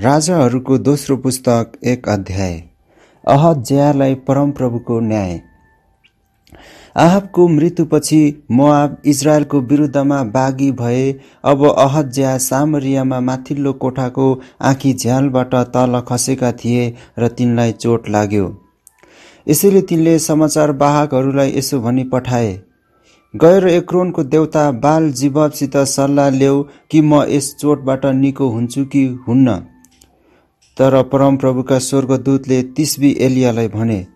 राजाहरूको दोस्रो पुस्तक एक अध्याय ज्यालाई परमप्रभुको न्याय आहबको मृत्युपछि मोआब इजरायलको विरुद्धमा बागी भए अब अहज्या सामरियामा माथिल्लो कोठाको आँखी झ्यालबाट तल खसेका थिए र तिनलाई चोट लाग्यो यसैले तिनले समाचार वाहकहरूलाई यसो भनी पठाए गएर एक्रोनको देउता बाल जीवसित सल्लाह ल्याऊ कि म यस चोटबाट निको हुन्छु कि हुन्न तर परमप्रभुका स्वर्गदूतले तिस्बी एलियालाई भने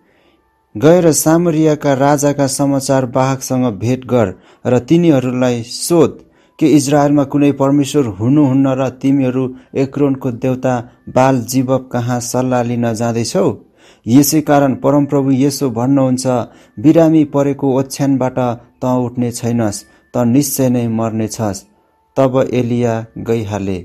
गएर सामरियाका राजाका समाचार वाहकसँग भेट गर र तिनीहरूलाई सोध के इजरायलमा कुनै परमेश्वर हुनुहुन्न र तिमीहरू एक्रोनको देवता बाल जीवक कहाँ सल्लाह लिन जाँदैछौ यसै कारण परमप्रभु यसो भन्नुहुन्छ बिरामी परेको ओछ्यानबाट त उठ्ने छैनस् त निश्चय नै मर्नेछस् तब एलिया गइहाले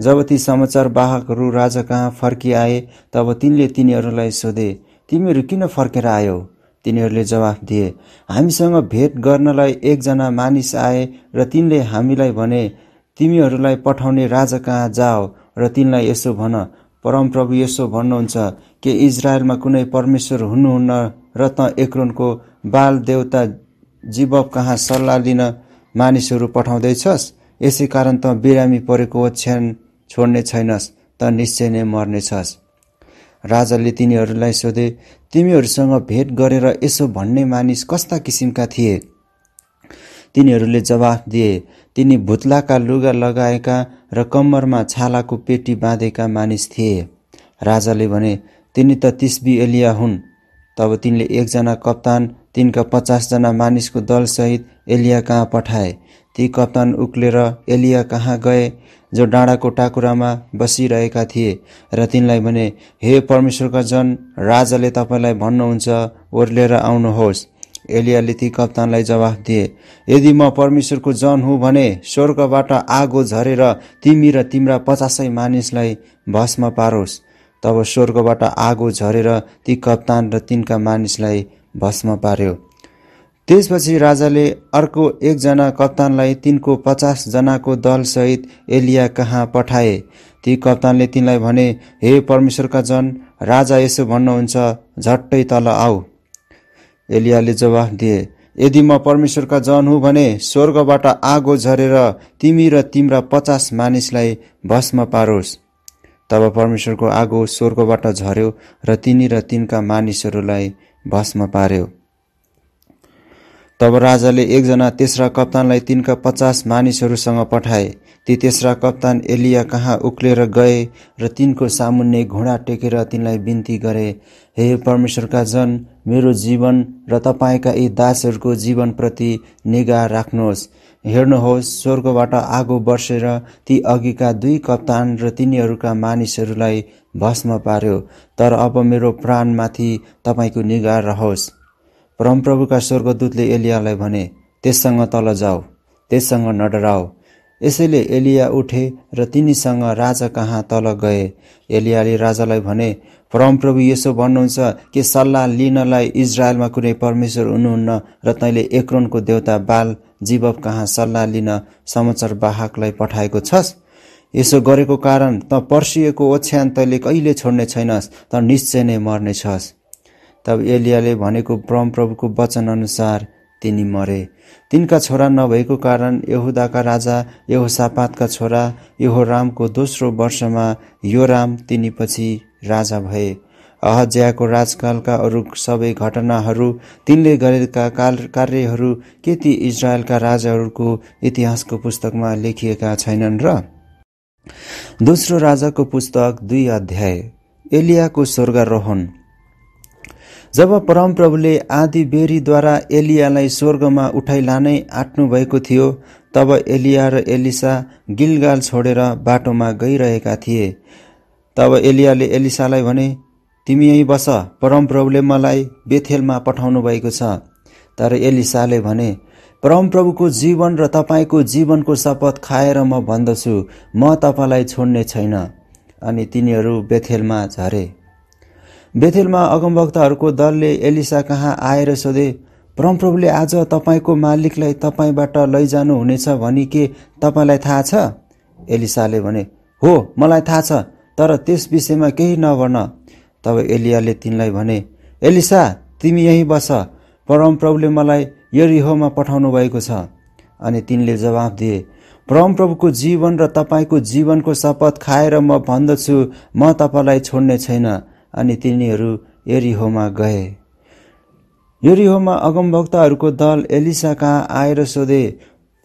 जब ती समाचार बाहकहरू राजा कहाँ फर्किआए तब तिनले तिनीहरूलाई सोधे तिमीहरू किन फर्केर आयौ तिनीहरूले जवाफ दिए हामीसँग भेट गर्नलाई एकजना मानिस आए र तिनले हामीलाई भने तिमीहरूलाई पठाउने राजा कहाँ जाओ र तिनलाई यसो भन परमप्रभु यसो भन्नुहुन्छ के इजरायलमा कुनै परमेश्वर हुनुहुन्न र त एकरोनको बाल देवता जीव कहाँ सल्लाह लिन मानिसहरू पठाउँदैछस् यसै कारण त बिरामी परेको ओछ्यान छोड्ने छैनस् त निश्चय नै मर्नेछस् राजाले तिनीहरूलाई सोधे तिमीहरूसँग भेट गरेर यसो भन्ने मानिस कस्ता किसिमका थिए तिनीहरूले जवाफ दिए तिनी भुत्लाका लुगा लगाएका र कम्मरमा छालाको पेटी बाँधेका मानिस थिए राजाले भने तिनी त तिस्बी एलिया हुन् तब तिनले एकजना कप्तान तिनका पचासजना मानिसको दलसहित एलिया कहाँ पठाए ती कप्तान उक्लेर एलिया कहाँ गए जो डाँडाको टाकुरामा बसिरहेका थिए र तिनलाई भने हे परमेश्वरका जन राजाले तपाईँलाई भन्नुहुन्छ ओर्लेर आउनुहोस् एलियाले ती कप्तानलाई जवाफ दिए यदि म परमेश्वरको जन हुँ भने स्वर्गबाट आगो झरेर तिमी र तिम्रा पचासै मानिसलाई भस्म पारोस् तब स्वर्गबाट आगो झरेर ती कप्तान र तिनका मानिसलाई भस्म पार्यो त्यसपछि राजाले अर्को एकजना कप्तानलाई तिनको पचासजनाको दलसहित एलिया कहाँ पठाए ती कप्तानले तिनलाई भने हे परमेश्वरका जन राजा यसो भन्नुहुन्छ झट्टै तल आऊ एलियाले जवाफ दिए यदि म परमेश्वरका जन हुँ भने स्वर्गबाट आगो झरेर तिमी र तिम्रा पचास मानिसलाई भस्म पारोस् तब परमेश्वरको आगो स्वर्गबाट झर्यो र तिनी र तिनका मानिसहरूलाई भस्म पार्यो तब राजाले एकजना तेस्रा कप्तानलाई तिनका पचास मानिसहरूसँग पठाए ती तेस्रा कप्तान एलिया कहाँ उक्लेर गए र तिनको सामुन्ने घुँडा टेकेर तिनलाई बिन्ती गरे हे परमेश्वरका जन मेरो जीवन र तपाईँका यी दासहरूको जीवनप्रति निगा राख्नुहोस् हेर्नुहोस् स्वर्गबाट आगो बर्सेर ती अघिका दुई कप्तान र तिनीहरूका मानिसहरूलाई भस्म पार्यो तर अब मेरो प्राणमाथि तपाईँको निगा रहोस् परमप्रभुका स्वर्गदूतले एलियालाई भने त्यससँग तल जाऊ त्यससँग नडराऊ यसैले एलिया उठे र तिनीसँग राजा कहाँ तल गए एलियाले राजालाई भने परमप्रभु यसो भन्नुहुन्छ कि सल्लाह लिनलाई इजरायलमा कुनै परमेश्वर हुनुहुन्न र तैँले एक्रोनको देउता बाल जीवब कहाँ सल्लाह लिन समाचार बाहकलाई पठाएको छस् यसो गरेको कारण त पर्सिएको ओछ्यान तैँले कहिले छोड्ने छैनस् त निश्चय नै मर्ने छस् तब एलियाले भनेको परमप्रभुको वचनअनुसार तिनी मरे तिनका छोरा नभएको कारण यहुदाका राजा यहोसापातका छोरा यहोरामको दोस्रो वर्षमा योराम तिनीपछि राजा भए अहज्याको राजकालका अरू सबै घटनाहरू तिनले गरेका कार्यहरू के ती इजरायलका राजाहरूको इतिहासको पुस्तकमा लेखिएका छैनन् र दोस्रो राजाको पुस्तक दुई अध्याय एलियाको स्वर्गारोहण जब परमप्रभुले आदिबेरीद्वारा एलियालाई स्वर्गमा उठाइलानै आँट्नुभएको थियो तब एलिया र एलिसा गिलगाल छोडेर बाटोमा गइरहेका थिए तब एलियाले एलिसालाई भने तिमी यहीँ बस परमप्रभुले मलाई बेथेलमा पठाउनु भएको छ तर एलिसाले भने परमप्रभुको जीवन र तपाईँको जीवनको शपथ खाएर म भन्दछु म तपाईँलाई छोड्ने छैन अनि तिनीहरू बेथेलमा झरे बेथेलमा अगमभक्तहरूको दलले एलिसा कहाँ आएर सोधे परमप्रभुले आज तपाईँको मालिकलाई तपाईँबाट हुनेछ भनी के तपाईँलाई थाहा छ एलिसाले भने हो मलाई थाहा छ तर त्यस विषयमा केही नभन तब एलियाले तिनलाई भने एलिसा तिमी यहीँ बस परमप्रभुले मलाई यरिहोमा पठाउनु भएको छ अनि तिनले जवाफ दिए परमप्रभुको जीवन र तपाईँको जीवनको शपथ खाएर म भन्दछु म तपाईँलाई छोड्ने छैन अनि तिनीहरू एरिहोमा गए यरिहोमा अगमभक्तहरूको दल एलिसा कहाँ आएर सोधे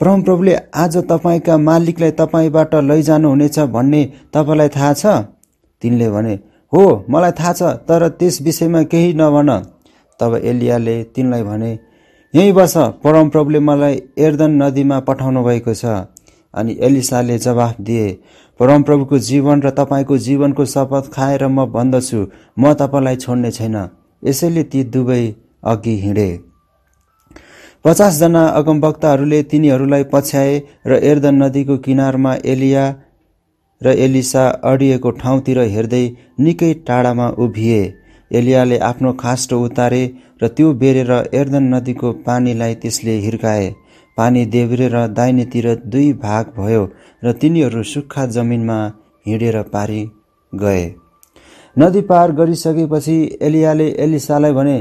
परमप्रभुले आज तपाईँका मालिकलाई तपाईँबाट लैजानुहुनेछ भन्ने तपाईँलाई थाहा छ तिनले भने हो मलाई थाहा छ तर त्यस विषयमा केही नभन तब एलियाले तिनलाई भने यहीँ बस परमप्रभुले मलाई एर्दन नदीमा पठाउनु भएको छ अनि एलिसाले जवाफ दिए परमप्रभुको जीवन र तपाईँको जीवनको शपथ खाएर म भन्दछु म तपाईँलाई छोड्ने छैन यसैले ती दुवै अघि हिँडे पचासजना अगमवक्ताहरूले तिनीहरूलाई पछ्याए र एर्दन नदीको किनारमा एलिया र एलिसा अडिएको ठाउँतिर हेर्दै निकै टाढामा उभिए एलियाले आफ्नो खास्टो उतारे र त्यो बेरेर एर्दन नदीको पानीलाई त्यसले हिर्काए पानी देब्रेर र दाहिनेतिर दुई भाग भयो र तिनीहरू सुक्खा जमिनमा हिँडेर पारी गए नदी पार गरिसकेपछि एलियाले एलिसालाई भने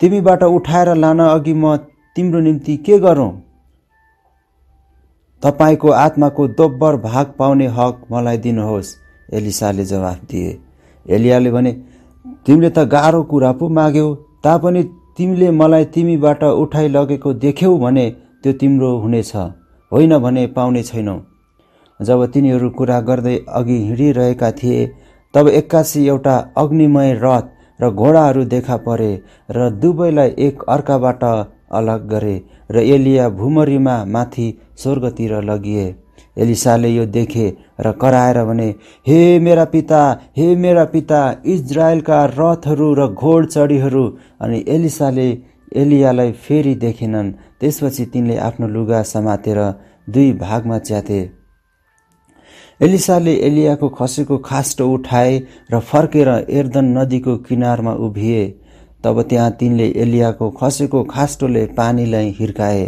तिमीबाट उठाएर लान अघि म तिम्रो निम्ति के गरौँ तपाईँको आत्माको दोब्बर भाग पाउने हक मलाई दिनुहोस् एलिसाले जवाफ दिए एलियाले भने तिमीले त गाह्रो कुरा पो माग्यौ तापनि तिमीले मलाई तिमीबाट उठाइ लगेको देख्यौ भने त्यो तिम्रो हुनेछ होइन भने पाउने छैनौ जब तिनीहरू कुरा गर्दै अघि हिँडिरहेका थिए तब एक्कासी एउटा अग्निमय रथ र घोडाहरू देखा परे र दुवैलाई एक अर्काबाट अलग गरे र एलिया भुमरीमा माथि स्वर्गतिर लगिए एलिसाले यो देखे र कराएर भने हे मेरा पिता हे मेरा पिता इजरायलका रथहरू र घोड चढीहरू अनि एलिसाले एलियालाई फेरि देखेनन् त्यसपछि तिनले आफ्नो लुगा समातेर दुई भागमा च्याते एलिसाले एलियाको खसेको खास्टो उठाए र फर्केर एर्दन नदीको किनारमा उभिए तब त्यहाँ तिनले एलियाको खसेको खास्टोले पानीलाई हिर्काए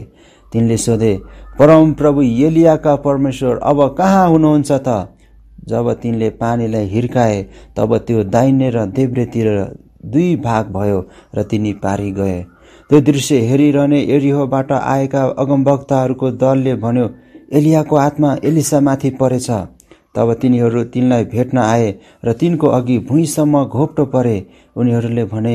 तिनले सोधे परम प्रभु एलियाका परमेश्वर अब कहाँ हुनुहुन्छ त जब तिनले पानीलाई हिर्काए तब त्यो दाहिने र देब्रेतिर दुई भाग भयो र तिनी पारी गए त्यो दृश्य हेरिरहने एरिहोबाट आएका अगमवक्ताहरूको दलले भन्यो एलियाको आत्मा एलिसामाथि परेछ तब तिनीहरू तिनलाई भेट्न आए र तिनको अघि भुइँसम्म घोप्टो परे उनीहरूले भने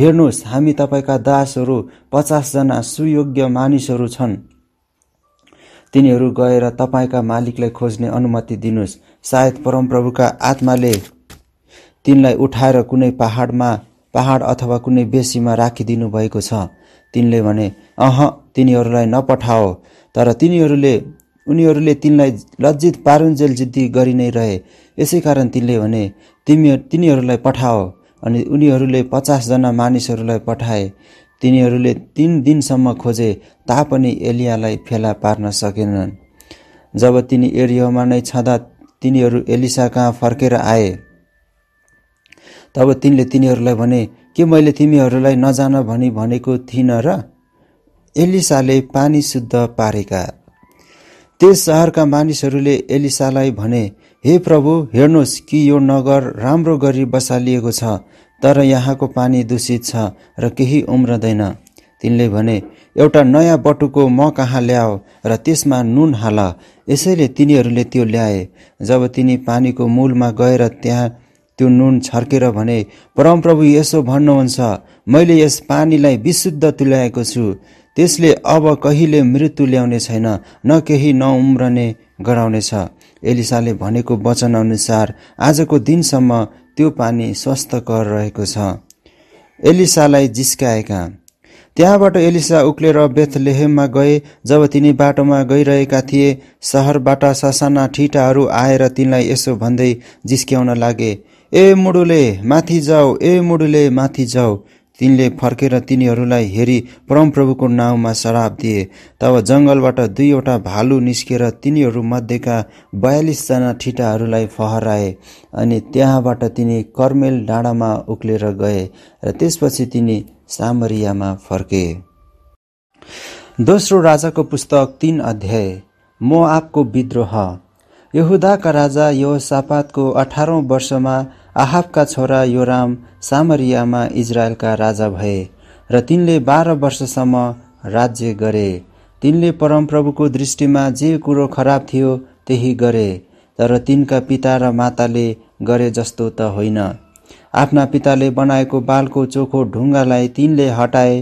हेर्नुहोस् हामी तपाईँका दासहरू पचासजना सुयोग्य मानिसहरू छन् तिनीहरू गएर तपाईँका मालिकलाई खोज्ने अनुमति दिनुहोस् सायद परमप्रभुका आत्माले तिनलाई उठाएर कुनै पहाडमा पहाड अथवा कुनै बेसीमा राखिदिनु भएको छ तिनले भने अह तिनीहरूलाई नपठाओ तर तिनीहरूले उनीहरूले तिनलाई लज्जित पारुन्जेल जिद्दी गरि नै रहे यसै कारण तिनले भने तिमी तिनीहरूलाई पठाओ अनि उनीहरूले पचासजना मानिसहरूलाई पठाए तिनीहरूले तिन दिनसम्म खोजे तापनि एलियालाई फेला पार्न सकेनन् जब तिनी एरियामा नै छँदा तिनीहरू एलिसा कहाँ फर्केर आए तब तिनले तिनीहरूलाई भने के मैले तिमीहरूलाई नजान भनी भनेको थिइनँ र एलिसाले पानी शुद्ध पारेका त्यस सहरका मानिसहरूले एलिसालाई भने हे प्रभु हेर्नुहोस् कि यो नगर राम्रो गरी बसालिएको छ तर यहाँको पानी दूषित छ र केही उम्रदैन तिनले भने एउटा नयाँ बटुको म कहाँ ल्याओ र त्यसमा नुन हाल यसैले तिनीहरूले त्यो ल्याए जब तिनी पानीको मूलमा गएर त्यहाँ त्यो नुन छर्केर भने परमप्रभु यसो भन्नुहुन्छ मैले यस पानीलाई विशुद्ध तुल्याएको छु त्यसले अब कहिले मृत्यु ल्याउने छैन न केही नउम्रने गराउनेछ एलिसाले भनेको वचनअनुसार आजको दिनसम्म त्यो पानी स्वस्थकर रहेको छ एलिसालाई जिस्काएका त्यहाँबाट एलिसा उक्लेर बेथलेहेममा गए जब तिनी बाटोमा गइरहेका थिए सहरबाट ससाना ठिटाहरू आएर तिनलाई यसो भन्दै जिस्क्याउन लागे ए मुडुले माथि जाऊ ए मुडुले माथि जाऊ तिनले फर्केर तिनीहरूलाई हेरी परमप्रभुको नाउँमा शराब दिए तब जङ्गलबाट दुईवटा भालु निस्केर तिनीहरू तिनीहरूमध्येका बयालिसजना ठिटाहरूलाई फहराए अनि त्यहाँबाट तिनी कर्मेल डाँडामा उक्लेर गए र त्यसपछि तिनी सामरियामा फर्के दोस्रो राजाको पुस्तक तिन अध्याय म आपको विद्रोह यहुदाका राजा यो सापातको अठारौँ वर्षमा आहाबका छोरा योराम सामरियामा इजरायलका राजा भए र तिनले बाह्र वर्षसम्म राज्य गरे तिनले परमप्रभुको दृष्टिमा जे कुरो खराब थियो त्यही गरे तर तिनका पिता र माताले गरे जस्तो त होइन आफ्ना पिताले बनाएको बालको चोखो ढुङ्गालाई तिनले हटाए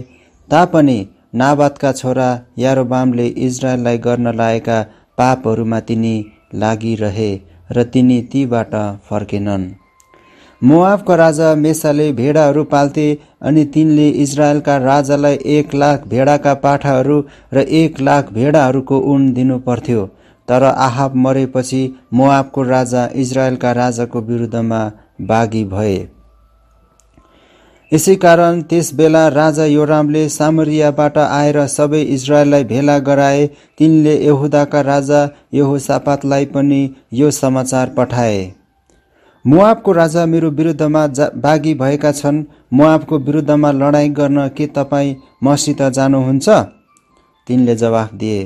तापनि नाबातका छोरा यारोबामले इजरायललाई गर्न लागेका पापहरूमा तिनी लागिरहे र तिनी तीबाट फर्केनन् मोआबका राजा मेसाले भेडाहरू पाल्थे अनि तिनले इजरायलका राजालाई एक लाख भेडाका पाठाहरू र एक लाख भेडाहरूको उन दिनुपर्थ्यो तर आहाब मरेपछि मोआबको राजा इजरायलका राजाको विरुद्धमा बागी भए यसै कारण त्यसबेला राजा योरामले सामरियाबाट आएर सबै इजरायललाई भेला गराए तिनले यहुदाका राजा यहोसापातलाई पनि यो समाचार पठाए मुआबको राजा मेरो विरुद्धमा जा बाघी भएका छन् मुआबको विरुद्धमा लडाईँ गर्न के तपाईँ मसित जानुहुन्छ तिनले जवाफ दिए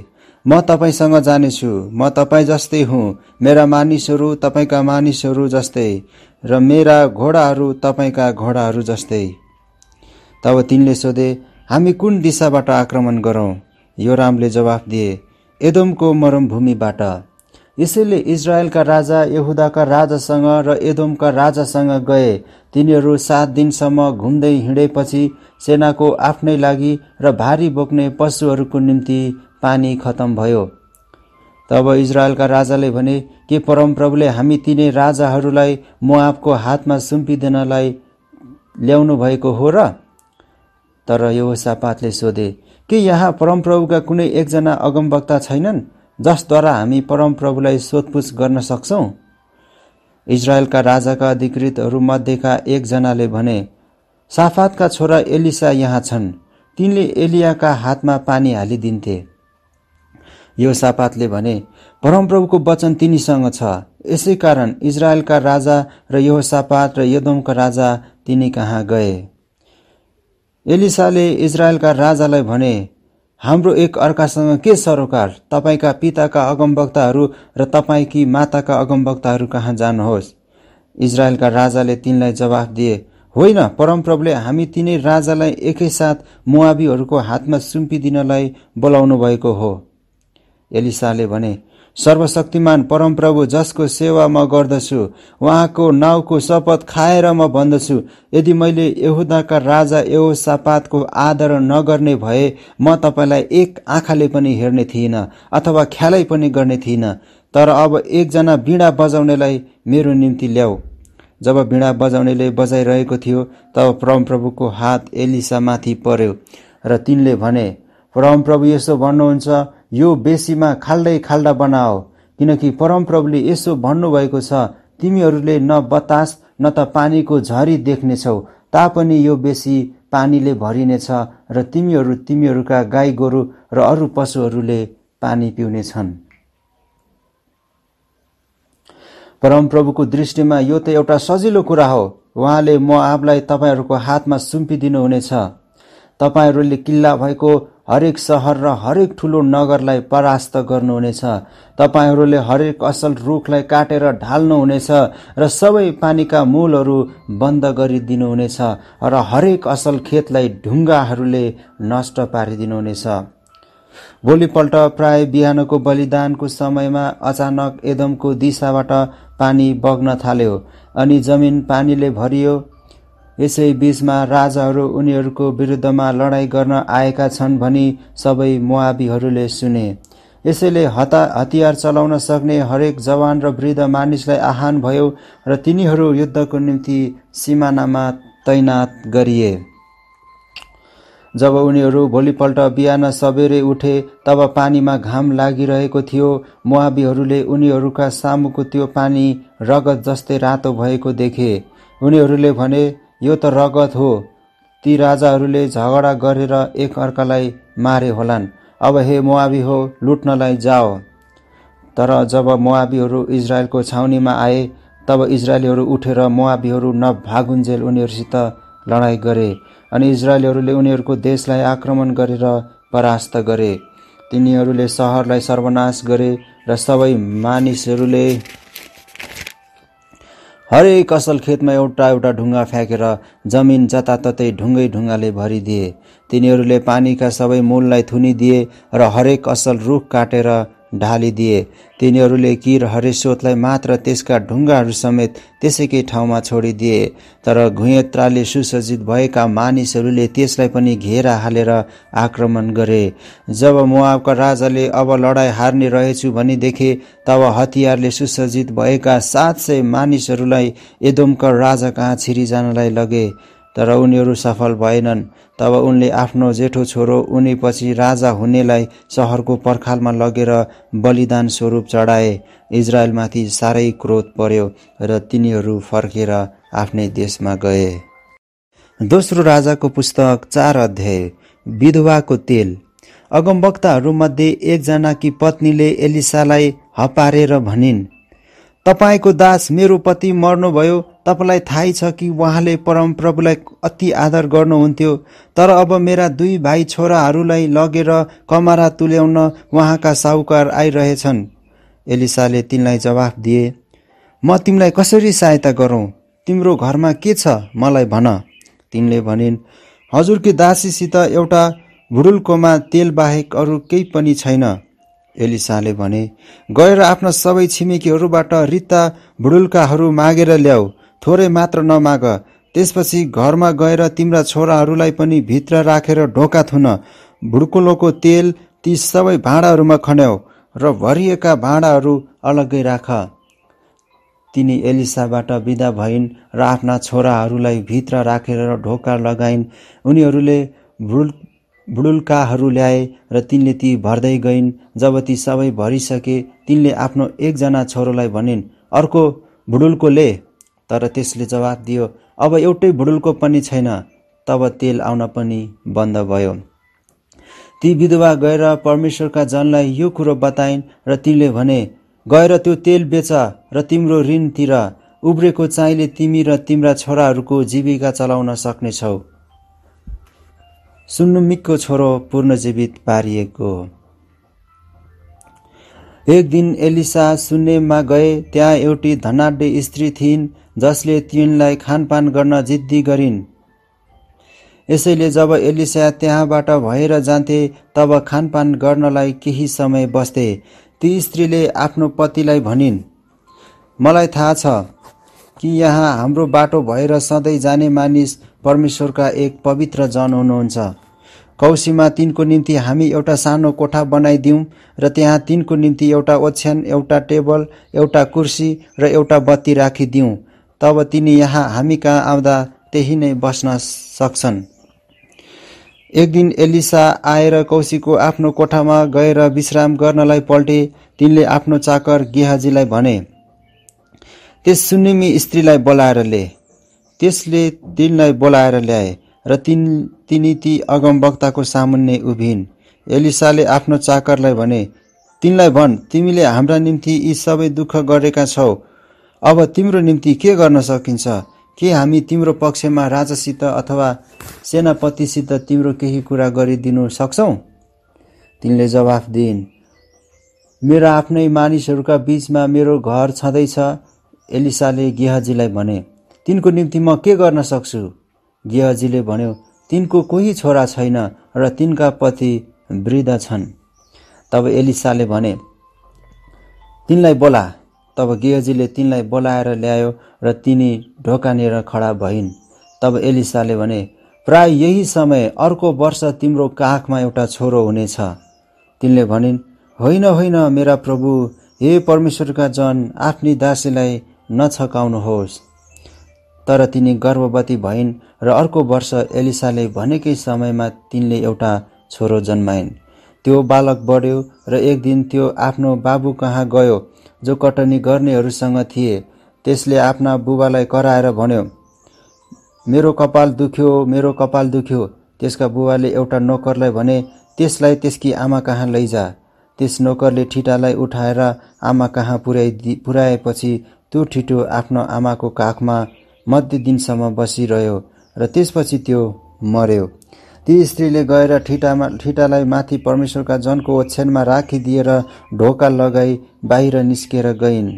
म तपाईँसँग जानेछु म तपाईँ जस्तै हुँ मेरा मानिसहरू तपाईँका मानिसहरू जस्तै र मेरा घोडाहरू तपाईँका घोडाहरू जस्तै तब तिनले सोधे हामी कुन दिशाबाट आक्रमण गरौँ यो रामले जवाफ दिए एदोमको मरमभूमिबाट यसैले इजरायलका राजा यहुदाका राजासँग र एदोमका राजासँग गए तिनीहरू सात दिनसम्म घुम्दै हिँडेपछि सेनाको आफ्नै लागि र भारी बोक्ने पशुहरूको निम्ति पानी खतम भयो तब इजरायलका राजाले भने के परमप्रभुले हामी तिनै राजाहरूलाई मोआबको हातमा सुम्पिदिनलाई ल्याउनु भएको हो र तर यो सापातले सोधे के यहाँ परमप्रभुका कुनै एकजना अगमवक्ता छैनन् जसद्वारा हामी परमप्रभुलाई सोधपुछ गर्न सक्छौँ इजरायलका राजाका अधिकृतहरूमध्येका एकजनाले भने साफातका छोरा एलिसा यहाँ छन् तिनले एलियाका हातमा पानी हालिदिन्थे यो सापातले भने परमप्रभुको वचन तिनीसँग छ यसै कारण इजरायलका राजा र यो सापात र यदोमका राजा तिनी कहाँ गए एलिसाले इजरायलका राजालाई भने हाम्रो एक अर्कासँग के सरोकार तपाईँका पिताका अगमवक्ताहरू र तपाईँकी माताका अगमवक्ताहरू कहाँ जानुहोस् इजरायलका राजाले तिनलाई जवाफ दिए होइन परमप्रभुले हामी तिनै राजालाई एकैसाथ मुआबीहरूको हातमा सुम्पिदिनलाई बोलाउनु भएको हो एलिसाले भने सर्वशक्तिमान परमप्रभु जसको सेवा म गर्दछु उहाँको नाउँको शपथ खाएर म भन्दछु यदि मैले यहुदाका राजा यो सापातको आदर नगर्ने भए म तपाईँलाई एक आँखाले पनि हेर्ने थिइनँ अथवा ख्यालै पनि गर्ने थिइनँ तर अब एकजना बिँडा बजाउनेलाई मेरो निम्ति ल्याऊ जब बिँडा बजाउनेले बजाइरहेको थियो तब परमप्रभुको हात एलिसामाथि पर्यो र तिनले भने परमप्रभु यसो भन्नुहुन्छ यो बेसीमा खाल्दै खाल्दा बनाओ किनकि परमप्रभुले यसो भन्नुभएको छ तिमीहरूले न बतास न त पानीको झरी देख्नेछौ तापनि यो बेसी पानीले भरिनेछ र तिमीहरू तिमीहरूका गाई गोरु र अरू पशुहरूले पानी पिउनेछन् परमप्रभुको दृष्टिमा यो त एउटा सजिलो कुरा हो उहाँले म आफलाई तपाईँहरूको हातमा सुम्पिदिनुहुनेछ तपाईँहरूले किल्ला भएको हरेक सहर र हरेक ठुलो नगरलाई परास्त गर्नुहुनेछ तपाईँहरूले हरेक असल रुखलाई काटेर ढाल्नुहुनेछ र सबै पानीका मूलहरू बन्द गरिदिनुहुनेछ र हरेक असल खेतलाई ढुङ्गाहरूले नष्ट पारिदिनुहुनेछ भोलिपल्ट प्राय बिहानको बलिदानको समयमा अचानक एदमको दिशाबाट पानी बग्न थाल्यो अनि जमिन पानीले भरियो यसै बीचमा राजाहरू उनीहरूको विरुद्धमा लडाईँ गर्न आएका छन् भनी सबै मुआबीहरूले सुने यसैले हता हतियार चलाउन सक्ने हरेक जवान र वृद्ध मानिसलाई आह्वान भयो र तिनीहरू युद्धको निम्ति सिमानामा तैनात गरिए जब उनीहरू भोलिपल्ट बिहान सबेरै उठे तब पानीमा घाम लागिरहेको थियो मुआबीहरूले उनीहरूका सामुको त्यो पानी रगत जस्तै रातो भएको देखे उनीहरूले भने यो त रगत हो ती राजाहरूले झगडा गरेर एकअर्कालाई मारे होलान् अब हे मुआबी हो लुट्नलाई जाओ तर जब मुआबीहरू इजरायलको छाउनीमा आए तब इजरायलीहरू उठेर मुआबीहरू नभागुन्जेल उनीहरूसित लडाइँ गरे अनि इजरायलीहरूले उनीहरूको देशलाई आक्रमण गरेर परास्त गरे तिनीहरूले सहरलाई सर्वनाश गरे र सबै मानिसहरूले हरेक असल खेतमा एउटा एउटा ढुङ्गा फ्याँकेर जमिन जताततै ढुङ्गै ढुङ्गाले भरिदिए तिनीहरूले पानीका सबै मूललाई थुनिदिए र हरेक असल रुख काटेर ढालिदिए तिनीहरूले किर हरेश्वतलाई मात्र त्यसका ढुङ्गाहरू समेत त्यसैकै ठाउँमा छोडिदिए तर घुयत्राले सुसज्जित भएका मानिसहरूले त्यसलाई पनि घेरा हालेर आक्रमण गरे जब मुआबका राजाले अब लडाईँ हार्ने रहेछु भने देखे तब हतियारले सुसज्जित भएका सात सय मानिसहरूलाई एदोमका राजा कहाँ छिरिजानलाई लगे तर उनीहरू सफल भएनन् तब उनले आफ्नो जेठो छोरो उनी पछि राजा हुनेलाई सहरको पर्खालमा लगेर बलिदान स्वरूप चढाए इजरायलमाथि साह्रै क्रोध पर्यो र तिनीहरू फर्केर आफ्नै देशमा गए दोस्रो राजाको पुस्तक चार अध्याय विधवाको तेल अगमवक्ताहरूमध्ये एकजनाकी पत्नीले एलिसालाई हपारेर भनिन् तपाईँको दास मेरो पति मर्नुभयो तपाईँलाई थाहै छ कि उहाँले परमप्रभुलाई अति आदर गर्नुहुन्थ्यो तर अब मेरा दुई भाइ छोराहरूलाई लगेर कमारा तुल्याउन उहाँका साहुकार आइरहेछन् एलिसाले तिनलाई जवाफ दिए म तिमीलाई कसरी सहायता गरौँ तिम्रो घरमा के छ मलाई भन तिनले भनिन् हजुरकी दासीसित एउटा भुडुल्कोमा तेल बाहेक अरू केही पनि छैन एलिसाले भने गएर आफ्ना सबै छिमेकीहरूबाट रित्ता भुडुल्काहरू मागेर ल्याऊ थोरै मात्र नमाग त्यसपछि घरमा गएर तिम्रा छोराहरूलाई पनि भित्र राखेर ढोका थुन भुड्कुलोको तेल ती सबै भाँडाहरूमा खन्याउ र भरिएका भाँडाहरू अलग्गै राख तिनी एलिसाबाट बिदा भइन् र आफ्ना छोराहरूलाई भित्र राखेर ढोका लगाइन् उनीहरूले भुल भुडुल्काहरू ल्याए र तिनले ती भर्दै गइन् जब ती सबै भरिसके तिनले आफ्नो एकजना छोरोलाई भनिन् अर्को भुडुल्को ले तर त्यसले जवाब दियो अब एउटै भुडुलको पनि छैन तब तेल आउन पनि बन्द भयो ती विधवा गएर परमेश्वरका जनलाई यो कुरो बताइन् र तिनले भने गएर त्यो तेल बेच र तिम्रो ऋणतिर उब्रेको चाहिँले तिमी र तिम्रा छोराहरूको जीविका चलाउन सक्नेछौ सुन्नुमिकको छोरो पूर्णजीवित पारिएको हो एक दिन एलिसा सुन्नेमा गए त्यहाँ एउटी धनाढ्य स्त्री थिइन् जसले तिनलाई खानपान गर्न जिद्दी गरिन् यसैले जब एलिसा त्यहाँबाट भएर जान्थे तब खानपान गर्नलाई केही समय बस्थे ती स्त्रीले आफ्नो पतिलाई भनिन् मलाई थाहा छ कि यहाँ हाम्रो बाटो भएर सधैँ जाने मानिस परमेश्वरका एक पवित्र जन हुनुहुन्छ कौशीमा तिनको निम्ति हामी एउटा सानो कोठा बनाइदिउँ र त्यहाँ तिनको निम्ति एउटा ओछ्यान एउटा टेबल एउटा कुर्सी र एउटा बत्ती राखिदिउँ तब तिनी यहाँ हामी कहाँ आउँदा त्यही नै बस्न सक्छन् एक दिन एलिसा आएर कौशीको आफ्नो कोठामा गएर विश्राम गर्नलाई पल्टे तिनले आफ्नो चाकर गेहाजीलाई भने त्यस सुनिमी स्त्रीलाई बोलाएर ल्याए त्यसले तिनलाई बोलाएर ल्याए र तिन तिनी ती अगमवक्ताको सामुन्ने उभिन् एलिसाले आफ्नो चाकरलाई भने तिनलाई भन् तिमीले हाम्रा निम्ति यी सबै दुःख गरेका छौ अब तिम्रो निम्ति के गर्न सकिन्छ के हामी तिम्रो पक्षमा राजासित अथवा सेनापतिसित तिम्रो केही कुरा गरिदिनु सक्छौ तिनले जवाफ दिइन् मेरो आफ्नै मानिसहरूका बिचमा मेरो घर छँदैछ एलिसाले गेहजीलाई भने तिनको निम्ति म के गर्न सक्छु गेहजीले भन्यो तिनको कोही छोरा छैन र तिनका पति वृद्ध छन् तब एलिसाले भने तिनलाई बोला तब गेहजीले तिनलाई बोलाएर ल्यायो र तिनी ढोकानेर खडा भइन् तब एलिसाले भने प्राय यही समय अर्को वर्ष तिम्रो काखमा एउटा छोरो हुनेछ तिनले भनिन् होइन होइन मेरा प्रभु हे परमेश्वरका जन आफ्नी दासीलाई नछकाउनुहोस् तर तिनी गर्भवती भइन् र अर्को वर्ष एलिसाले भनेकै समयमा तिनले एउटा छोरो जन्माइन् त्यो बालक बढ्यो र एक दिन त्यो आफ्नो बाबु कहाँ गयो जो कटनी गर्नेहरूसँग थिए त्यसले आफ्ना बुबालाई कराएर भन्यो मेरो कपाल दुख्यो मेरो कपाल दुख्यो त्यसका बुबाले एउटा नोकरलाई भने त्यसलाई त्यसकी आमा कहाँ लैजा त्यस नोकरले ठिटालाई उठाएर आमा कहाँ पुर्याइदि पुर्याएपछि त्यो ठिटो आफ्नो आमाको काखमा मध्य दिनसम्म बसिरह्यो र त्यसपछि त्यो मर्यो ती स्त्रीले गएर ठिटामा ठिटालाई माथि परमेश्वरका जनको ओछ्यानमा राखिदिएर ढोका लगाई बाहिर निस्केर गइन्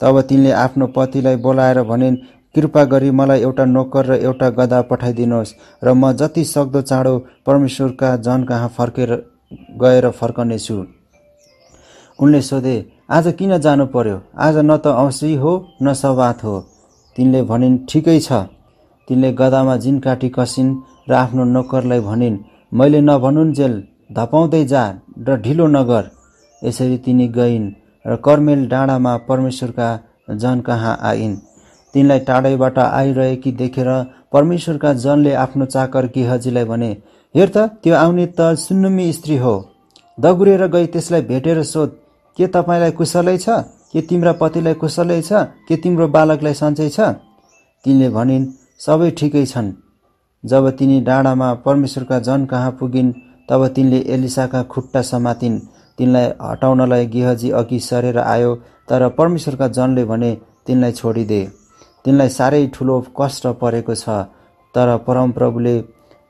तब तिनले आफ्नो पतिलाई बोलाएर भनिन् कृपा गरी मलाई एउटा नोकर र एउटा गदा पठाइदिनुहोस् र म जति सक्दो चाँडो परमेश्वरका जन कहाँ फर्केर गएर फर्कनेछु उनले सोधे आज किन जानु पर्यो आज न त औँसी हो न सवात हो तिनले भनिन् ठिकै छ तिनले गदामा जिन काटी कसिन् र आफ्नो नोकरलाई भनिन् मैले नभनुन् जेल धपाउँदै जा र ढिलो नगर यसरी तिनी गइन् र कर्मेल डाँडामा परमेश्वरका जन कहाँ आइन् तिनलाई टाढैबाट आइरहेकी देखेर परमेश्वरका जनले आफ्नो चाकर गिहजीलाई भने हेर त त्यो आउने त सुन्नुमी स्त्री हो दगुरेर गई त्यसलाई भेटेर सोध के तपाईँलाई कुशलै छ के तिम्रा पतिलाई कुशलै छ के तिम्रो बालकलाई सन्चै छ तिनले भनिन् सबै ठिकै छन् जब तिनी डाँडामा परमेश्वरका जन कहाँ पुगिन् तब तिनले एलिसाका खुट्टा समातिन् तिनलाई हटाउनलाई गेहजी अघि सरेर आयो तर परमेश्वरका जनले भने तिनलाई छोडिदिए तिनलाई साह्रै ठुलो कष्ट परेको छ तर परमप्रभुले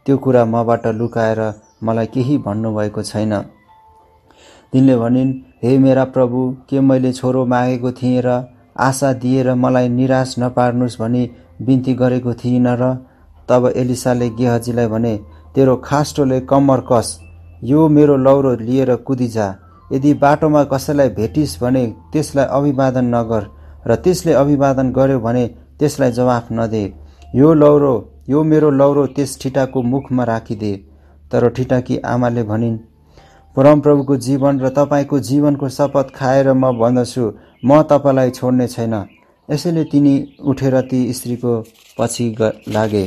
त्यो कुरा मबाट लुकाएर मलाई केही भन्नुभएको छैन तिनले भनिन् हे मेरा प्रभु के मैले छोरो मागेको थिएँ र आशा दिएर मलाई निराश नपार्नुहोस् भनी बिन्ती गरेको थिइनँ र तब एलिसाले गेहजीलाई भने तेरो खास्टोले कम्मर कस यो मेरो लौरो लिएर कुदिजा यदि बाटोमा कसैलाई भेटिस् भने त्यसलाई अभिवादन नगर र त्यसले अभिवादन गर्यो भने त्यसलाई जवाफ नदे यो लौरो यो मेरो लौरो त्यस ठिटाको मुखमा राखिदे तर ठिटाकी आमाले भनिन् परमप्रभुको जीवन र तपाईँको जीवनको शपथ खाएर म भन्दछु म तपाईँलाई छोड्ने छैन यसैले तिनी उठेर ती स्त्रीको पछि लागे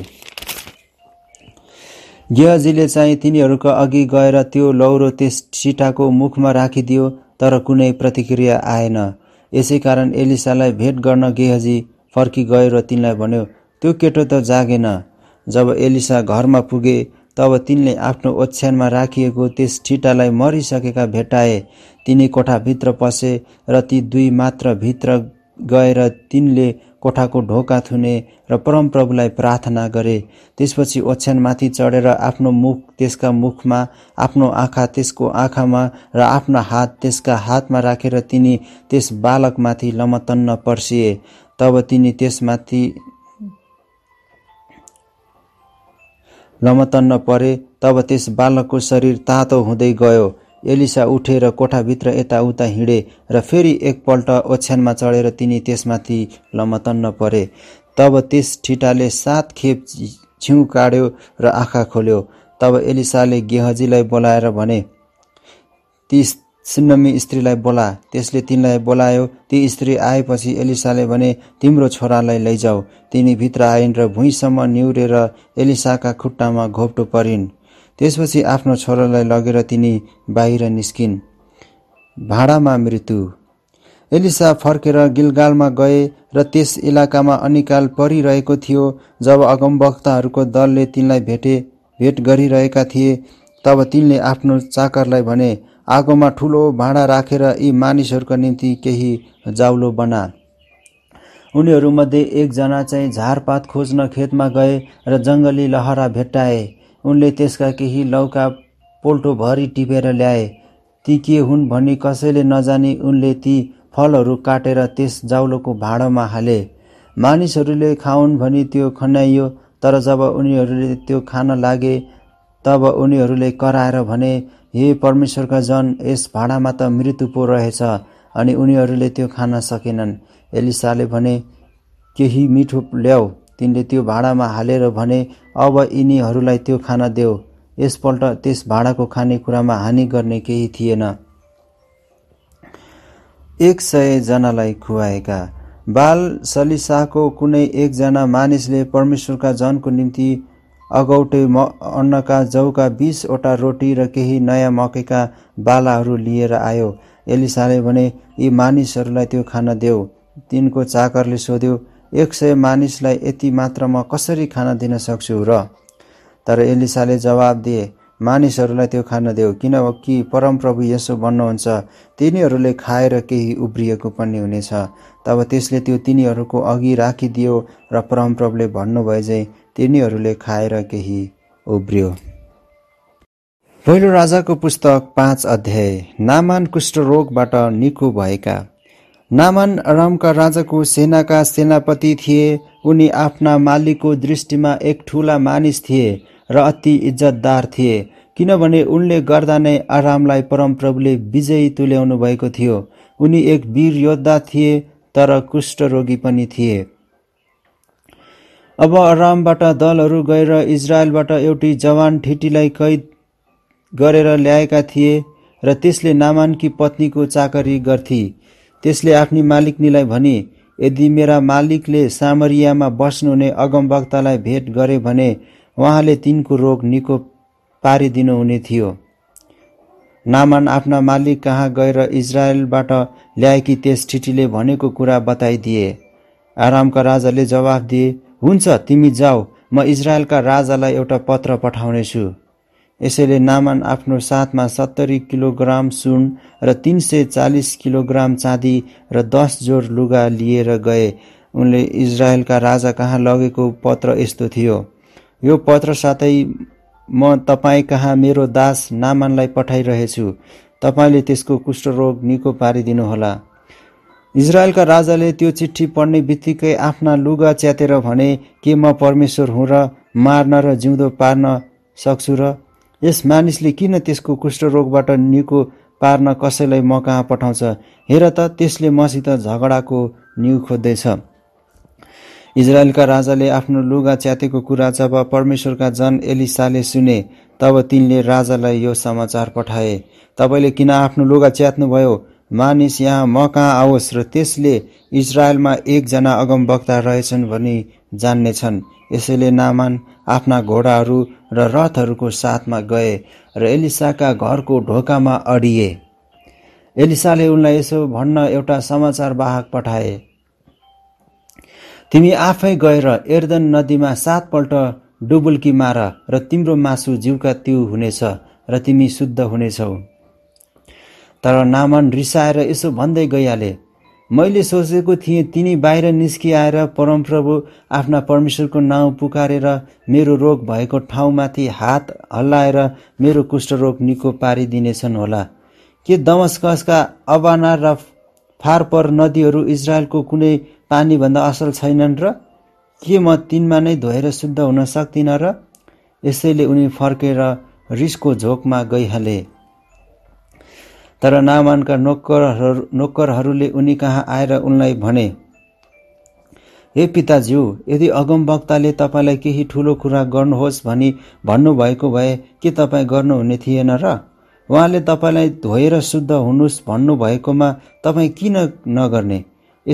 गेहजीले चाहिँ तिनीहरूको अघि गएर त्यो लौरो त्यस सिटाको मुखमा राखिदियो तर कुनै प्रतिक्रिया आएन यसै कारण एलिसालाई भेट गर्न गेहजी फर्किगयो र तिनलाई भन्यो त्यो केटो त जागेन जब एलिसा घरमा पुगे तब तिनले आफ्नो ओछ्यानमा राखिएको त्यस ठिटालाई मरिसकेका भेटाए तिनी कोठाभित्र पसे र ती दुई मात्र भित्र गएर तिनले कोठाको ढोका थुने र परमप्रभुलाई प्रार्थना गरे त्यसपछि ओछ्यानमाथि चढेर आफ्नो मुख त्यसका मुखमा आफ्नो आँखा त्यसको आँखामा र आफ्नो हात त्यसका हातमा राखेर तिनी त्यस बालकमाथि लमतन्न पर्सिए तब तिनी त्यसमाथि लमतन्न परे तब त्यस बालकको शरीर तातो हुँदै गयो एलिसा उठेर कोठाभित्र यताउता हिँडे र फेरि एकपल्ट ओछ्यानमा चढेर तिनी त्यसमाथि लमतन्न परे तब त्यस ठिटाले सात खेप छिउ काट्यो र आँखा खोल्यो तब एलिसाले गेहजीलाई बोलाएर भने ती सिन्नमी स्त्रीलाई बोला त्यसले तिनलाई बोलायो ती स्त्री आएपछि एलिसाले भने तिम्रो छोरालाई लैजाऊ तिनी भित्र आइन् र भुइँसम्म निहुरेर एलिसाका खुट्टामा घोप्टो परिन् त्यसपछि आफ्नो छोरालाई लगेर तिनी बाहिर निस्किन् भाँडामा मृत्यु एलिसा फर्केर गिलगालमा गए र त्यस इलाकामा अनिकाल परिरहेको थियो जब अगमवक्ताहरूको दलले तिनलाई भेटे भेट गरिरहेका थिए तब तिनले आफ्नो चाकरलाई भने आगोमा ठुलो भाँडा राखेर रा यी मानिसहरूका निम्ति केही जाउलो बना उनीहरूमध्ये एकजना चाहिँ झारपात खोज्न खेतमा गए र जङ्गली लहरा भेट्टाए उनले त्यसका केही लौका पोल्टोभरि टिपेर ल्याए ती के हुन् भनी कसैले नजानी उनले ती फलहरू काटेर त्यस जाउलोको भाँडोमा हाले मानिसहरूले खाउन् भनी त्यो खन्याइयो तर जब उनीहरूले त्यो खान लागे तब उनीहरूले कराएर भने हे परमेश्वरका जन यस भाँडामा त मृत्यु पो रहेछ अनि उनीहरूले त्यो खान सकेनन् एलिसाले भने केही मिठो ल्याऊ तिनले त्यो भाँडामा हालेर भने अब यिनीहरूलाई त्यो खाना देऊ यसपल्ट त्यस भाँडाको खानेकुरामा हानि गर्ने केही थिएन एक सयजनालाई खुवाएका बाल सलिसाको कुनै एकजना मानिसले परमेश्वरका जनको निम्ति अगौटे म अन्नका जौका बिसवटा रोटी र केही नयाँ मकैका बालाहरू लिएर आयो एलिसाले भने यी मानिसहरूलाई त्यो खान देऊ तिनको चाकरले सोध्यो एक सय मानिसलाई यति मात्र मात्रामा कसरी खाना दिन सक्छु र तर एलिसाले जवाब दिए मानिसहरूलाई त्यो खान देऊ किन कि परमप्रभु यसो भन्नुहुन्छ तिनीहरूले खाएर केही उब्रिएको पनि हुनेछ तब त्यसले त्यो तिनीहरूको अघि राखिदियो र परमप्रभुले भन्नुभए चाहिँ तिनीहरूले खाएर केही उब्रियो पहिलो राजाको पुस्तक पाँच अध्याय नामान कुष्ठरोगबाट निको भएका नामान रामका राजाको सेनाका सेनापति थिए उनी आफ्ना मालिकको दृष्टिमा एक ठुला मानिस थिए र अति इज्जतदार थिए किनभने उनले गर्दा नै आरामलाई परमप्रभुले विजयी तुल्याउनु भएको थियो उनी एक वीर योद्धा थिए तर कुष्ठरोगी पनि थिए अब आरामबाट दलहरू गएर इजरायलबाट एउटी जवान ठिटीलाई कैद गरेर ल्याएका थिए र त्यसले नामानकी पत्नीको चाकरी गर्थे त्यसले आफ्नी मालिकनीलाई भने यदि मेरा मालिकले सामरियामा बस्नुहुने अगमवक्तालाई भेट गरे भने उहाँले तिनको रोग निको पारिदिनु हुने थियो नामान आफ्ना मालिक कहाँ गएर इजरायलबाट ल्याएकी त्यस ठिटीले भनेको कुरा बताइदिए आरामका राजाले जवाफ दिए हुन्छ तिमी जाऊ म इजरायलका राजालाई एउटा पत्र पठाउनेछु यसैले नामान आफ्नो साथमा सत्तरी किलोग्राम सुन र तिन सय चालिस किलोग्राम चाँदी र दस जोर लुगा लिएर गए उनले इजरायलका राजा कहाँ लगेको पत्र यस्तो थियो यो पत्र साथै म तपाईँ कहाँ मेरो दास नामानलाई पठाइरहेछु तपाईँले त्यसको कुष्ठरोग निको पारिदिनुहोला इजरायलका राजाले त्यो चिठी पढ्ने बित्तिकै आफ्ना लुगा च्यातेर भने के म परमेश्वर हुँ र मार्न र जिउँदो पार्न सक्छु र यस मानिसले किन त्यसको कुष्ठरोगबाट निको पार्न कसैलाई म कहाँ पठाउँछ हेर त त्यसले मसित झगडाको न्यु खोज्दैछ इजरायलका राजाले आफ्नो लुगा च्यातेको कुरा जब परमेश्वरका जन एलिसाले सुने तब तिनले राजालाई यो समाचार पठाए तपाईँले किन आफ्नो लुगा च्यात्नुभयो मानिस यहाँ म कहाँ आओस् र त्यसले इजरायलमा एकजना अगमवक्ता रहेछन् भनी जान्नेछन् यसैले नामान आफ्ना घोडाहरू र रथहरूको साथमा गए र एलिसाका घरको ढोकामा अडिए एलिसाले उनलाई यसो भन्न एउटा समाचार वाहक पठाए तिमी आफै गएर एर्दन नदीमा सातपल्ट डुबुल्की मार र तिम्रो मासु जिउका तिउ हुनेछ र तिमी शुद्ध हुनेछौ तर नामन रिसाएर यसो भन्दै गइहाले मैले सोचेको थिएँ तिनी बाहिर निस्किआएर परमप्रभु आफ्ना परमेश्वरको नाउँ पुकारेर मेरो रोग भएको ठाउँमाथि हात हल्लाएर मेरो कुष्ठरोग निको पारिदिनेछन् होला के दमस्कसका अबाना र फारपर नदीहरू इजरायलको कुनै पानीभन्दा असल छैनन् र के म तिनमा नै धोएर शुद्ध हुन सक्दिनँ र यसैले उनी फर्केर रिसको झोकमा गइहाले तर नामानका नोकरहरू नोकरहरूले उनी कहाँ आएर उनलाई भने हे पिताज्यू यदि अगमवक्ताले तपाईँलाई केही ठुलो कुरा गर्नुहोस् भनी भन्नुभएको भए के तपाईँ गर्नुहुने थिएन र उहाँले तपाईँलाई धोएर शुद्ध हुनुहोस् भन्नुभएकोमा तपाईँ किन नगर्ने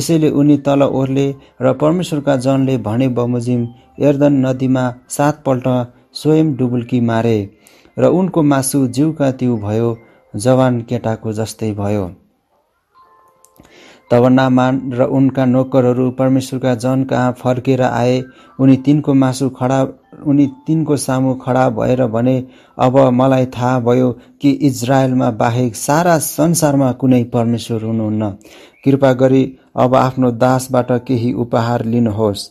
यसैले उनी तल ओर्ले र परमेश्वरका जनले भने बमोजिम एर्दन नदीमा सातपल्ट स्वयं डुबुल्की मारे र उनको मासु जिउका तिउ भयो जवान केटाको जस्तै भयो तब नामान र उनका नोकरहरू परमेश्वरका जन कहाँ फर्केर आए उनी तिनको मासु खडा उनी तिनको सामु खडा भएर भने अब मलाई थाहा भयो कि इजरायलमा बाहेक सारा संसारमा कुनै परमेश्वर हुनुहुन्न कृपा गरी अब आफ्नो दासबाट केही उपहार लिनुहोस्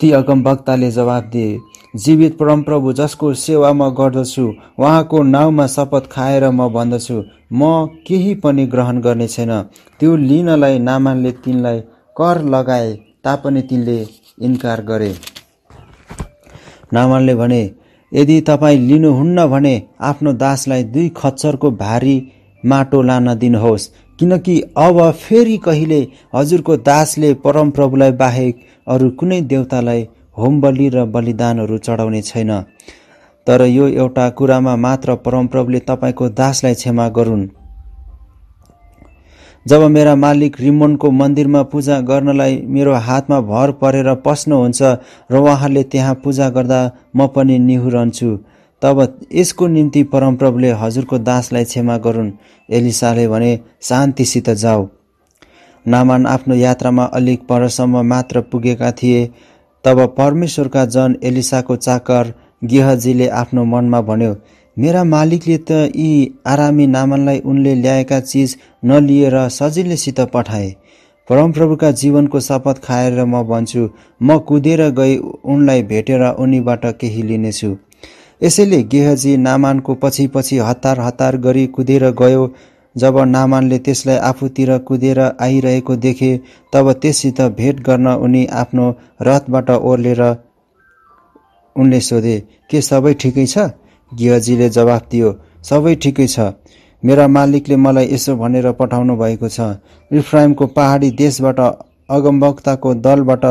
ती अगमवक्ताले जवाब दिए जीवित परमप्रभु जसको सेवा म गर्दछु उहाँको नाउँमा शपथ खाएर म भन्दछु म केही पनि ग्रहण गर्ने छैन त्यो लिनलाई नामानले तिनलाई कर लगाए तापनि तिनले इन्कार गरे नामानले भने यदि तपाईँ लिनुहुन्न भने आफ्नो दासलाई दुई खच्चरको भारी माटो लान दिनुहोस् किनकि अब फेरि कहिले हजुरको दासले परमप्रभुलाई बाहेक अरू कुनै देउतालाई होम बलि र बलिदानहरू चढाउने छैन तर यो एउटा कुरामा मात्र परमप्रभुले तपाईँको दासलाई क्षमा गरून् जब मेरा मालिक रिमोनको मन्दिरमा पूजा गर्नलाई मेरो हातमा भर परेर पस्नुहुन्छ र उहाँले त्यहाँ पूजा गर्दा म पनि निहुरन्छु तब यसको निम्ति परमप्रभुले हजुरको दासलाई क्षमा गरून् एलिसाले भने शान्तिसित जाऊ नामान आफ्नो यात्रामा अलिक परसम्म मात्र पुगेका थिए तब परमेश्वरका जन एलिसाको चाकर गेहजीले आफ्नो मनमा भन्यो मेरा मालिकले त यी आरामी नामनलाई उनले ल्याएका चिज नलिएर सजिलैसित पठाए परमप्रभुका जीवनको शपथ खाएर म भन्छु म कुदेर गई उनलाई भेटेर उनीबाट केही लिनेछु यसैले गेहजी नामानको पछि पछि हतार हतार गरी कुदेर गयो जब नामानले त्यसलाई आफूतिर कुदेर आइरहेको देखे तब त्यससित भेट गर्न उनी आफ्नो रथबाट ओर्लेर उनले सोधे के सबै ठिकै छ गिहजीले जवाफ दियो सबै ठिकै छ मेरा मालिकले मलाई यसो भनेर पठाउनु भएको छ इफ्राइमको पहाडी देशबाट अगमवक्ताको दलबाट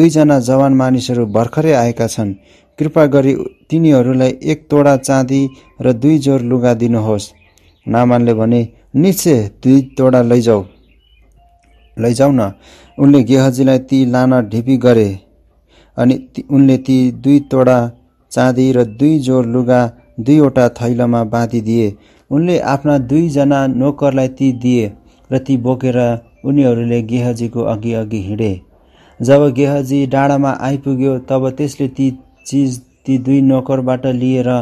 दुईजना जवान मानिसहरू भर्खरै आएका छन् कृपा गरी तिनीहरूलाई एक तोडा चाँदी र दुई जोर लुगा दिनुहोस् नामानले भने निश्चय दुई तोडा लैजाऊ लैजाऊ न उनले गेहजीलाई ती लान ढिपी गरे अनि उनले ती दुई तोडा चाँदी र दुई जोर लुगा दुईवटा थैलोमा बाँधिदिए उनले आफ्ना दुईजना नोकरलाई ती दिए र ती बोकेर उनीहरूले गेहजीको अघि अघि हिँडे जब गेहजी डाँडामा आइपुग्यो तब त्यसले ती चिज ती दुई नोकरबाट लिएर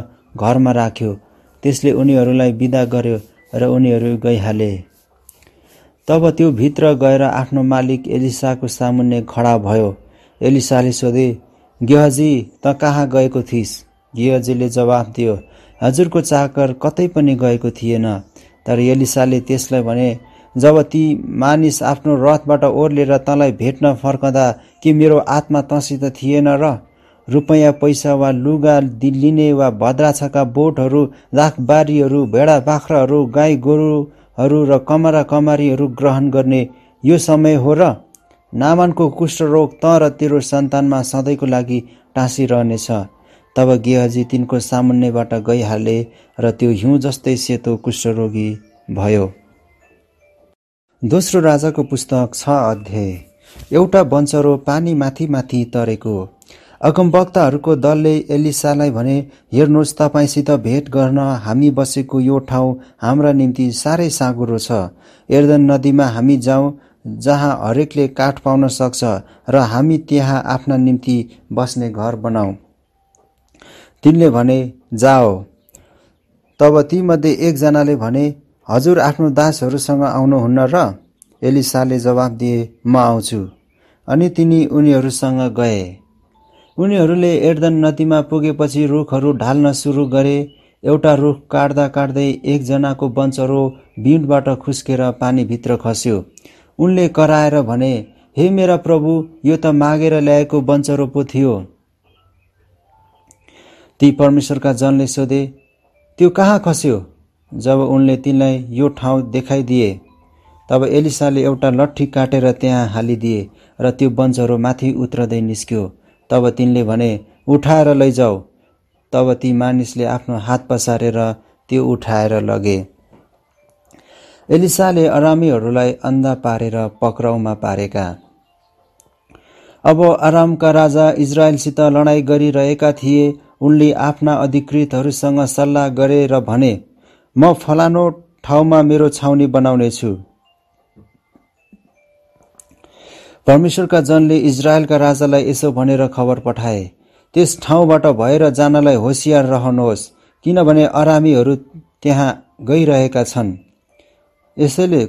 घरमा राख्यो त्यसले उनीहरूलाई विदा गर्यो र उनीहरू गइहाले तब त्यो भित्र गएर आफ्नो मालिक एलिसाको सामुन्ने खडा भयो एलिसाले सोधे गेहजी त कहाँ गएको थिइस् गेहजीले जवाफ दियो हजुरको चाकर कतै पनि गएको थिएन तर एलिसाले त्यसलाई भने जब ती मानिस आफ्नो रथबाट ओर्लेर तँलाई भेट्न फर्कँदा के मेरो आत्मा तँसित थिएन र रुपैयाँ पैसा वा लुगा लिने वा भद्राछाका बोटहरू लाखबारीहरू भेडा बाख्राहरू गाई गोरुहरू र कमरा कमारीहरू ग्रहण गर्ने यो समय हो र नामानको कुष्ठरोग त र तेरो सन्तानमा सधैँको लागि टाँसिरहनेछ तब गेहजी तिनको सामुन्नेबाट गइहाले र त्यो हिउँ जस्तै सेतो कुष्ठरोगी भयो दोस्रो राजाको पुस्तक छ अध्याय एउटा बन्चरो पानी माथि माथि तरेको अगमवक्ताहरूको दलले एलिसालाई भने हेर्नुहोस् तपाईँसित भेट गर्न हामी बसेको यो ठाउँ हाम्रा निम्ति साह्रै साँगुरो छ एर्दन नदीमा हामी जाउँ जहाँ हरेकले काठ पाउन सक्छ र हामी त्यहाँ आफ्ना निम्ति बस्ने घर बनाऊ तिनले भने जाओ तब तीमध्ये एकजनाले भने हजुर आफ्नो दासहरूसँग आउनुहुन्न र एलिसाले जवाब दिए म आउँछु अनि तिनी उनीहरूसँग गए उनीहरूले एडदन नदीमा पुगेपछि रुखहरू ढाल्न सुरु गरे एउटा रुख काट्दा काट्दै एकजनाको बन्चरो बिँडबाट खुस्केर पानीभित्र खस्यो उनले कराएर भने हे मेरा प्रभु यो त मागेर ल्याएको बन्चरो पो थियो ती परमेश्वरका जनले सोधे त्यो कहाँ खस्यो जब उनले तिनलाई यो ठाउँ देखाइदिए तब एलिसाले एउटा लट्ठी काटेर त्यहाँ हालिदिए र त्यो बन्चरो माथि उत्रदै निस्क्यो तब तिनले भने उठाएर लैजाऊ तब ती मानिसले आफ्नो हात पसारेर त्यो उठाएर लगे एलिसाले अरामीहरूलाई अन्धा पारेर पक्राउमा पारेका अब आरामका राजा इजरायलसित लडाईँ गरिरहेका थिए उनले आफ्ना अधिकृतहरूसँग सल्लाह गरे र भने म फलानो ठाउँमा मेरो छाउनी बनाउनेछु परमेश्वरका जनले इजरायलका राजालाई यसो भनेर खबर पठाए त्यस ठाउँबाट भएर जानलाई होसियार रहनुहोस् किनभने अरामीहरू त्यहाँ गइरहेका छन् यसैले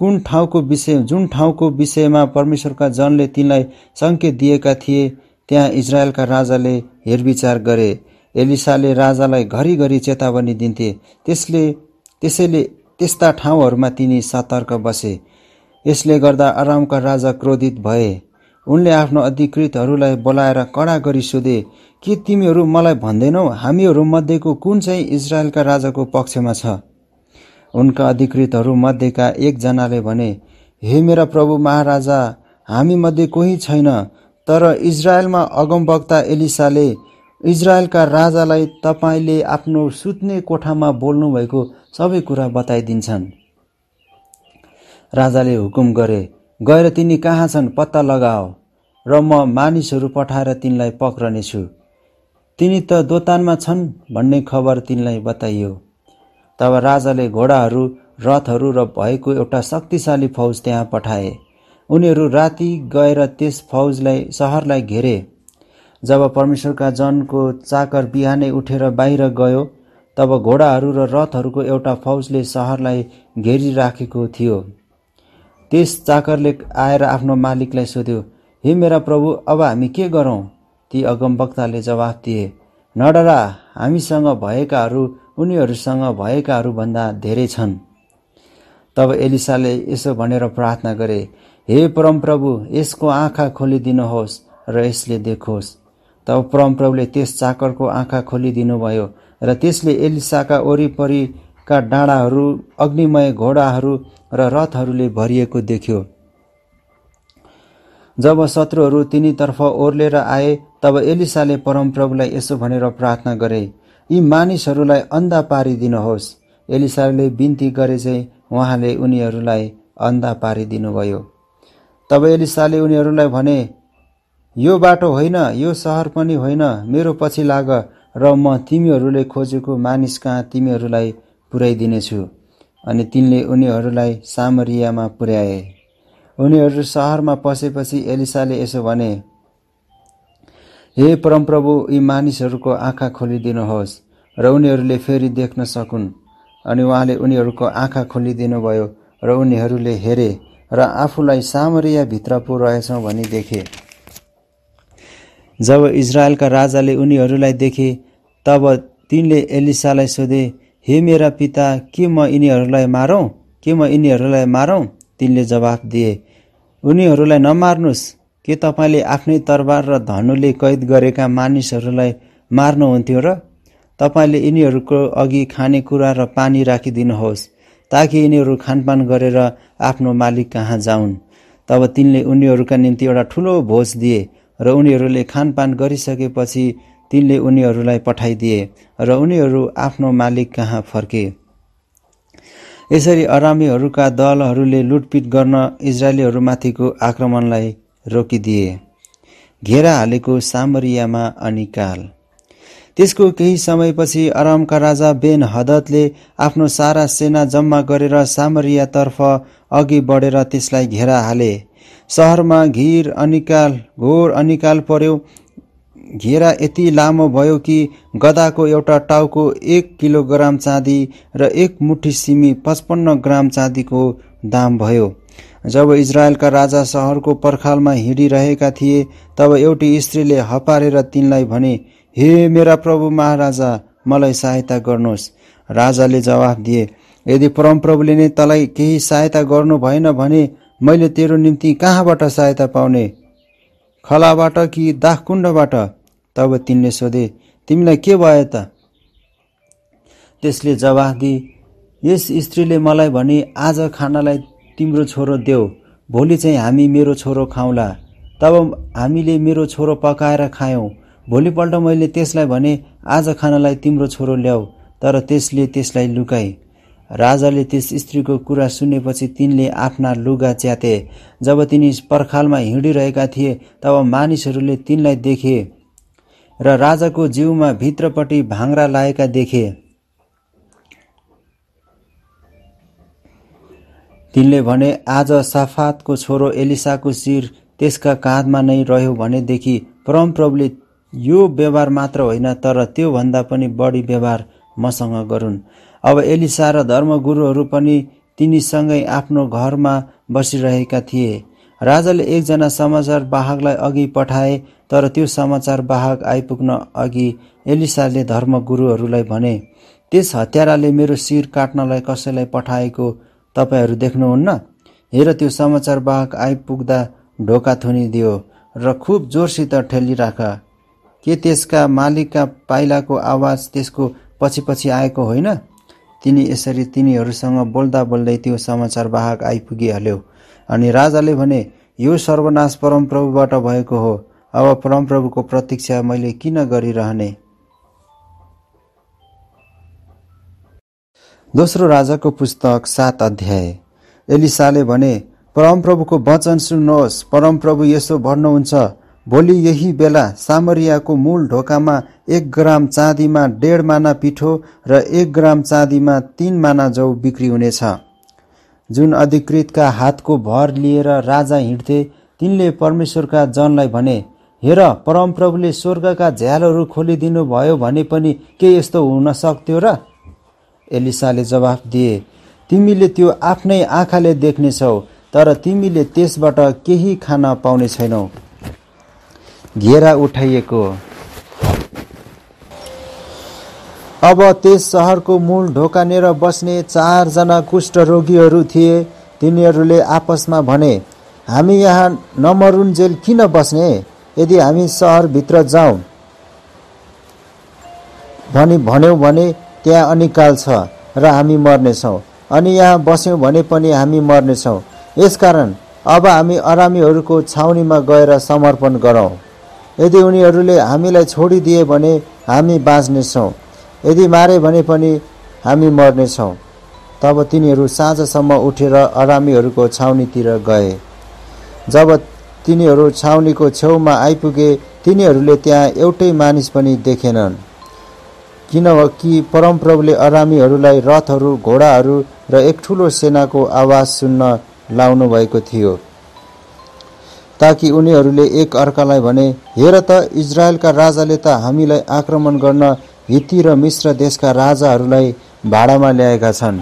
कुन ठाउँको विषय जुन ठाउँको विषयमा परमेश्वरका जनले तिनलाई सङ्केत दिएका थिए त्यहाँ इजरायलका राजाले हेरविचार गरे एलिसाले राजालाई घरिघरि चेतावनी दिन्थे त्यसले त्यसैले त्यस्ता ठाउँहरूमा तिनी सतर्क बसे यसले गर्दा आरामका राजा क्रोधित भए उनले आफ्नो अधिकृतहरूलाई बोलाएर कडा गरी सोधे के तिमीहरू मलाई भन्दैनौ हामीहरूमध्येको कुन चाहिँ इजरायलका राजाको पक्षमा छ उनका अधिकृतहरूमध्येका एकजनाले भने हे मेरा प्रभु महाराजा मध्ये कोही छैन तर इजरायलमा अगमवक्ता एलिसाले इजरायलका राजालाई तपाईँले आफ्नो सुत्ने कोठामा बोल्नुभएको सबै कुरा बताइदिन्छन् राजाले हुकुम गरे गएर तिनी कहाँ छन् पत्ता लगाओ र म मानिसहरू पठाएर तिनलाई पक्रनेछु तिनी त दोतानमा छन् भन्ने खबर तिनलाई बताइयो तब राजाले घोडाहरू रथहरू र भएको एउटा शक्तिशाली फौज त्यहाँ पठाए उनीहरू राति गएर त्यस फौजलाई सहरलाई घेरे जब परमेश्वरका जनको चाकर बिहानै उठेर बाहिर गयो तब घोडाहरू र रथहरूको एउटा फौजले सहरलाई घेरिराखेको थियो त्यस चाकरले आएर आफ्नो मालिकलाई सोध्यो हे मेरा प्रभु अब हामी के गरौँ ती अगमवक्ताले जवाफ दिए नडरा हामीसँग भएकाहरू उनीहरूसँग भएकाहरूभन्दा धेरै छन् तब एलिसाले यसो भनेर प्रार्थना गरे हे परमप्रभु यसको आँखा खोलिदिनुहोस् र यसले देखोस् तब परमप्रभुले त्यस चाकरको आँखा खोलिदिनुभयो र त्यसले एलिसाका वरिपरि का डाँडाहरू अग्निमय घोडाहरू र रथहरूले भरिएको देख्यो जब शत्रुहरू तिनीतर्फ ओर्लेर आए तब एलिसाले परमप्रभुलाई यसो भनेर प्रार्थना गरे यी मानिसहरूलाई अन्धा पारिदिनुहोस् एलिसाले बिन्ती गरे चाहिँ उहाँले उनीहरूलाई अन्धा पारिदिनुभयो तब एलिसाले उनीहरूलाई भने यो बाटो होइन यो सहर पनि होइन मेरो पछि लाग र म तिमीहरूले खोजेको मानिस कहाँ तिमीहरूलाई पुर्याइदिनेछु अनि तिनले उनीहरूलाई सामरियामा पुर्याए उनीहरू सहरमा पसेपछि एलिसाले यसो भने हे परमप्रभु यी मानिसहरूको आँखा खोलिदिनुहोस् र उनीहरूले फेरि देख्न सकुन् अनि उहाँले उनीहरूको आँखा खोलिदिनु भयो र उनीहरूले हेरे र आफूलाई सामरियाभित्र पो रहेछौँ भनी देखे जब इजरायलका राजाले उनीहरूलाई देखे तब तिनले एलिसालाई सोधे हे मेरा पिता के म यिनीहरूलाई मारौँ के म यिनीहरूलाई मारौँ तिनले जवाफ दिए उनीहरूलाई नमार्नुहोस् के तपाईँले आफ्नै तरबार र धनुले कैद गरेका मानिसहरूलाई मार्नुहुन्थ्यो र तपाईँले यिनीहरूको अघि खानेकुरा र पानी राखिदिनुहोस् ताकि यिनीहरू खानपान गरेर आफ्नो मालिक कहाँ जाउन् तब तिनले उनीहरूका निम्ति एउटा ठुलो भोज दिए र उनीहरूले खानपान गरिसकेपछि तिनले उनीहरूलाई पठाइदिए र उनीहरू आफ्नो मालिक कहाँ फर्के यसरी अरामीहरूका दलहरूले लुटपिट गर्न इजरायलीहरूमाथिको आक्रमणलाई रोकिदिए घेरा हालेको सामरियामा अनिकाल त्यसको केही समयपछि अरामका राजा बेन हदतले आफ्नो सारा सेना जम्मा गरेर सामरियातर्फ अघि बढेर त्यसलाई घेरा हाले सहरमा घिर अनिकाल घोर अनिकाल पर्यो घेरा यति लामो भयो कि गदाको एउटा टाउको एक किलोग्राम चाँदी र एक मुठी सिमी पचपन्न ग्राम चाँदीको दाम भयो जब इजरायलका राजा सहरको पर्खालमा हिँडिरहेका थिए तब एउटी स्त्रीले हपारेर तिनलाई भने हे मेरा प्रभु महाराजा मलाई सहायता गर्नुहोस् राजाले जवाफ दिए यदि परमप्रभुले नै तँलाई केही सहायता गर्नु भएन भने मैले तेरो निम्ति कहाँबाट सहायता पाउने खलाबाट कि दाखकुण्डबाट तब तिनले सोधे तिमीलाई के भयो त त्यसले जवाफ दिए यस स्त्रीले मलाई भने आज खानालाई तिम्रो छोरो देऊ भोलि चाहिँ हामी मेरो छोरो खाउँला तब हामीले मेरो छोरो पकाएर खायौँ भोलिपल्ट मैले त्यसलाई भने आज खानालाई तिम्रो छोरो ल्याऊ तर त्यसले त्यसलाई लुकाए राजाले त्यस स्त्रीको कुरा सुनेपछि तिनले आफ्ना लुगा च्याते जब तिनी पर्खालमा हिँडिरहेका थिए तब मानिसहरूले तिनलाई देखे र राजाको जिउमा भित्रपट्टि भाङ्रा लागेका देखे तिनले भने आज साफातको छोरो एलिसाको शिर त्यसका काँधमा नै रह्यो भनेदेखि परमप्रभुले यो व्यवहार मात्र होइन तर त्योभन्दा पनि बढी व्यवहार मसँग गरून् अब एलिसा र धर्मगुरुहरू पनि तिनीसँगै आफ्नो घरमा बसिरहेका थिए राजाले एकजना समाचार वाहकलाई अघि पठाए तर त्यो समाचार वाहक आइपुग्न अघि एलिसाले धर्मगुरुहरूलाई भने त्यस हत्याराले मेरो शिर काट्नलाई कसैलाई पठाएको तपाईँहरू देख्नुहुन्न हेर त्यो समाचार वाहक आइपुग्दा ढोका थुनिदियो र खुब जोरसित ठेलिराख के त्यसका मालिकका पाइलाको आवाज त्यसको पछि पछि आएको होइन तिनी यसरी तिनीहरूसँग बोल्दा बोल्दै त्यो समाचार वाहक आइपुगिहाल्यो अनि राजाले भने यो सर्वनाश परमप्रभुबाट भएको हो अब परमप्रभुको प्रतीक्षा मैले किन गरिरहने दोस्रो राजाको पुस्तक सात अध्याय एलिसाले भने परमप्रभुको वचन सुन्नुहोस् परमप्रभु यसो भन्नुहुन्छ भोलि यही बेला सामरियाको मूल ढोकामा एक ग्राम चाँदीमा डेढ माना पिठो र एक ग्राम चाँदीमा तिन माना जौ बिक्री हुनेछ जुन अधिकृतका हातको भर लिएर राजा हिँड्थे तिनले परमेश्वरका जनलाई भने हेर परमप्रभुले स्वर्गका झ्यालहरू खोलिदिनु भयो भने पनि के यस्तो हुन सक्थ्यो र एलिसाले जवाफ दिए तिमीले त्यो आफ्नै आँखाले देख्नेछौ तर तिमीले त्यसबाट केही खान पाउने छैनौ घेरा उठाइएको अब त्यस सहरको मूल ढोकानेर बस्ने चारजना कुष्ठरोगीहरू थिए तिनीहरूले आपसमा भने हामी यहाँ नमरुन जेल किन बस्ने यदि हामी सहरभित्र जाउँ भने भन्यौँ भने त्यहाँ अनिकाल छ र हामी मर्नेछौँ अनि यहाँ बस्यौँ भने पनि हामी मर्नेछौँ यसकारण अब हामी अरामीहरूको छाउनीमा गएर समर्पण गरौँ यदि उनीहरूले हामीलाई छोडिदिए भने हामी बाँच्नेछौँ यदि मारे भने पनि हामी मर्नेछौँ तब तिनीहरू साँझसम्म उठेर अरामीहरूको छाउनीतिर गए जब तिनीहरू छाउनीको छेउमा आइपुगे तिनीहरूले त्यहाँ एउटै मानिस पनि देखेनन् किनकि परमप्रभुले अरामीहरूलाई रथहरू घोडाहरू र एक ठुलो सेनाको आवाज सुन्न लाउनु भएको थियो ताकि उनीहरूले एक अर्कालाई भने हेर त इजरायलका राजाले त हामीलाई आक्रमण गर्न हिती र मिश्र देशका राजाहरूलाई भाडामा ल्याएका छन्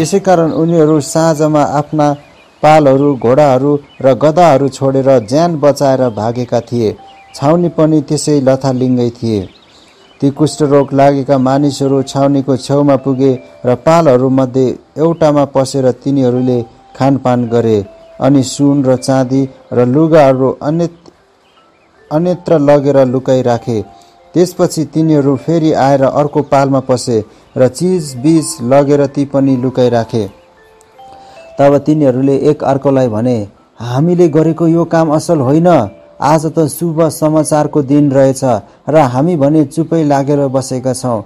यसै कारण उनीहरू साँझमा आफ्ना पालहरू घोडाहरू र गदाहरू छोडेर ज्यान बचाएर भागेका थिए छाउनी पनि त्यसै लथालिङ्गै थिए ती कुष्ठरोग लागेका मानिसहरू छाउनीको छेउमा पुगे र पालहरूमध्ये एउटामा पसेर तिनीहरूले खानपान गरे अनि सुन र चाँदी र लुगाहरू अन्य अन्यत्र लगेर लुकाइराखे त्यसपछि तिनीहरू फेरि आएर अर्को पालमा पसे र चिजबिज लगेर ती पनि लुकाइराखे तब तिनीहरूले एक अर्कोलाई भने हामीले गरेको यो काम असल होइन आज त शुभ समाचारको दिन रहेछ र हामी भने चुपै लागेर बसेका छौँ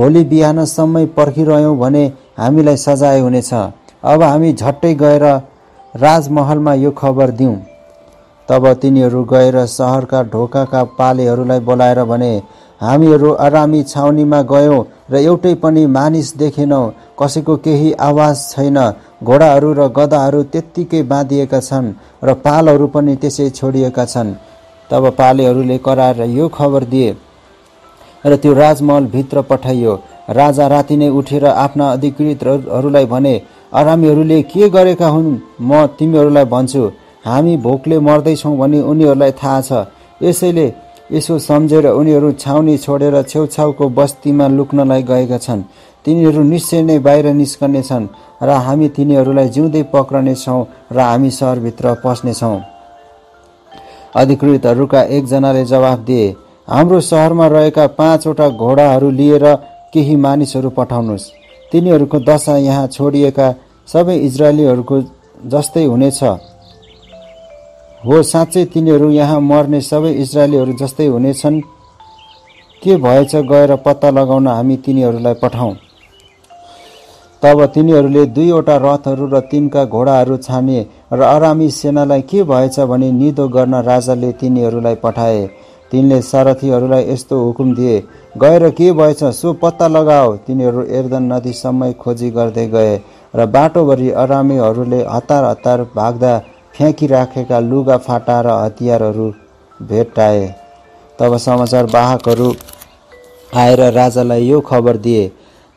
भोलि बिहानसम्मै पर्खिरह्यौँ भने हामीलाई सजाय हुनेछ अब हामी झट्टै गएर राजमहलमा यो खबर दिउँ तब तिनीहरू गएर सहरका ढोकाका पालेहरूलाई बोलाएर भने हामीहरू आरामी छाउनीमा गयौँ र एउटै पनि मानिस देखेनौँ कसैको केही आवाज छैन घोडाहरू र गदाहरू त्यत्तिकै बाँधिएका छन् र पालहरू पनि त्यसै छोडिएका छन् तब पालेहरूले कराएर यो खबर दिए र त्यो राजमहलभित्र पठाइयो राजा राति नै उठेर आफ्ना अधिकृतहरूलाई भने आरामीहरूले के गरेका हुन् म तिमीहरूलाई भन्छु हामी भोकले मर्दैछौँ भनी उनीहरूलाई थाहा छ यसैले यसो सम्झेर उनीहरू छाउनी छोडेर छेउछाउको बस्तीमा लुक्नलाई गएका छन् तिनीहरू निश्चय नै बाहिर निस्कनेछन् र हामी तिनीहरूलाई जिउँदै पक्रनेछौँ र हामी सहरभित्र पस्नेछौँ अधिकृतहरूका एकजनाले जवाफ दिए हाम्रो सहरमा रहेका पाँचवटा घोडाहरू लिएर केही मानिसहरू पठाउनुहोस् तिनीहरूको दशा यहाँ छोडिएका सबै इजरायलीहरूको जस्तै हुनेछ हो साँच्चै तिनीहरू यहाँ मर्ने सबै इजरायलीहरू जस्तै हुनेछन् के भएछ गएर पत्ता लगाउन हामी तिनीहरूलाई पठाउँ तब तिनीहरूले दुईवटा रथहरू र तिनका घोडाहरू छाने र आरामी सेनालाई के भएछ भने निदो गर्न राजाले तिनीहरूलाई पठाए तिनले सारथीहरूलाई यस्तो हुकुम दिए गएर के भएछ सो पत्ता लगाओ तिनीहरू एर्दन नदीसम्मै खोजी गर्दै गए र बाटोभरि अरामीहरूले हतार हतार भाग्दा फ्याँकिराखेका लुगा फाटा र हतियारहरू भेट्टाए तब समाचार बाहकहरू आएर राजालाई यो खबर दिए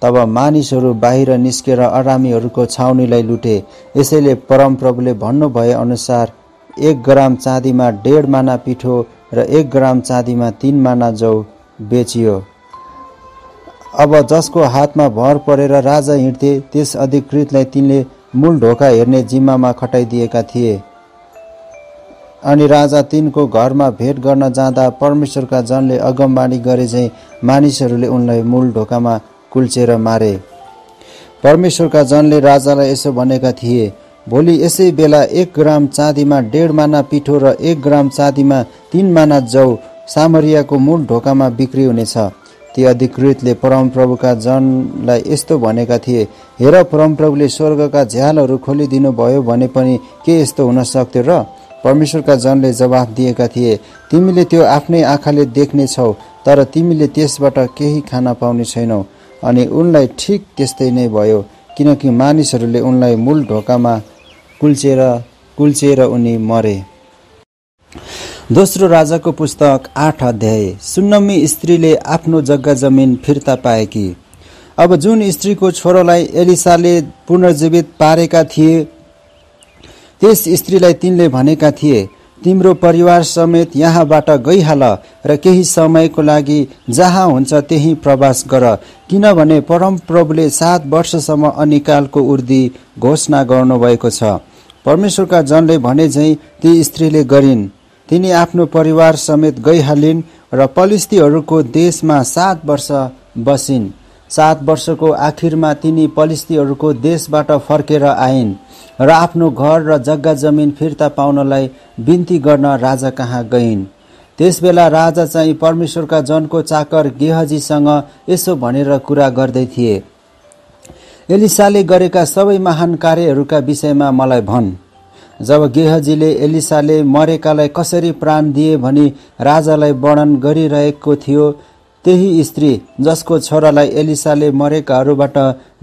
तब मानिसहरू बाहिर निस्केर अरामीहरूको छाउनीलाई लुटे यसैले परमप्रभुले भन्नुभए अनुसार एक ग्राम चाँदीमा डेढ माना पिठो र एक ग्राम चाँदीमा तिन माना जौ बेचियो अब जसको हातमा भर परेर राजा हिँड्थे त्यस अधिकृतलाई तिनले मूल ढोका हेर्ने जिम्मामा खटाइदिएका थिए अनि राजा तिनको घरमा भेट गर्न जाँदा परमेश्वरका जनले अगमबाणी गरे चाहिँ मानिसहरूले उनलाई मूल ढोकामा कुल्चेर मारे परमेश्वरका जनले राजालाई यसो भनेका थिए भोलि यसै बेला एक ग्राम चाँदीमा डेढ माना पिठो र एक ग्राम चाँदीमा तिन माना जौ सामरियाको मूल ढोकामा बिक्री हुनेछ ती अधिकृतले परमप्रभुका जनलाई यस्तो भनेका थिए हेर परमप्रभुले स्वर्गका झ्यालहरू खोलिदिनु भयो भने पनि के यस्तो हुन सक्थ्यो र परमेश्वरका जनले जवाफ दिएका थिए तिमीले त्यो आफ्नै आँखाले देख्नेछौ तर तिमीले त्यसबाट केही खान पाउने छैनौ अनि उनलाई ठिक त्यस्तै नै भयो किनकि मानिसहरूले उनलाई मूल ढोकामा कुल्चेर कुल्चेर उनी मरे दोस्रो राजाको पुस्तक आठ अध्याय सुन्नमी स्त्रीले आफ्नो जग्गा जमिन फिर्ता पाएकी अब जुन स्त्रीको छोरोलाई एलिसाले पुनर्जीवित पारेका थिए त्यस स्त्रीलाई तिनले भनेका थिए तिम्रो परिवार समेत यहाँबाट गइहाल र केही समयको लागि जहाँ हुन्छ त्यही प्रवास गर किनभने परमप्रभुले सात वर्षसम्म अनिकालको उर्दी घोषणा गर्नुभएको छ परमेश्वरका जनले भने झैँ ती स्त्रीले गरिन् तिनी आफ्नो परिवार समेत गइहालिन् र पलिस्तीहरूको देशमा सात वर्ष बसिन् सात वर्षको आखिरमा तिनी पलिस्तीहरूको देशबाट फर्केर आइन् र आफ्नो घर र जग्गा जमिन फिर्ता पाउनलाई बिन्ती गर्न राजा कहाँ गइन् त्यसबेला राजा चाहिँ परमेश्वरका जनको चाकर गेहजीसँग यसो भनेर कुरा गर्दै थिए एलिसाले गरेका सबै महान कार्यहरूका विषयमा मलाई भन् जब गेहजीले एलिसाले मरेकालाई कसरी प्राण दिए भनी राजालाई वर्णन गरिरहेको थियो त्यही स्त्री जसको छोरालाई एलिसाले मरेकाहरूबाट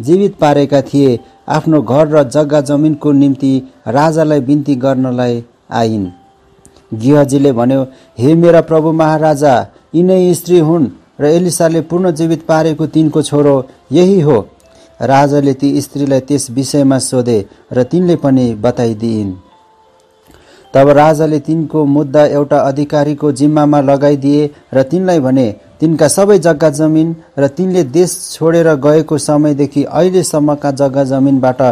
जीवित पारेका थिए आफ्नो घर र जग्गा जमिनको निम्ति राजालाई बिन्ती गर्नलाई आइन् गृहजीले भन्यो हे मेरा प्रभु महाराजा यिनै स्त्री हुन् र एलिसाले पूर्ण जीवित पारेको तिनको छोरो यही हो राजाले ती स्त्रीलाई त्यस विषयमा सोधे र तिनले पनि बताइदिइन् तब राजाले तिनको मुद्दा एउटा अधिकारीको जिम्मामा लगाइदिए र तिनलाई भने तिनका सबै जग्गा जमिन र तिनले देश छोडेर गएको समयदेखि अहिलेसम्मका जग्गा जमिनबाट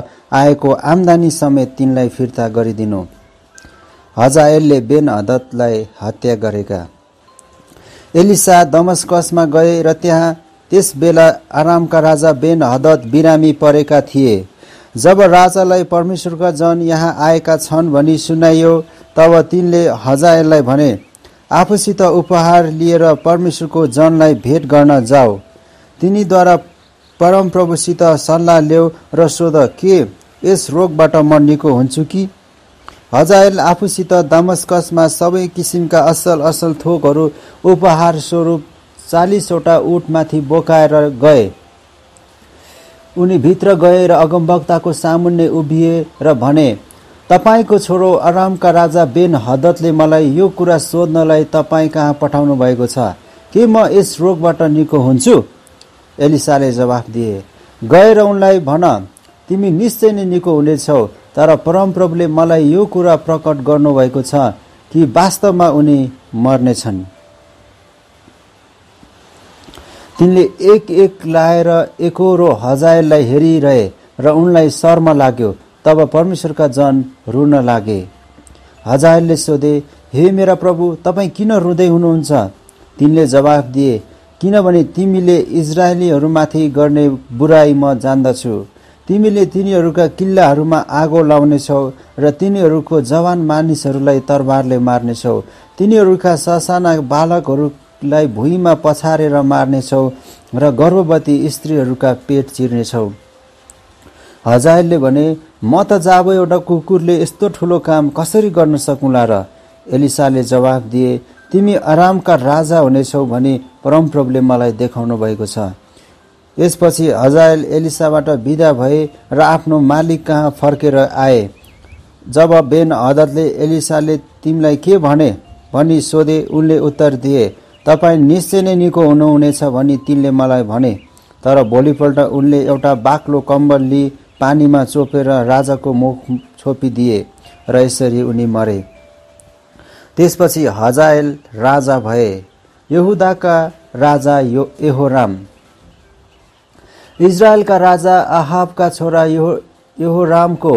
आएको आम्दानी समेत तिनलाई फिर्ता गरिदिनु हजायलले बेन हदतलाई हत्या गरेका एलिसा दमस्कसमा गए र त्यहाँ त्यस बेला आरामका राजा बेन हदत बिरामी परेका थिए जब राजालाई परमेश्वरका जन यहाँ आएका छन् भनी सुनाइयो तब तिनले हजारलाई भने आफूसित उपहार लिएर परमेश्वरको जनलाई भेट गर्न जाऊ तिनीद्वारा परमप्रभुसित सल्लाह ल्याऊ र सोध के यस रोगबाट म निको हुन्छु कि हजायल आफूसित दामस्कसमा सबै किसिमका असल असल थोकहरू उपहार स्वरूप चालिसवटा उठमाथि बोकाएर गए उनी भित्र गए र अगमभक्ताको सामुन्ने उभिए र भने तपाईँको छोरो आरामका राजा बेन हदतले मलाई यो कुरा सोध्नलाई तपाईँ कहाँ पठाउनु भएको छ के म यस रोगबाट निको हुन्छु एलिसाले जवाफ दिए गएर उनलाई भन तिमी निश्चय नै निको हुनेछौ तर परमप्रभुले मलाई यो कुरा प्रकट गर्नुभएको छ कि वास्तवमा उनी मर्नेछन् तिनले एक एक लाएर एकोरो हजायललाई हेरिरहे र उनलाई शर्म लाग्यो तब परमेश्वरका जन रुन लागे हजारले सोधे हे मेरा प्रभु तपाईँ किन रुँदै हुनुहुन्छ तिनले जवाफ दिए किनभने तिमीले इजरायलीहरूमाथि गर्ने बुराई म जान्दछु तिमीले तिनीहरूका किल्लाहरूमा आगो लाउनेछौ र तिनीहरूको जवान मानिसहरूलाई तरबारले मार्नेछौ तिनीहरूका ससाना बालकहरूलाई भुइँमा पछारेर मार्नेछौ र गर्भवती स्त्रीहरूका पेट चिर्नेछौ हजायलले भने म त जाब एउटा कुकुरले यस्तो ठुलो काम कसरी गर्न सकुला र एलिसाले जवाफ दिए तिमी आरामका राजा हुनेछौ भने परमप्रभुले मलाई देखाउनु भएको छ यसपछि हजायल एलिसाबाट बिदा भए र आफ्नो मालिक कहाँ फर्केर आए जब बेन हदतले एलिसाले तिमीलाई के भने भनी सोधे उनले उत्तर दिए तपाईँ निश्चय नै निको हुनुहुनेछ भनी तिनले मलाई भने तर भोलिपल्ट उनले एउटा बाक्लो कम्बल लिई पानीमा चोपेर राजाको मुख छोपिदिए र यसरी उनी मरे त्यसपछि हजायल राजा भए यहुदाका राजा यो यहोराम इजरायलका राजा आहाबका छोरा यो यहोरामको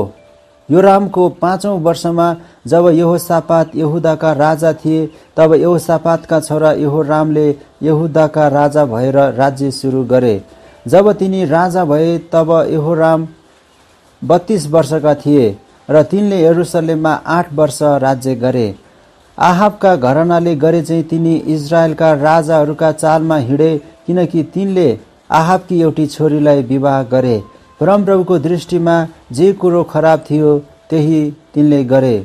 योरामको पाँचौँ वर्षमा जब यहोसापात यहुदाका राजा थिए तब यहोसापातका छोरा यहोरामले यहुदाका राजा भएर राज्य सुरु गरे जब तिनी राजा भए तब यहोराम बत्तीस वर्षका थिए र तिनले यरुसलेममा आठ वर्ष राज्य गरे आहाबका घरनाले गरे चाहिँ तिनी इजरायलका राजाहरूका चालमा हिँडे किनकि तिनले आहाबकी एउटी छोरीलाई विवाह गरे परमप्रभुको दृष्टिमा जे कुरो खराब थियो त्यही तिनले गरे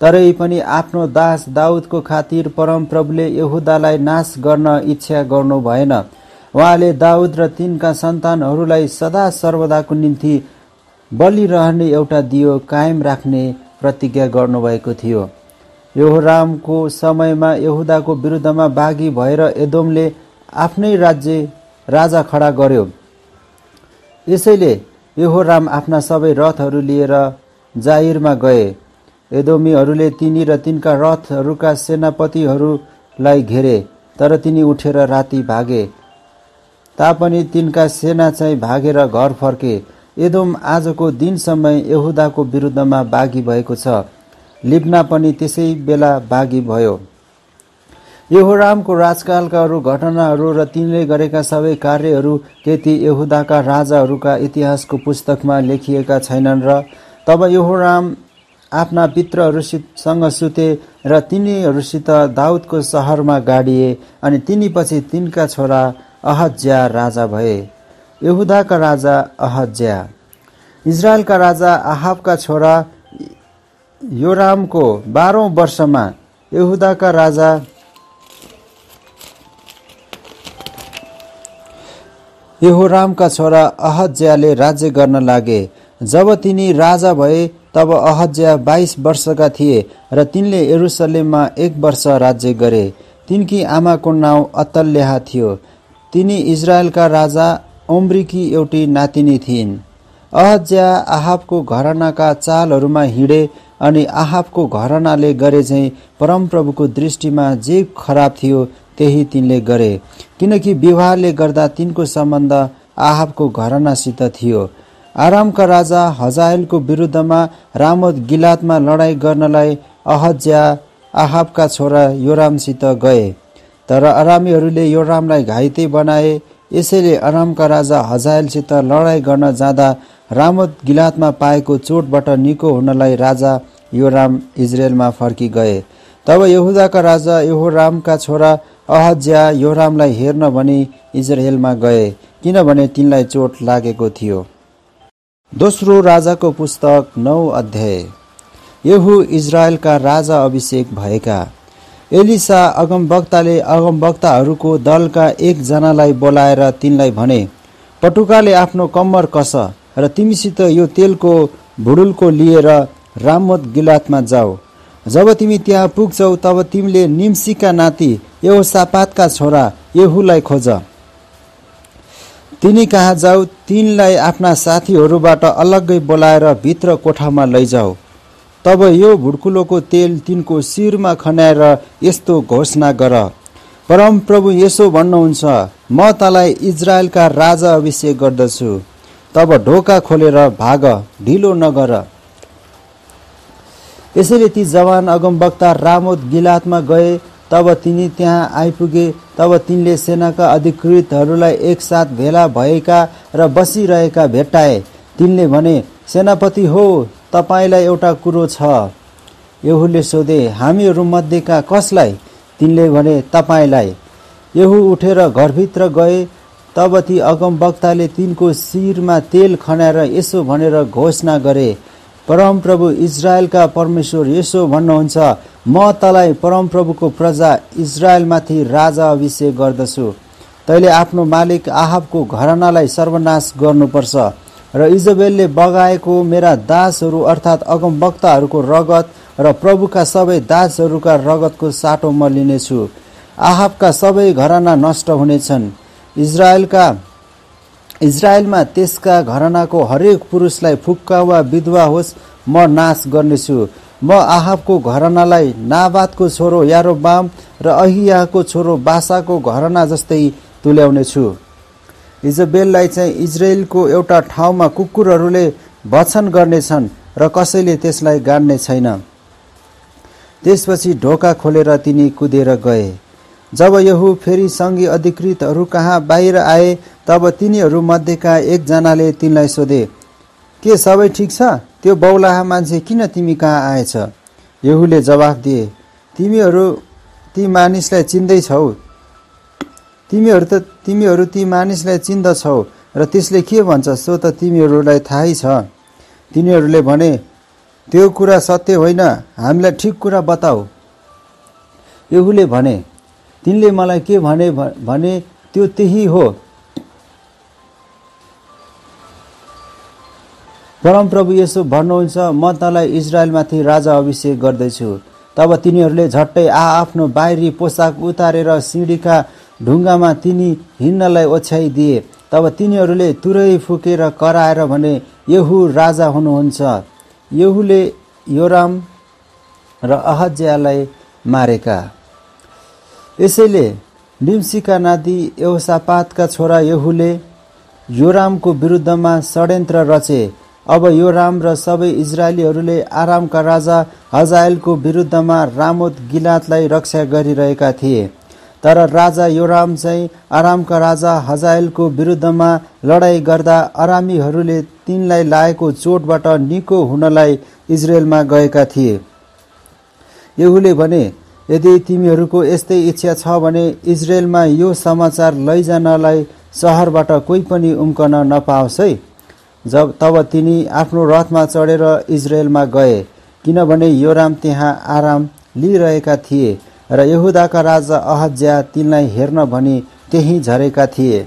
तरै पनि आफ्नो दास दाउदको खातिर परमप्रभुले यहुदालाई नाश गर्न इच्छा गर्नु भएन उहाँले दाउद र तिनका सन्तानहरूलाई सदा सर्वदाको निम्ति बलिरहने एउटा दियो कायम राख्ने प्रतिज्ञा गर्नुभएको थियो यहोरामको समयमा यहुदाको विरुद्धमा बाघी भएर एदोमले आफ्नै राज्य राजा खडा गर्यो यसैले यहोराम आफ्ना सबै रथहरू लिएर जाहिरमा गए एदोमीहरूले तिनी र तिनका रथहरूका सेनापतिहरूलाई घेरे तर तिनी उठेर राति भागे तापनि तिनका सेना चाहिँ भागेर घर फर्के एदोम आजको दिनसम्म यहुदाको विरुद्धमा बाघी भएको छ लिब्ना पनि त्यसै बेला बाघी भयो यहोरामको राजकालका अरू घटनाहरू र तिनले गरेका सबै कार्यहरू त्यति यहुदाका राजाहरूका इतिहासको पुस्तकमा लेखिएका छैनन् र तब यहोराम आफ्ना पित्रहरूसँग सुते र तिनीहरूसित दाउदको सहरमा गाडिए अनि तिनीपछि तिनका छोरा अहज्या राजा भए यहुदाका राजा अहज्या इजरायलका राजा आहाबका छोरा योरामको बाह्रौँ वर्षमा यहुदाका राजा यहोरामका छोरा अहज्याले राज्य गर्न लागे जब तिनी राजा भए तब अहज्या बाइस वर्षका थिए र तिनले यरुसलेममा एक वर्ष राज्य गरे तिनकी आमाको नाउँ अतल्याहा थियो तिनी इजरायलका राजा उम्रिकी एउटी नातिनी थिइन् अहज्या आहाबको घरनाका चालहरूमा हिँडे अनि आहाबको घरनाले गरे झैँ परमप्रभुको दृष्टिमा जे खराब थियो त्यही तिनले गरे किनकि विवाहले गर्दा तिनको सम्बन्ध आहाबको घरनासित थियो आरामका राजा हजायलको विरुद्धमा रामोद गिलातमा लडाईँ गर्नलाई अहज्या आहाबका छोरा योरामसित गए तर आरामीहरूले योरामलाई घाइते बनाए यसैले अरामका राजा हजायलसित लडाइँ गर्न जाँदा रामोत गिलातमा पाएको चोटबाट निको हुनलाई राजा योराम इजरायलमा फर्किगए तब यहुदाका राजा यहोरामका छोरा अहज्या योरामलाई हेर्न भने इजरायलमा गए किनभने तिनलाई चोट लागेको थियो दोस्रो राजाको पुस्तक नौ अध्याय यहु इजरायलका राजा अभिषेक भएका एलिसा अगमवक्ताले अगमवक्ताहरूको दलका एकजनालाई बोलाएर तिनलाई भने पटुकाले आफ्नो कम्मर कस र तिमीसित यो तेलको भुडुल्को लिएर रामोत गिलातमा जाऊ जब तिमी त्यहाँ पुग्छौ तब तिमीले निम्सीका नाति सापातका छोरा यहुलाई खोज तिनी कहाँ जाऊ तिनलाई आफ्ना साथीहरूबाट अलग्गै बोलाएर भित्र कोठामा लैजाऊ तब यो भुडकुलोको तेल तिनको शिरमा खन्याएर यस्तो घोषणा गर परमप्रभु यसो भन्नुहुन्छ म तँलाई इजरायलका राजा अभिषेक गर्दछु तब ढोका खोलेर भाग ढिलो नगर यसरी ती जवान अगमवक्ता रामोद गिलातमा गए तब तिनी त्यहाँ आइपुगे तब तिनले सेनाका अधिकृतहरूलाई एकसाथ भेला भएका र बसिरहेका भेट्टाए तिनले भने सेनापति हो तपाईँलाई एउटा कुरो छ यहुले सोधे हामीहरूमध्येका कसलाई तिनले भने तपाईँलाई यहु उठेर घरभित्र गए तब ती अगमवक्ताले तिनको शिरमा तेल खनाएर यसो भनेर घोषणा गरे परमप्रभु इजरायलका परमेश्वर यसो भन्नुहुन्छ म तलाई परमप्रभुको प्रजा इजरायलमाथि राजा अभिषेक गर्दछु तैँले आफ्नो मालिक आहाबको घरानालाई सर्वनाश गर्नुपर्छ र इजबेलले बगाएको मेरा दासहरू अर्थात् अगमवक्ताहरूको रगत र प्रभुका सबै दासहरूका रगतको साटो म लिनेछु आहाबका सबै घराना नष्ट हुनेछन् इजरायलका इजरायलमा त्यसका घरनाको हरेक पुरुषलाई फुक्का वा विधवा होस् म नाश गर्नेछु म आहाबको घरनालाई नाबादको छोरो यारो बाम र अहियाको छोरो बासाको घरना जस्तै तुल्याउनेछु इजबेललाई चाहिँ इजरायलको एउटा ठाउँमा कुकुरहरूले भक्षण गर्नेछन् र कसैले त्यसलाई गाड्ने छैन त्यसपछि ढोका खोलेर तिनी कुदेर गए जब यहु फेरि सङ्घीय अधिकृतहरू कहाँ बाहिर आए तब तिनीहरूमध्येका एकजनाले तिनलाई सोधे के सबै ठिक छ त्यो बौलाहा मान्छे किन तिमी कहाँ आएछ यहुले जवाफ दिए तिमीहरू ती मानिसलाई चिन्दैछौ तिमीहरू त तिमीहरू ती मानिसलाई चिन्दछौ र त्यसले के भन्छ सो त तिमीहरूलाई थाहै छ तिनीहरूले भने त्यो कुरा सत्य होइन हामीलाई ठिक कुरा बताऊ यहुले भने तिनले मलाई के भने भने त्यो त्यही हो परमप्रभु यसो भन्नुहुन्छ म तँलाई इजरायलमाथि राजा अभिषेक गर्दैछु तब तिनीहरूले झट्टै आ आफ्नो बाहिरी पोसाक उतारेर सिँढीका ढुङ्गामा तिनी हिँड्नलाई ओछ्याइदिए तब तिनीहरूले तुरै फुकेर कराएर भने यहु राजा हुनुहुन्छ यहुले योराम र अहज्यालाई मारेका यसैले निम्सीका नादी एउसापातका छोरा यहुले योरामको विरुद्धमा षड्यन्त्र रचे अब योराम र सबै इजरायलीहरूले आरामका राजा हजायलको विरुद्धमा रामोत गिलातलाई रक्षा गरिरहेका थिए तर राजा योराम चाहिँ आरामका राजा हजायलको विरुद्धमा लडाइँ गर्दा आरामीहरूले तिनलाई लागेको चोटबाट निको हुनलाई इजरायलमा गएका थिए यहुले भने यदि तिमीहरूको यस्तै इच्छा छ भने इजरायलमा यो समाचार लैजानलाई सहरबाट कोही पनि उम्कन नपाओस् है जब तब तिनी आफ्नो रथमा चढेर इजरायलमा गए किनभने योराम त्यहाँ आराम लिइरहेका थिए र यहुदाका राजा अहज्या तिनलाई हेर्न भनी त्यही झरेका थिए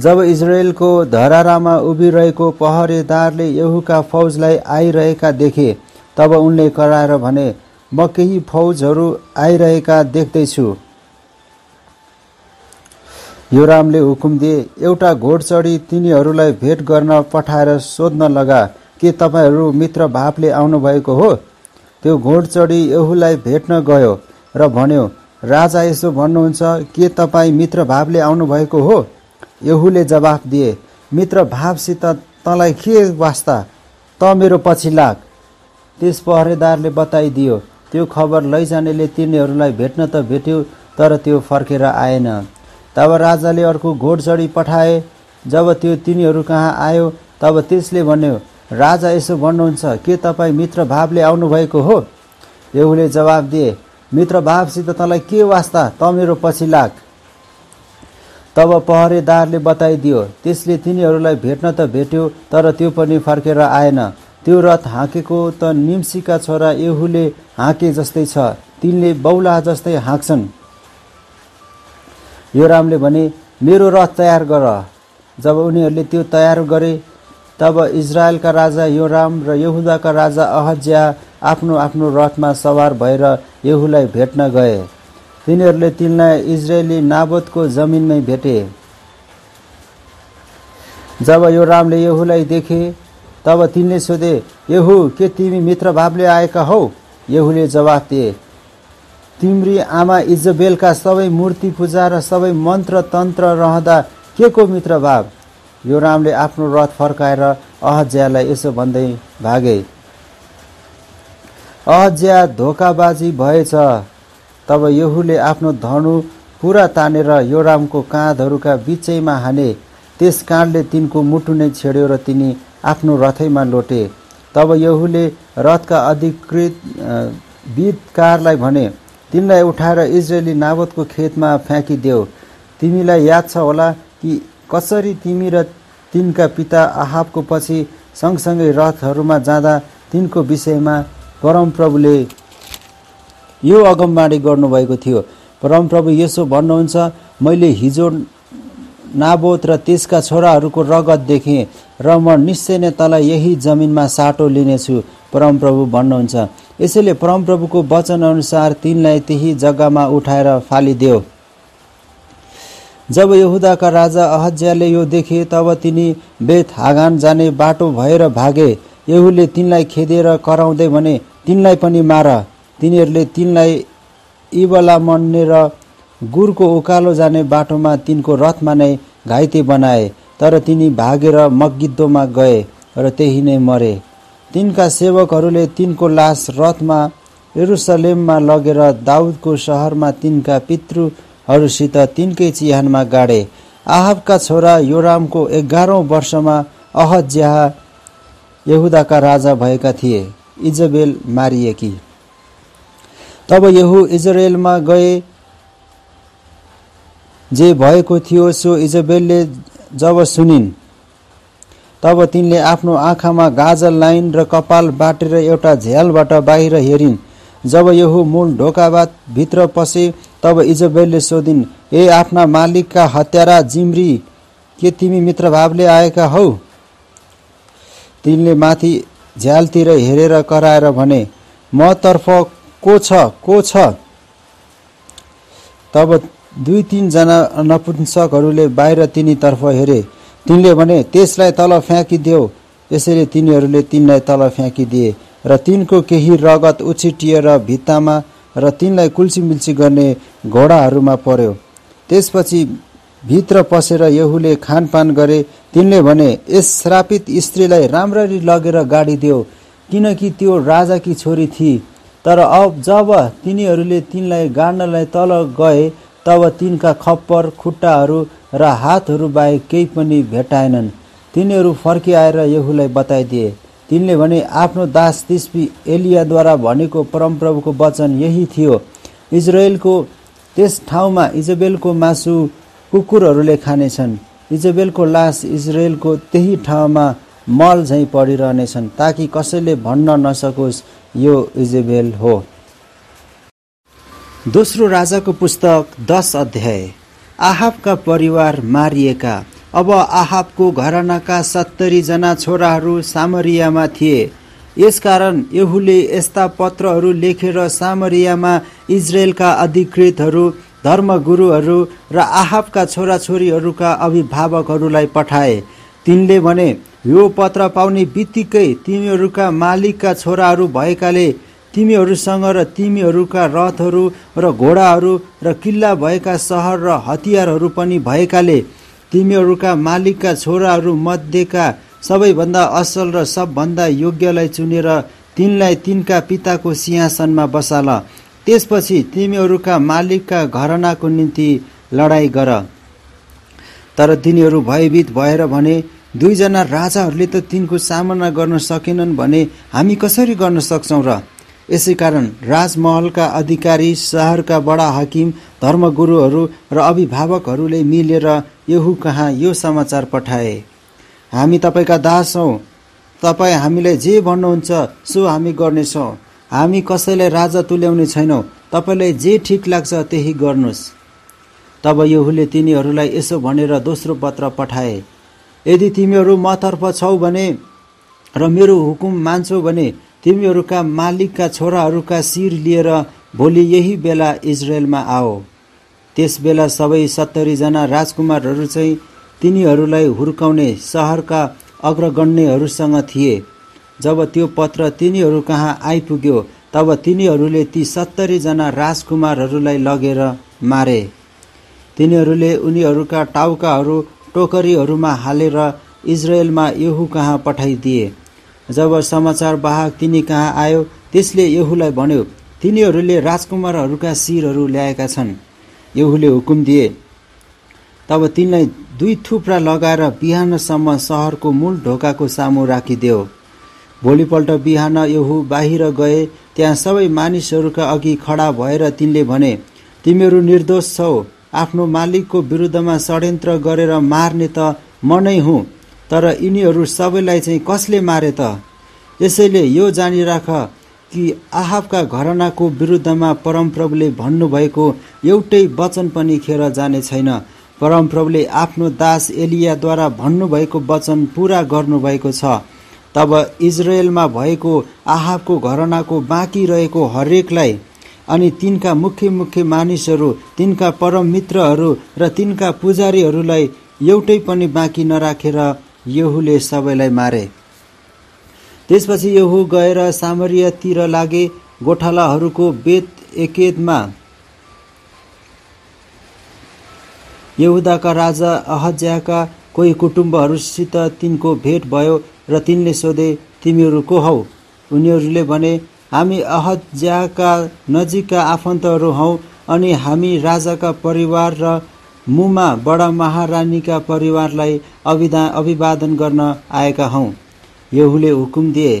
जब इजरायलको धरारामा उभिरहेको पहरेदारले यहुका फौजलाई आइरहेका देखे तब उनले कराएर भने म केही फौजहरू आइरहेका देख्दैछु योरामले हुकुम दिए एउटा घोड तिनीहरूलाई भेट गर्न पठाएर सोध्न लगा के तपाईँहरू मित्रभावले आउनुभएको हो त्यो घोड चढी यहुलाई भेट्न गयो र भन्यो राजा यसो भन्नुहुन्छ के तपाईँ मित्रभावले आउनुभएको हो यहुले जवाफ दिए मित्रभावसित तँलाई के वास्ता त मेरो पछि लाग त्यस पहरेदारले बताइदियो त्यो खबर लैजानेले तिनीहरूलाई भेट्न त भेट्यो तर त्यो फर्केर आएन तब राजाले अर्को घोडचडी पठाए जब त्यो तिनीहरू कहाँ आयो तब त्यसले भन्यो राजा यसो भन्नुहुन्छ के तपाईँ मित्रभावले आउनुभएको हो एउले जवाब दिए मित्र भावसित तँलाई के वास्ता त मेरो पछि लाग तब पहरेदारले बताइदियो त्यसले तिनीहरूलाई भेट्न त भेट्यो तर त्यो पनि फर्केर आएन त्यो रथ हाँकेको त निम्सीका छोरा एहुले हाँके जस्तै छ तिनले बौला जस्तै हाँक्छन् यो रामले भने मेरो रथ तयार गर जब उनीहरूले त्यो तयार गरे तब इजरायलका राजा योराम र यहुदाका राजा अहज्या आफ्नो आफ्नो रथमा सवार भएर यहुलाई भेट्न गए तिनीहरूले तिनलाई इजरायली नाबोदको जमिनमै भेटे जब यो रामले यहुलाई देखे तब तिनले सोधे यहु के तिमी मित्रभावले आएका हौ यहुले जवाफ दिए तिम्री आमा इजबेलका सबै मूर्ति पूजा र सबै मन्त्र तन्त्र रहँदा के को मित्रभाव यो रामले आफ्नो रथ फर्काएर अहज्यालाई यसो भन्दै भागे अहज्या धोकाबाजी भएछ तब यहुले आफ्नो धनु पुरा तानेर योरामको काँधहरूका बिचैमा हाने त्यस काँडले तिनको मुटु नै छेड्यो र तिनी आफ्नो रथैमा लोटे तब यहुले रथका अधिकृत विदकारलाई भने तिनलाई उठाएर इजरायली नावतको खेतमा फ्याँकिदेऊ तिमीलाई याद छ होला कि कसरी तिमी र तिनका पिता आहाबको पछि सँगसँगै रथहरूमा जाँदा तिनको विषयमा परमप्रभुले यो अगमबाडी गर्नुभएको थियो परमप्रभु यसो भन्नुहुन्छ मैले हिजो नाबोत र त्यसका छोराहरूको रगत देखेँ र म निश्चय नै तँलाई यही जमिनमा साटो लिनेछु परमप्रभु भन्नुहुन्छ यसैले परमप्रभुको वचनअनुसार तिनलाई त्यही जग्गामा उठाएर फालिदियो जब यहुदाका राजा अहज्याले यो देखे तब तिनी बेथ हागान जाने बाटो भएर भागे यहुले तिनलाई खेदेर कराउँदै भने तिनलाई पनि मार तिनीहरूले तिनलाई इबला र गुरको उकालो जाने बाटोमा तिनको रथमा नै घाइते बनाए तर तिनी भागेर मगिद्दोमा गए र त्यही नै मरे तिनका सेवकहरूले तिनको लास रथमा यरुसलेममा लगेर दाउदको सहरमा तिनका पितृ हरूसित तिनकै चिहानमा गाडे आहाबका छोरा योरामको एघारौँ वर्षमा अहज्याह यहुदाका राजा भएका थिए इजबेल मारिएकी तब यहु इजरायलमा गए जे भएको थियो सो इजबेलले जब सुनिन् तब तिनले आफ्नो आँखामा गाजल लाइन र कपाल बाटेर एउटा झ्यालबाट बाहिर हेरिन् जब यहु मूल ढोकाबाट भित्र पसे तब इजबेलले सोधिन् ए आफ्ना मालिकका हत्यारा जिम्री के तिमी मित्रभावले आएका हौ तिनले माथि झ्यालतिर हेरेर कराएर भने मतर्फ को छ को छ तब दुई तिनजना नपुंसकहरूले बाहिर तिनीतर्फ हेरे तिनले भने त्यसलाई तल फ्याँकिदेऊ यसरी तिनीहरूले तिनलाई तल फ्याँकिदिए र तिनको केही रगत उछिटिएर भित्तामा र तिनलाई कुल्सीमिल्सी गर्ने घोडाहरूमा पर्यो त्यसपछि भित्र पसेर यहुले खानपान गरे तिनले भने यस श्रापित स्त्रीलाई राम्ररी लगेर गाडी दियो किनकि त्यो राजाकी छोरी थिए तर अब जब तिनीहरूले तिनलाई गाड्नलाई तल गए तब तिनका खप्पर खुट्टाहरू र हातहरू बाहेक केही पनि भेटाएनन् तिनीहरू फर्किआएर यहुलाई बताइदिए तिनले भने आफ्नो दास तिस्पी एलियाद्वारा भनेको परमप्रभुको वचन यही थियो इजरायलको त्यस ठाउँमा इजबेलको मासु कुकुरहरूले खानेछन् इजबेलको लास इजरायलको त्यही ठाउँमा मल झैँ पढिरहनेछन् ताकि कसैले भन्न नसकोस् यो इजबेल हो दोस्रो राजाको पुस्तक दस अध्याय आहाबका परिवार मारिएका अब आहाबको घरानाका सत्तरीजना छोराहरू सामरियामा थिए यसकारण यहुले यस्ता पत्रहरू लेखेर सामरियामा इजरायलका अधिकृतहरू धर्मगुरुहरू र आहाबका छोराछोरीहरूका अभिभावकहरूलाई पठाए तिनले भने यो पत्र पाउने बित्तिकै तिमीहरूका मालिकका छोराहरू भएकाले तिमीहरूसँग र तिमीहरूका रथहरू र घोडाहरू र किल्ला भएका सहर र हतियारहरू पनि भएकाले तिमीहरूका मालिकका छोराहरू मध्येका सबैभन्दा असल र सबभन्दा योग्यलाई चुनेर तिनलाई तिनका पिताको सिंहासनमा बसाल त्यसपछि तिमीहरूका मालिकका घरनाको निम्ति लडाइँ गर तर तिनीहरू भयभीत भएर भने दुईजना राजाहरूले त तिनको सामना गर्न सकेनन् भने हामी कसरी गर्न सक्छौँ र यसै कारण राजमहलका अधिकारी सहरका बडा हकिम धर्मगुरुहरू र अभिभावकहरूले मिलेर यहु कहाँ यो समाचार पठाए हामी तपाईँका दास हौ तपाईँ हामीलाई जे भन्नुहुन्छ सो हामी गर्नेछौँ हामी कसैलाई राजा तुल्याउने छैनौँ तपाईँलाई जे ठिक लाग्छ त्यही गर्नुहोस् तब यहुले तिनीहरूलाई यसो भनेर दोस्रो पत्र पठाए यदि तिमीहरू मतर्फ छौ भने र मेरो हुकुम मान्छौ भने तिमीहरूका मालिकका छोराहरूका शिर लिएर भोलि यही बेला इजरायलमा आओ त्यसबेला सबै सत्तरीजना राजकुमारहरू चाहिँ तिनीहरूलाई हुर्काउने सहरका अग्रगण्यहरूसँग थिए जब त्यो पत्र तिनीहरू कहाँ आइपुग्यो तब तिनीहरूले ती सत्तरीजना राजकुमारहरूलाई लगेर मारे तिनीहरूले उनीहरूका टाउकाहरू टोकरीहरूमा हालेर इजरायलमा यहु कहाँ पठाइदिए जब समाचार वाहक तिनी कहाँ आयो त्यसले यहुलाई भन्यो तिनीहरूले राजकुमारहरूका शिरहरू ल्याएका छन् यहुले हुकुम दिए तब तिनलाई दुई थुप्रा लगाएर बिहानसम्म सहरको मूल ढोकाको सामु राखिदियो भोलिपल्ट बिहान यहु बाहिर गए त्यहाँ सबै मानिसहरूका अघि खडा भएर तिनले भने तिमीहरू निर्दोष छौ आफ्नो मालिकको विरुद्धमा षड्यन्त्र गरेर मार्ने त म नै हुँ तर यिनीहरू सबैलाई चाहिँ कसले मारे त यसैले यो जानिराख कि आहाबका घरनाको विरुद्धमा परमप्रभुले भन्नुभएको एउटै वचन पनि खेर जाने छैन परमप्रभुले आफ्नो दास एलियाद्वारा भन्नुभएको वचन पुरा गर्नुभएको छ तब इजरायलमा भएको आहाबको घरनाको बाँकी रहेको हरेकलाई अनि तिनका मुख्य मुख्य मानिसहरू तिनका परम मित्रहरू र तिनका पुजारीहरूलाई एउटै पनि बाँकी नराखेर यहुले सबैलाई मारे त्यसपछि यहु गएर सामरियातिर लागे गोठालाहरूको बेत एकेदमा यहुदाका राजा अहज्याका कोही कुटुम्बहरूसित तिनको भेट भयो र तिनले सोधे तिमीहरू को हौ उनीहरूले भने हामी अहज्याका नजिकका आफन्तहरू हौ अनि हामी राजाका परिवार र मुमा बडा महारानीका परिवारलाई अभिदा अभिवादन गर्न आएका हौ यहुले हुकुम दिए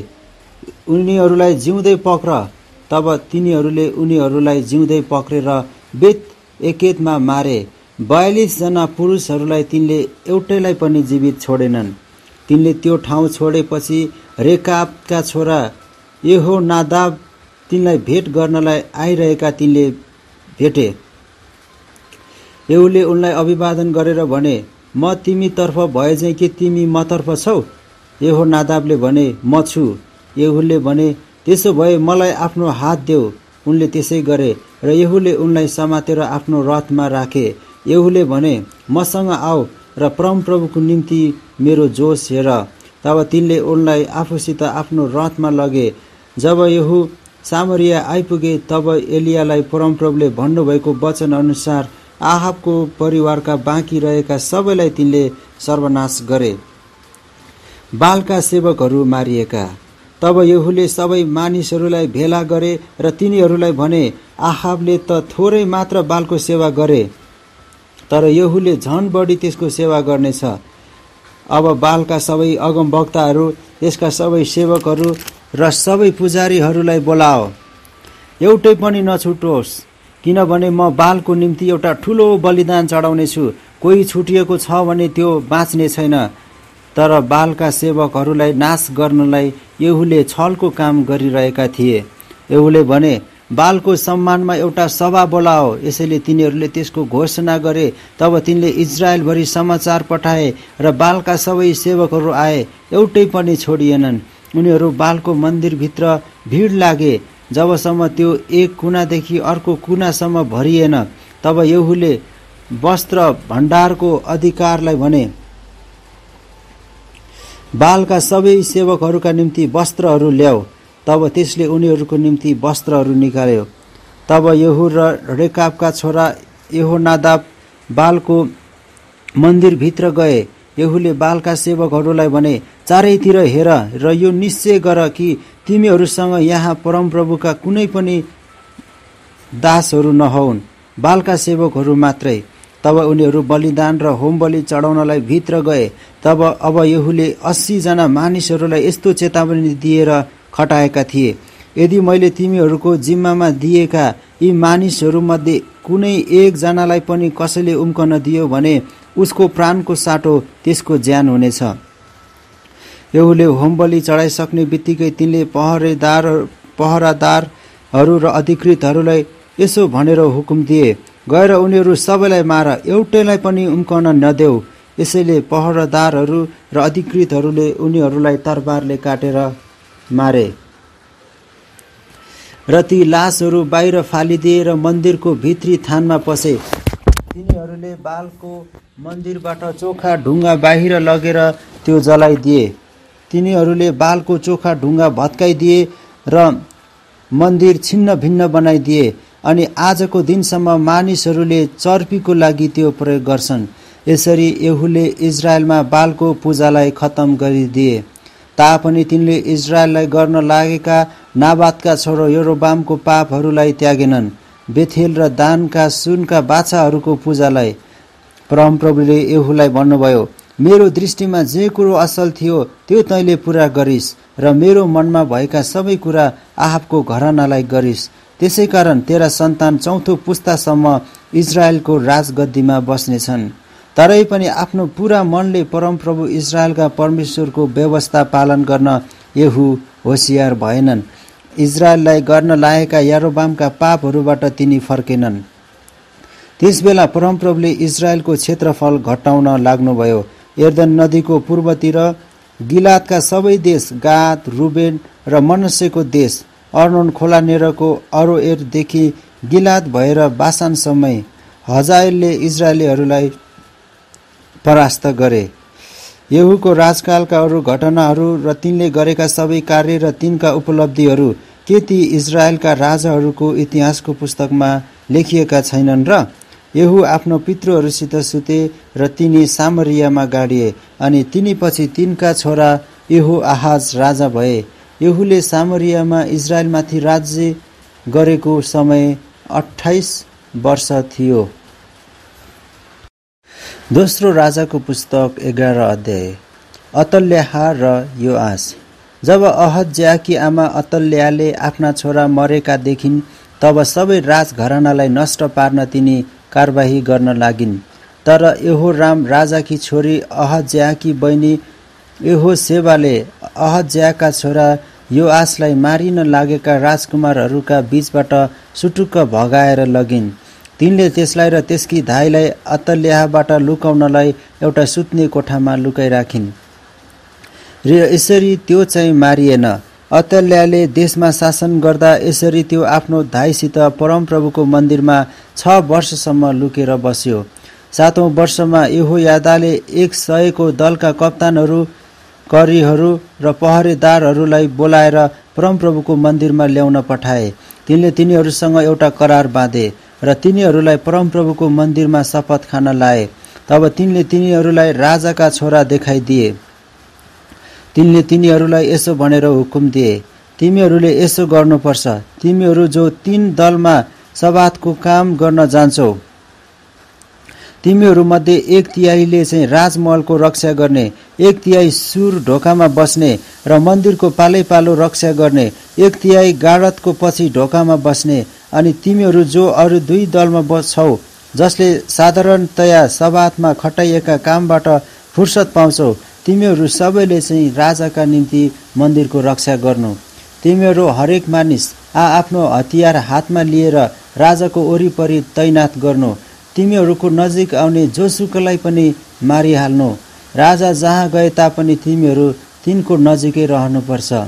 उनीहरूलाई जिउँदै पक्र तब तिनीहरूले उनीहरूलाई जिउँदै पक्रेर बेत एकेतमा मारे बयालिसजना पुरुषहरूलाई तिनले एउटैलाई पनि जीवित छोडेनन् तिनले त्यो ठाउँ छोडेपछि रेकापका छोरा यहो नादाब तिनलाई भेट गर्नलाई आइरहेका तिनले भेटे एउले उनलाई अभिवादन गरेर भने म तिमीतर्फ चाहिँ कि तिमी मतर्फ छौ यहो नादाबले भने म छु यहुले भने त्यसो भए मलाई आफ्नो हात देऊ उनले त्यसै गरे र यहुले उनलाई समातेर आफ्नो रथमा राखे यहुले भने मसँग आऊ र परमप्रभुको निम्ति मेरो जोस हेर तब तिनले उनलाई आफूसित आफ्नो रथमा लगे जब यहु सामरिया आइपुगे तब एलियालाई परमप्रभुले भन्नुभएको वचनअनुसार आहाबको परिवारका बाँकी रहेका सबैलाई तिनले सर्वनाश गरे बालका सेवकहरू मारिएका तब यहुले सबै मानिसहरूलाई भेला गरे र तिनीहरूलाई भने आहाबले त थोरै मात्र बालको सेवा गरे तर यहुले झन बढी त्यसको सेवा गर्नेछ अब बालका सबै अगमवक्ताहरू यसका सबै सेवकहरू र सबै पुजारीहरूलाई बोलाओ एउटै पनि नछुटोस् किनभने म बालको निम्ति एउटा ठुलो बलिदान चढाउनेछु कोही छुटिएको छ भने त्यो बाँच्ने छैन तर बालका सेवकहरूलाई नाश गर्नलाई यहुले छलको काम गरिरहेका थिए यहुले भने बालको सम्मानमा एउटा सभा बोलाओ यसैले तिनीहरूले त्यसको घोषणा गरे तब तिनले इजरायलभरि समाचार पठाए र बालका सबै सेवकहरू आए एउटै पनि छोडिएनन् उनीहरू बालको मन्दिरभित्र भिड लागे जबसम्म त्यो एक कुनादेखि अर्को कुनासम्म भरिएन तब यहुले वस्त्र भण्डारको अधिकारलाई भने बालका सबै सेवकहरूका निम्ति वस्त्रहरू ल्याऊ तब त्यसले उनीहरूको निम्ति वस्त्रहरू निकाल्यो तब यहु र रेकापका छोरा यहो यहोनादाब बालको मन्दिरभित्र गए यहुले बालका सेवकहरूलाई भने चारैतिर हेर र यो निश्चय गर कि तिमीहरूसँग यहाँ परमप्रभुका कुनै पनि दासहरू नहौन् बालका सेवकहरू मात्रै तब उनीहरू बलिदान र होम बलि चढाउनलाई भित्र गए तब अब यहुले अस्सीजना मानिसहरूलाई यस्तो चेतावनी दिएर खटाएका थिए यदि मैले तिमीहरूको जिम्मामा दिएका यी मानिसहरूमध्ये कुनै एकजनालाई पनि कसैले उम्कन दियो भने उसको प्राणको साटो त्यसको ज्यान हुनेछ एउले होमबली चढाइसक्ने बित्तिकै तिनले पहरेदार पहरादारहरू र अधिकृतहरूलाई यसो भनेर हुकुम दिए गएर उनीहरू सबैलाई मार एउटैलाई पनि उम्कन नदेऊ यसैले पहरादारहरू र अधिकृतहरूले उनीहरूलाई तरबारले काटेर मारे र ती लासहरू बाहिर फालिदिए र मन्दिरको भित्री थानमा पसे तिनीहरूले बालको मन्दिरबाट चोखा ढुङ्गा बाहिर लगेर त्यो जलाइदिए तिनीहरूले बालको चोखा ढुङ्गा भत्काइदिए र मन्दिर छिन्न भिन्न बनाइदिए अनि आजको दिनसम्म मानिसहरूले चर्पीको लागि त्यो प्रयोग गर्छन् यसरी यहुले इजरायलमा बालको पूजालाई खत्तम गरिदिए तापनि तिनले इजरायललाई गर्न लागेका नाबातका छोरो योरोबामको पापहरूलाई त्यागेनन् बेथेल र दानका सुनका बाछाहरूको पूजालाई परमप्रभुले यहुलाई भन्नुभयो मेरो दृष्टिमा जे कुरो असल थियो त्यो तैँले पुरा गरिस् र मेरो मनमा भएका सबै कुरा आहाबको घरानालाई गरिस् कारण तेरा सन्तान चौथो पुस्तासम्म इजरायलको राजगद्दीमा बस्नेछन् तरै पनि आफ्नो पुरा मनले परमप्रभु इजरायलका परमेश्वरको व्यवस्था पालन गर्न यहु होसियार भएनन् इजरायललाई गर्न लागेका यारोबामका पापहरूबाट तिनी फर्केनन् त्यसबेला परमप्रभुले इजरायलको क्षेत्रफल घटाउन लाग्नुभयो यर्दन नदीको पूर्वतिर गिलातका सबै देश गात रुबेन र मनुष्यको देश अर्नोन खोलानेरको अरोएरदेखि गिलात भएर बासान समय हजायलले इजरायलीहरूलाई परास्त गरे यहुको राजकालका अरू घटनाहरू र तिनले गरेका सबै कार्य र तिनका उपलब्धिहरू के ती इजरायलका राजाहरूको इतिहासको पुस्तकमा लेखिएका छैनन् र यहु आफ्नो पितृहरूसित सुते र तिनी सामरियामा गाडिए अनि तिनीपछि तिनका छोरा यहु आहाज राजा भए यहुले सामरियामा इजरायलमाथि राज्य गरेको समय अठाइस वर्ष थियो दोस्रो राजाको पुस्तक एघार अध्याय अतल्याहा र यो आस जब अहज्याकी आमा अतल्याले आफ्ना छोरा मरेका देखिन् तब सबै राजघरानालाई नष्ट पार्न तिनी कारवाही गर्न लागिन् तर यहोराम राजाकी छोरी अहज्याकी बहिनी यहो सेवाले अहज्याका छोरा यो आशलाई मारिन लागेका राजकुमारहरूका बिचबाट सुटुक्क भगाएर लगिन् तिनले त्यसलाई र त्यसकी धाईलाई अतल्याहबाट लुकाउनलाई एउटा सुत्ने कोठामा लुकाइराखिन् र यसरी त्यो चाहिँ मारिएन अतल्याले देशमा शासन गर्दा यसरी त्यो आफ्नो धाइसित परमप्रभुको मन्दिरमा छ वर्षसम्म लुकेर बस्यो सातौँ वर्षमा यहो यादाले एक सयको दलका कप्तानहरू करीहरू र पहरेदारहरूलाई बोलाएर परमप्रभुको मन्दिरमा ल्याउन पठाए तिनले तिनीहरूसँग एउटा करार बाँधे र तिनीहरूलाई परमप्रभुको मन्दिरमा शपथ खान लाए तब तिनले तिनीहरूलाई राजाका छोरा देखाइदिए तिनले तिनीहरूलाई यसो भनेर हुकुम दिए तिमीहरूले यसो गर्नुपर्छ तिमीहरू जो तिन दलमा सवादको काम गर्न जान्छौ तिमीहरूमध्ये एक तिहाईले चाहिँ राजमहलको रक्षा गर्ने एक तिहाई सुर ढोकामा बस्ने र मन्दिरको पालै पालो रक्षा गर्ने एक तिहाई गाडतको पछि ढोकामा बस्ने अनि तिमीहरू जो अरू दुई दलमा बस्छौ जसले साधारणतया सवादमा खटाइएका कामबाट फुर्सद पाउँछौ तिमीहरू सबैले चाहिँ राजाका निम्ति मन्दिरको रक्षा गर्नु तिमीहरू हरेक मानिस आ आफ्नो हतियार हातमा लिएर राजाको वरिपरि तैनात गर्नु तिमीहरूको नजिक आउने जोसुकलाई पनि मारिहाल्नु राजा जहाँ गए तापनि तिमीहरू तिनको नजिकै रहनुपर्छ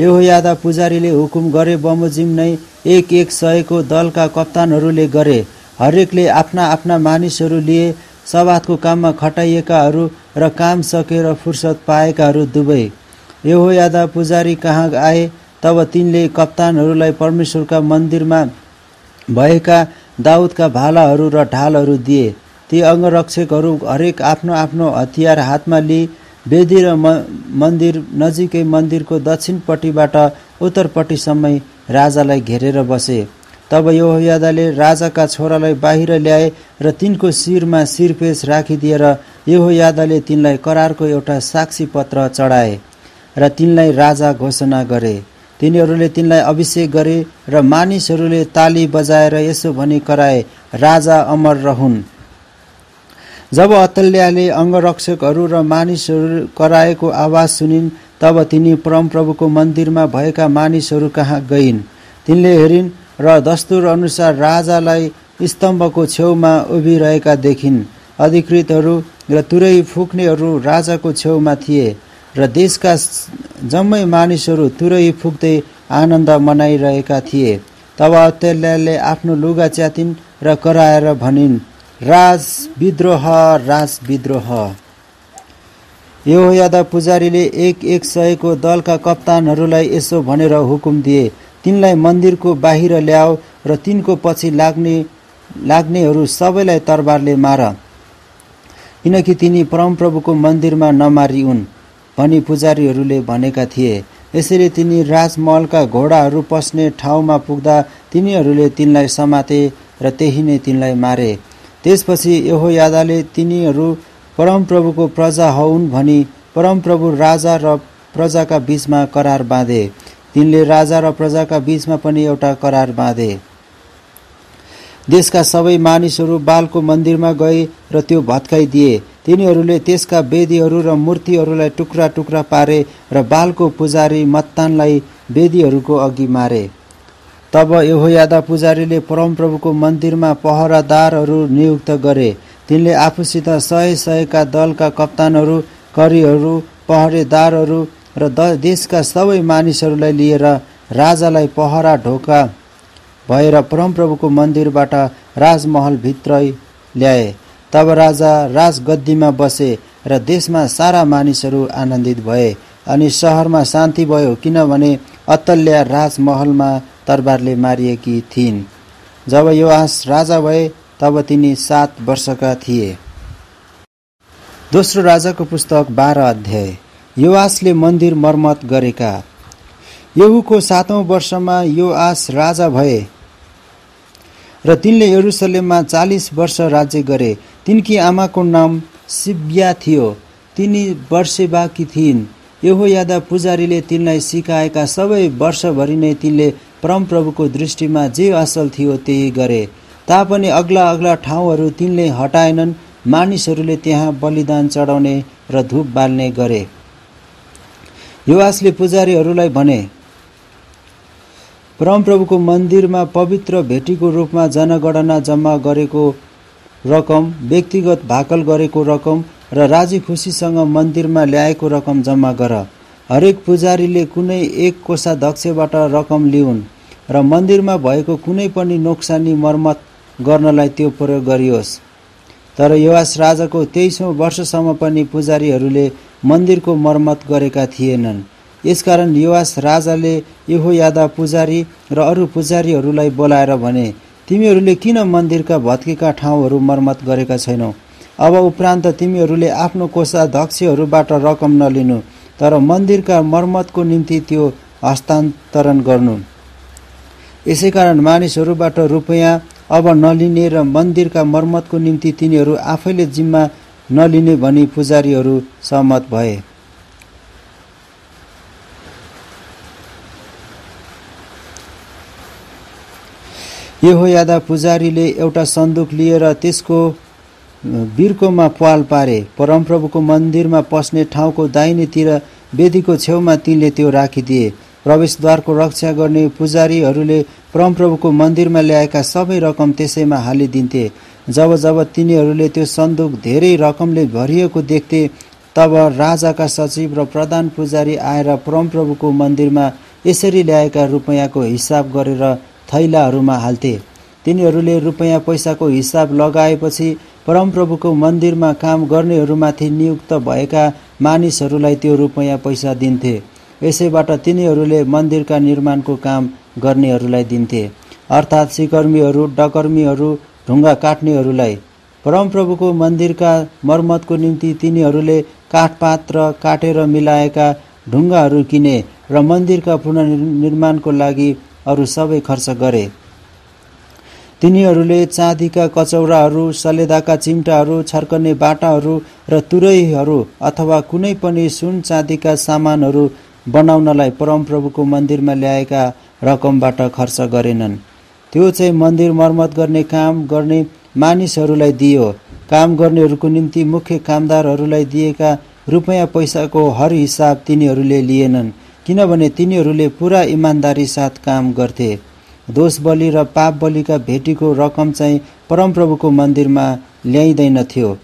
यो यादा पुजारीले हुकुम गरे बमोजिम नै एक एक सयको दलका कप्तानहरूले गरे हरेकले आफ्ना आफ्ना मानिसहरू लिए सवादको काममा खटाइएकाहरू र काम सकेर फुर्सद पाएकाहरू दुवै यादव पुजारी कहाँ आए तब तिनले कप्तानहरूलाई परमेश्वरका मन्दिरमा भएका दाउदका भालाहरू र ढालहरू दिए ती अङ्गरक्षकहरू हरेक आफ्नो आफ्नो हतियार हातमा लिए वेदी र मन्दिर नजिकै मन्दिरको दक्षिणपट्टिबाट उत्तरपट्टिसम्म राजालाई घेरेर बसे तब यहोयादाले राजाका छोरालाई बाहिर ल्याए र तिनको शिरमा शिरपेस राखिदिएर यहोयादाले तिनलाई करारको एउटा साक्षी पत्र चढाए र तिनलाई राजा घोषणा गरे तिनीहरूले तिनलाई अभिषेक गरे र मानिसहरूले ताली बजाएर यसो भनी कराए राजा अमर रहन् जब अतल्याले अङ्गरक्षकहरू र मानिसहरू कराएको आवाज सुनिन् तब तिनी परमप्रभुको मन्दिरमा भएका मानिसहरू कहाँ गइन् तिनले हेरिन् र दस्तुर अनुसार राजालाई स्तम्भको छेउमा उभिरहेका देखिन् अधिकृतहरू र तुरै फुक्नेहरू राजाको छेउमा थिए र देशका जम्मै मानिसहरू तुरै फुक्दै आनन्द मनाइरहेका थिए तब अत्यल्याले आफ्नो लुगा च्यातिन् र कराएर भनिन् राज विद्रोह राज विद्रोह यो यादव पुजारीले एक एक सयको दलका कप्तानहरूलाई यसो भनेर हुकुम दिए तिनलाई मन्दिरको बाहिर ल्याऊ र तिनको पछि लाग्ने लाग्नेहरू सबैलाई तरबारले मार किनकि तिनी परमप्रभुको मन्दिरमा नमारी नमारिउन् भनी पुजारीहरूले भनेका थिए यसरी तिनी राजमहलका घोडाहरू पस्ने ठाउँमा पुग्दा तिनीहरूले तिनलाई समाते र त्यही नै तिनलाई मारे त्यसपछि यादाले तिनीहरू परमप्रभुको प्रजा हौन् भनी परमप्रभु राजा र प्रजाका बीचमा करार बाँधे तिनले राजा र प्रजाका बीचमा पनि एउटा करार बाँधे देशका सबै मानिसहरू बालको मन्दिरमा गए र त्यो भत्काइदिए तिनीहरूले त्यसका वेदीहरू र मूर्तिहरूलाई टुक्रा टुक्रा पारे र बालको पुजारी मत्तानलाई वेदीहरूको अघि मारे तब यहोयादा पुजारीले परमप्रभुको मन्दिरमा पहरादारहरू नियुक्त गरे तिनले आफूसित सय सयका दलका कप्तानहरू करीहरू पहरेदारहरू र देशका सबै मानिसहरूलाई लिएर राजालाई पहरा ढोका भएर परमप्रभुको मन्दिरबाट राजमहलभित्रै ल्याए तब राजा राजगद्दीमा बसे र देशमा सारा मानिसहरू आनन्दित भए अनि सहरमा शान्ति भयो किनभने अत्तल्या राजमहलमा तरबारले मारिएकी थिइन् जब यो आस राजा भए तब तिनी सात वर्षका थिए दोस्रो राजाको पुस्तक बाह्र अध्याय युवासले मन्दिर मर्मत गरेका यहुको सातौँ वर्षमा युवास राजा भए र तिनले यरुसलेममा चालिस वर्ष राज्य गरे तिनकी आमाको नाम सिब्या थियो तिनी वर्षेबाकी बाँकी थिइन् यहोयादा पुजारीले तिनलाई सिकाएका सबै वर्षभरि नै तिनले परमप्रभुको दृष्टिमा जे असल थियो त्यही गरे तापनि अग्ला अग्ला ठाउँहरू तिनले हटाएनन् मानिसहरूले त्यहाँ बलिदान चढाउने र धुप बाल्ने गरे युवासले पुजारीहरूलाई भने परमप्रभुको मन्दिरमा पवित्र भेटीको रूपमा जनगणना जम्मा गरेको रकम व्यक्तिगत भाकल गरेको रकम र राजी खुसीसँग मन्दिरमा ल्याएको रकम जम्मा गर हरेक पुजारीले कुनै एक दक्षबाट रकम लिउन् र मन्दिरमा भएको कुनै पनि नोक्सानी मर्मत गर्नलाई त्यो प्रयोग गरियोस् तर युवास राजाको तेइसौँ वर्षसम्म पनि पुजारीहरूले मन्दिरको मर्मत गरेका थिएनन् यसकारण युवास राजाले यहोयादा पुजारी र अरू पुजारीहरूलाई बोलाएर भने तिमीहरूले किन मन्दिरका भत्केका ठाउँहरू मर्मत गरेका छैनौ अब उपरान्त तिमीहरूले आफ्नो कोषाध्यक्षहरूबाट रकम नलिनु तर मन्दिरका मर्मतको निम्ति त्यो हस्तान्तरण गर्नु यसैकारण मानिसहरूबाट रुपियाँ अब नलिने र मन्दिरका मर्मतको निम्ति तिनीहरू आफैले जिम्मा नलिने भनी पुजारीहरू सहमत भए यादा पुजारीले एउटा सन्दुक लिएर त्यसको बिर्कोमा पाल पारे परमप्रभुको मन्दिरमा पस्ने ठाउँको दाहिनेतिर वेदीको छेउमा तिनले त्यो राखिदिए प्रवेशद्वारको रक्षा गर्ने पुजारीहरूले परमप्रभुको मन्दिरमा ल्याएका सबै रकम त्यसैमा हालिदिन्थे जब जब तिनीहरूले त्यो सन्दुक धेरै रकमले भरिएको देख्थे तब राजाका सचिव र प्रधान पुजारी आएर परमप्रभुको मन्दिरमा यसरी ल्याएका रुपैयाँको हिसाब गरेर थैलाहरूमा हाल्थे तिनीहरूले रुपैयाँ पैसाको हिसाब लगाएपछि परमप्रभुको मन्दिरमा काम गर्नेहरूमाथि नियुक्त भएका मानिसहरूलाई त्यो रुपैयाँ पैसा दिन्थे यसैबाट तिनीहरूले मन्दिरका निर्माणको काम गर्नेहरूलाई दिन्थे अर्थात् सिकर्मीहरू डकर्मीहरू ढुङ्गा काट्नेहरूलाई परमप्रभुको मन्दिरका मर्मतको निम्ति तिनीहरूले र काटेर मिलाएका ढुङ्गाहरू किने र मन्दिरका पुनर्निर्माणको लागि अरू सबै खर्च गरे तिनीहरूले चाँदीका कचौराहरू सलेदाका चिम्टाहरू छर्कने बाटाहरू र तुरैहरू अथवा कुनै पनि सुन चाँदीका सामानहरू बनाउनलाई परमप्रभुको मन्दिरमा ल्याएका रकमबाट खर्च गरेनन् त्यो चाहिँ मन्दिर मर्मत गर्ने काम गर्ने मानिसहरूलाई दियो काम गर्नेहरूको निम्ति मुख्य कामदारहरूलाई दिएका रुपियाँ पैसाको हर हिसाब तिनीहरूले लिएनन् किनभने तिनीहरूले पुरा इमान्दारी साथ काम गर्थे दोष बलि र पाप बलिका भेटीको रकम चाहिँ परमप्रभुको मन्दिरमा ल्याइँदैनथ्यो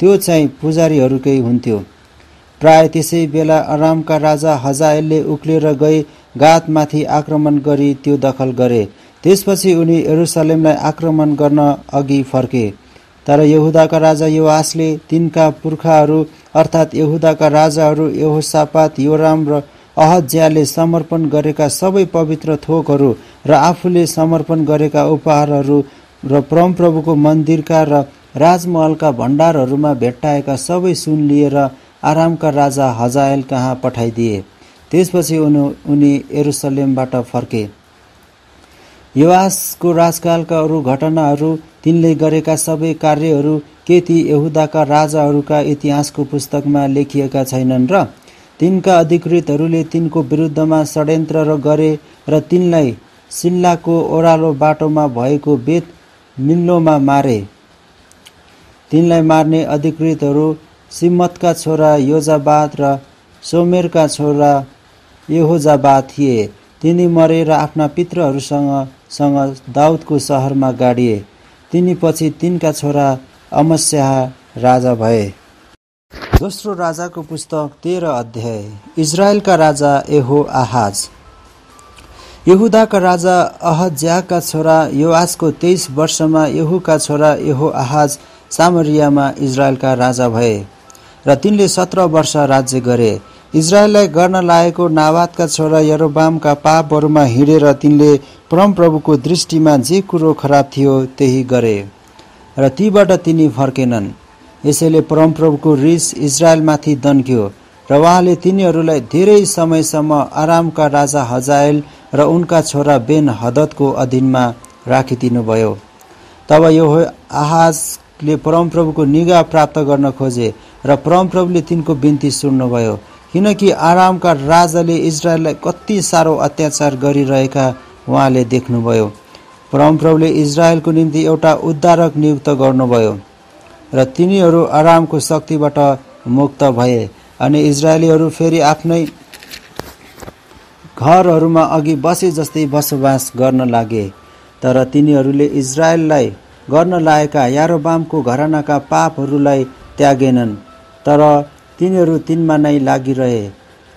त्यो चाहिँ पुजारीहरूकै हुन्थ्यो प्राय त्यसै बेला अरामका राजा हजायलले उक्लेर गई गातमाथि आक्रमण गरी त्यो दखल गरे त्यसपछि उनी एरुसलेमलाई आक्रमण गर्न अघि फर्के तर यहुदाका राजा युवासले तिनका पुर्खाहरू अर्थात् यहुदाका राजाहरू यहोसापात योराम र अहज्याले समर्पण गरेका सबै पवित्र थोकहरू र आफूले समर्पण गरेका उपहारहरू र परमप्रभुको मन्दिरका र राजमहलका भण्डारहरूमा भेट्टाएका सबै सुन लिएर आरामका राजा हजायल कहाँ पठाइदिए त्यसपछि उनी एरुसलेमबाट फर्के युवासको राजकालका अरू घटनाहरू तिनले गरेका सबै कार्यहरू के ती यहुदाका राजाहरूका इतिहासको पुस्तकमा लेखिएका छैनन् र तिनका अधिकृतहरूले तिनको विरुद्धमा षड्यन्त्र गरे र तिनलाई सिल्लाको ओह्रालो बाटोमा भएको बेत मिल्लोमा मारे तिनलाई मार्ने अधिकृतहरू सिम्मतका छोरा योजाबाद र सोमेरका छोरा यहोजाबाद थिए तिनी मरेर आफ्ना पित्रहरूसँग सँग दाउदको सहरमा गाडिए तिनी पछि तिनका छोरा अमस्याह राजा भए दोस्रो राजाको पुस्तक तेह्र अध्याय इजरायलका राजा एहो आहाज यहुदाका राजा अहज्याका छोरा योआजको तेइस वर्षमा यहुका छोरा यहो आहाज सामरियामा इजरायलका राजा भए र तिनले सत्र वर्ष राज्य गरे इजरायललाई गर्न लागेको नावादका छोरा यरोबामका पापहरूमा हिँडेर तिनले परमप्रभुको दृष्टिमा जे कुरो खराब थियो त्यही गरे र तीबाट तिनी फर्केनन् यसैले परमप्रभुको रिस इजरायलमाथि दन्क्यो र उहाँले तिनीहरूलाई धेरै समयसम्म आरामका राजा हजायल र उनका छोरा बेन हदतको अधीनमा राखिदिनुभयो तब यो आहाजले परमप्रभुको निगा प्राप्त गर्न खोजे र परमप्रभुले तिनको बिन्ती सुन्नुभयो किनकि आरामका राजाले इजरायललाई कति साह्रो अत्याचार गरिरहेका उहाँले देख्नुभयो परमप्रभुले इजरायलको निम्ति एउटा उद्धारक नियुक्त गर्नुभयो र तिनीहरू आरामको शक्तिबाट मुक्त भए अनि इजरायलीहरू फेरि आफ्नै घरहरूमा अघि बसे जस्तै बसोबास गर्न लागे तर तिनीहरूले इजरायललाई गर्न लागेका यारोबामको घरानाका पापहरूलाई त्यागेनन् तर तिनीहरू तिनमा नै लागिरहे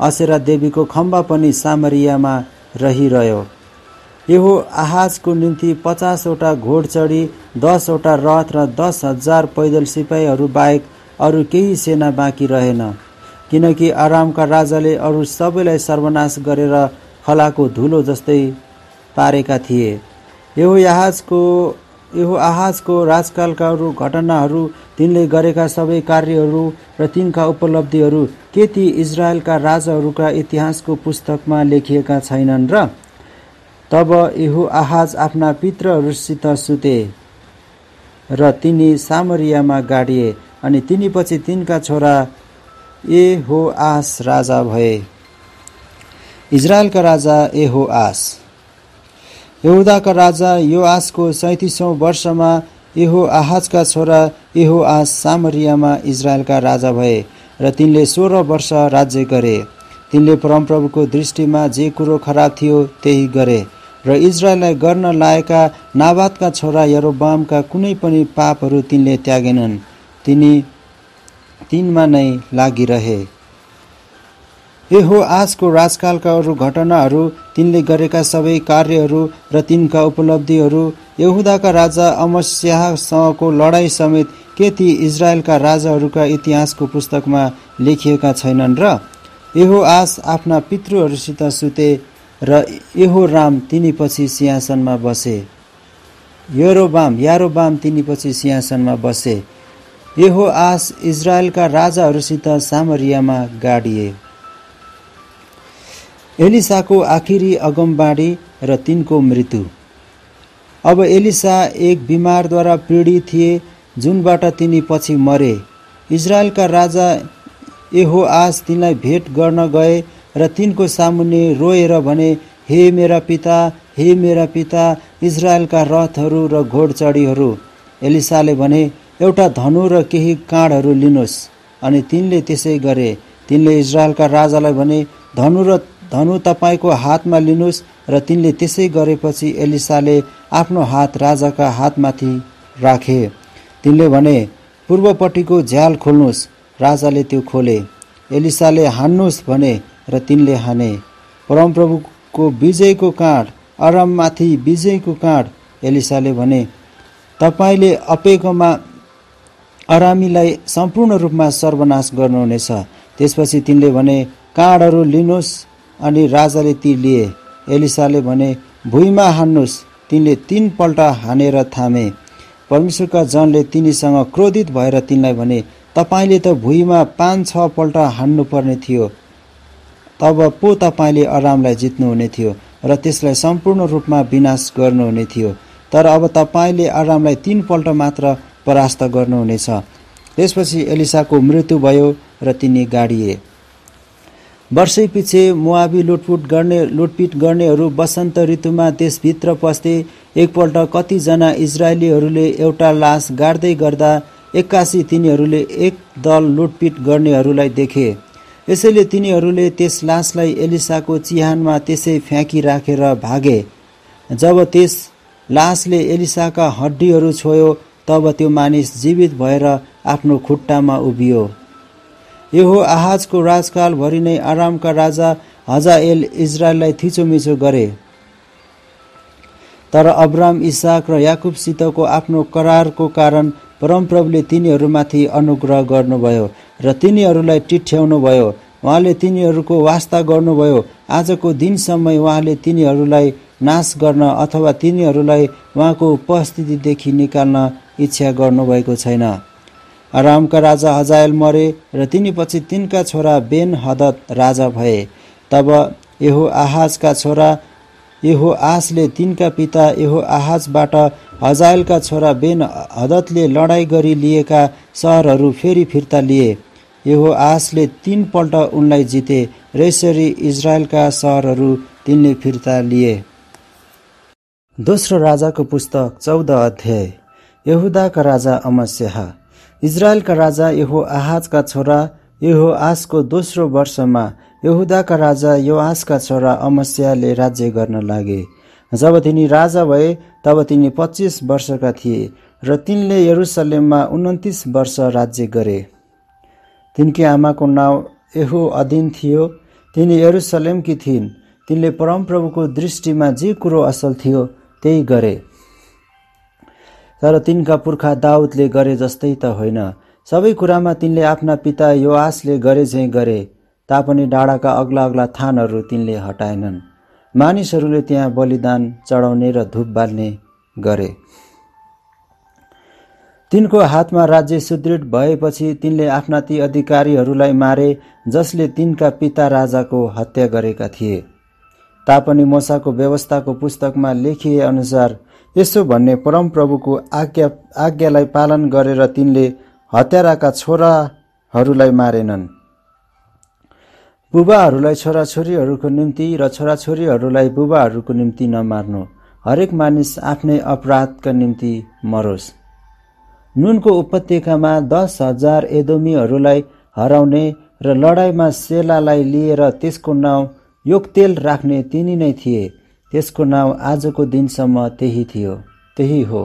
असेरा देवीको खम्बा पनि सामरियामा रहिरह्यो यो आहाजको निम्ति पचासवटा घोड दसवटा रथ र दस हजार पैदल सिपाहीहरू बाहेक अरू केही सेना बाँकी रहेन किनकि आरामका राजाले अरू सबैलाई सर्वनाश गरेर खलाको धुलो जस्तै पारेका थिए यो आहाजको यो आहाजको राजकालका घटनाहरू तिनले गरेका सबै कार्यहरू र तिनका उपलब्धिहरू के ती इजरायलका राजाहरूका इतिहासको पुस्तकमा लेखिएका छैनन् र तब यहु आहाज आफ्ना पितृहरूसित सुते र तिनी सामरियामा गाडिए अनि तिनीपछि तिनका छोरा ए हो आस राजा भए इजरायलका राजा ए हो आस यहुदाका राजा यो आसको सैतिसौँ वर्षमा यहो आहाजका छोरा यहो सामरियामा इजरायलका राजा भए र तिनले सोह्र वर्ष राज्य गरे तिनले परमप्रभुको दृष्टिमा जे कुरो खराब थियो त्यही गरे र इजरायललाई गर्न लागेका नाबादका छोरा यरोबामका कुनै पनि पापहरू तिनले त्यागेनन् तिनी तिनमा नै लागिरहे ए हो आजको राजकालका अरू घटनाहरू तिनले गरेका सबै कार्यहरू र तिनका उपलब्धिहरू यहुदाका राजा अमस्याहसँगको लडाईँ समेत के ती इजरायलका राजाहरूका इतिहासको पुस्तकमा लेखिएका छैनन् र यहो आस आफ्ना पितृहरूसित सुते र यहो राम तिनी पछि सिंहासनमा बसे बाम यारो बाम तिनी पछि सिंहासनमा बसे यहो आस इजरायलका राजाहरूसित सामरियामा गाडिए एलिसाको आखिरी अगमबाडी र तिनको मृत्यु अब एलिसा एक बिमारद्वारा पीडित थिए जुनबाट तिनी पछि मरे इजरायलका राजा एहो आज तिनलाई भेट गर्न गए र तिनको सामुन्ने रोएर भने हे मेरा पिता हे मेरा पिता इजरायलका रथहरू र घोडचडीहरू एलिसाले भने एउटा धनु र केही काँडहरू लिनुहोस् अनि तिनले त्यसै गरे तिनले इजरायलका राजालाई भने धनु र धनु तपाईँको हातमा लिनुहोस् र तिनले त्यसै गरेपछि एलिसाले आफ्नो हात राजाका हातमाथि राखे तिनले भने पूर्वपट्टिको झ्याल खोल्नुहोस् राजाले त्यो खोले एलिसाले हान्नुहोस् भने र तिनले हाने परमप्रभुको विजयको काँड अराममाथि विजयको काँड एलिसाले भने तपाईँले अपेकोमा अरामीलाई सम्पूर्ण रूपमा सर्वनाश गर्नुहुनेछ त्यसपछि तिनले भने काँडहरू लिनुहोस् अनि राजाले ती लिए एलिसाले भने भुइँमा हान्नुहोस् तिनले तिनपल्ट हानेर थामे परमेश्वरका जनले तिनीसँग क्रोधित भएर तिनलाई भने तपाईँले त भुइँमा पाँच छ पल्ट हान्नुपर्ने थियो तब पो तपाईँले आरामलाई जित्नुहुने थियो र त्यसलाई सम्पूर्ण रूपमा विनाश गर्नुहुने थियो तर अब तपाईँले आरामलाई तिनपल्ट मात्र परास्त गर्नुहुनेछ त्यसपछि एलिसाको मृत्यु भयो र तिनी गाडिए वर्षै पछि मुवाबी लुटपुट गर्ने लुटपिट गर्नेहरू वसन्त ऋतुमा त्यसभित्र पस्थे एकपल्ट कतिजना इजरायलीहरूले एउटा लास गाड्दै गर्दा एक्कासी तिनीहरूले एक दल लुटपिट गर्नेहरूलाई देखे यसैले तिनीहरूले त्यस लासलाई एलिसाको चिहानमा त्यसै फ्याँकिराखेर भागे जब त्यस लासले एलिसाका हड्डीहरू छोयो तब त्यो मानिस जीवित भएर आफ्नो खुट्टामा उभियो यो आहाजको राजकालभरि नै आरामका राजा हजाएल इजरायललाई थिचोमिचो गरे तर अब्राम इसाक र याकुबसितको आफ्नो करारको कारण परमप्रभुले तिनीहरूमाथि अनुग्रह गर्नुभयो र तिनीहरूलाई टिठ्याउनुभयो उहाँले तिनीहरूको वास्ता गर्नुभयो आजको दिनसम्म उहाँले तिनीहरूलाई नाश गर्न अथवा तिनीहरूलाई उहाँको उपस्थितिदेखि निकाल्न इच्छा गर्नुभएको छैन अरामका राजा हजायल मरे र तिनीपछि तिनका छोरा बेन हदत राजा भए तब यहो आहाजका छोरा यहो आसले तिनका पिता यहो आहाजबाट हजायलका छोरा बेन हदतले लडाइँ गरी लिएका सहरहरू फेरि फिर्ता लिए यहो आसले तिनपल्ट उनलाई जिते र यसरी इजरायलका सहरहरू तिनले फिर्ता लिए दोस्रो राजाको पुस्तक चौध अध्याय यहुदाका राजा अमस्याहा इजरायलका राजा यहो आहाजका छोरा यहो आसको दोस्रो वर्षमा यहुदाका राजा यो आसका छोरा अमस्याले राज्य गर्न लागे जब तिनी राजा भए तब तिनी पच्चिस वर्षका थिए र तिनले यरुसलेममा उन्तिस वर्ष राज्य गरे तिनकी आमाको नाउँ यहो अधीन थियो तिनी यरुसलेमकी थिइन् तिनले परमप्रभुको दृष्टिमा जे कुरो असल थियो त्यही गरे तर तिनका पुर्खा दाउदले गरे जस्तै त होइन सबै कुरामा तिनले आफ्ना पिता योआसले गरे झैँ गरे तापनि डाँडाका अग्ला अग्ला थानहरू तिनले हटाएनन् मानिसहरूले त्यहाँ बलिदान चढाउने र धुप बाल्ने गरे तिनको हातमा राज्य सुदृढ भएपछि तिनले आफ्ना ती अधिकारीहरूलाई मारे जसले तिनका पिता राजाको हत्या गरेका थिए तापनि मसाको व्यवस्थाको पुस्तकमा लेखिए अनुसार यसो भन्ने परमप्रभुको आज्ञा आज्ञालाई पालन गरेर तिनले हत्याराका छोराहरूलाई मारेनन् बुबाहरूलाई छोराछोरीहरूको निम्ति र छोराछोरीहरूलाई बुबाहरूको निम्ति नमार्नु हरेक मानिस आफ्नै अपराधका निम्ति मरोस् नुनको उपत्यकामा दस हजार एदोमीहरूलाई हराउने र लडाइँमा सेलालाई लिएर त्यसको नाउँ योगतेल राख्ने तिनी नै थिए त्यसको नाउँ आजको दिनसम्म त्यही थियो त्यही हो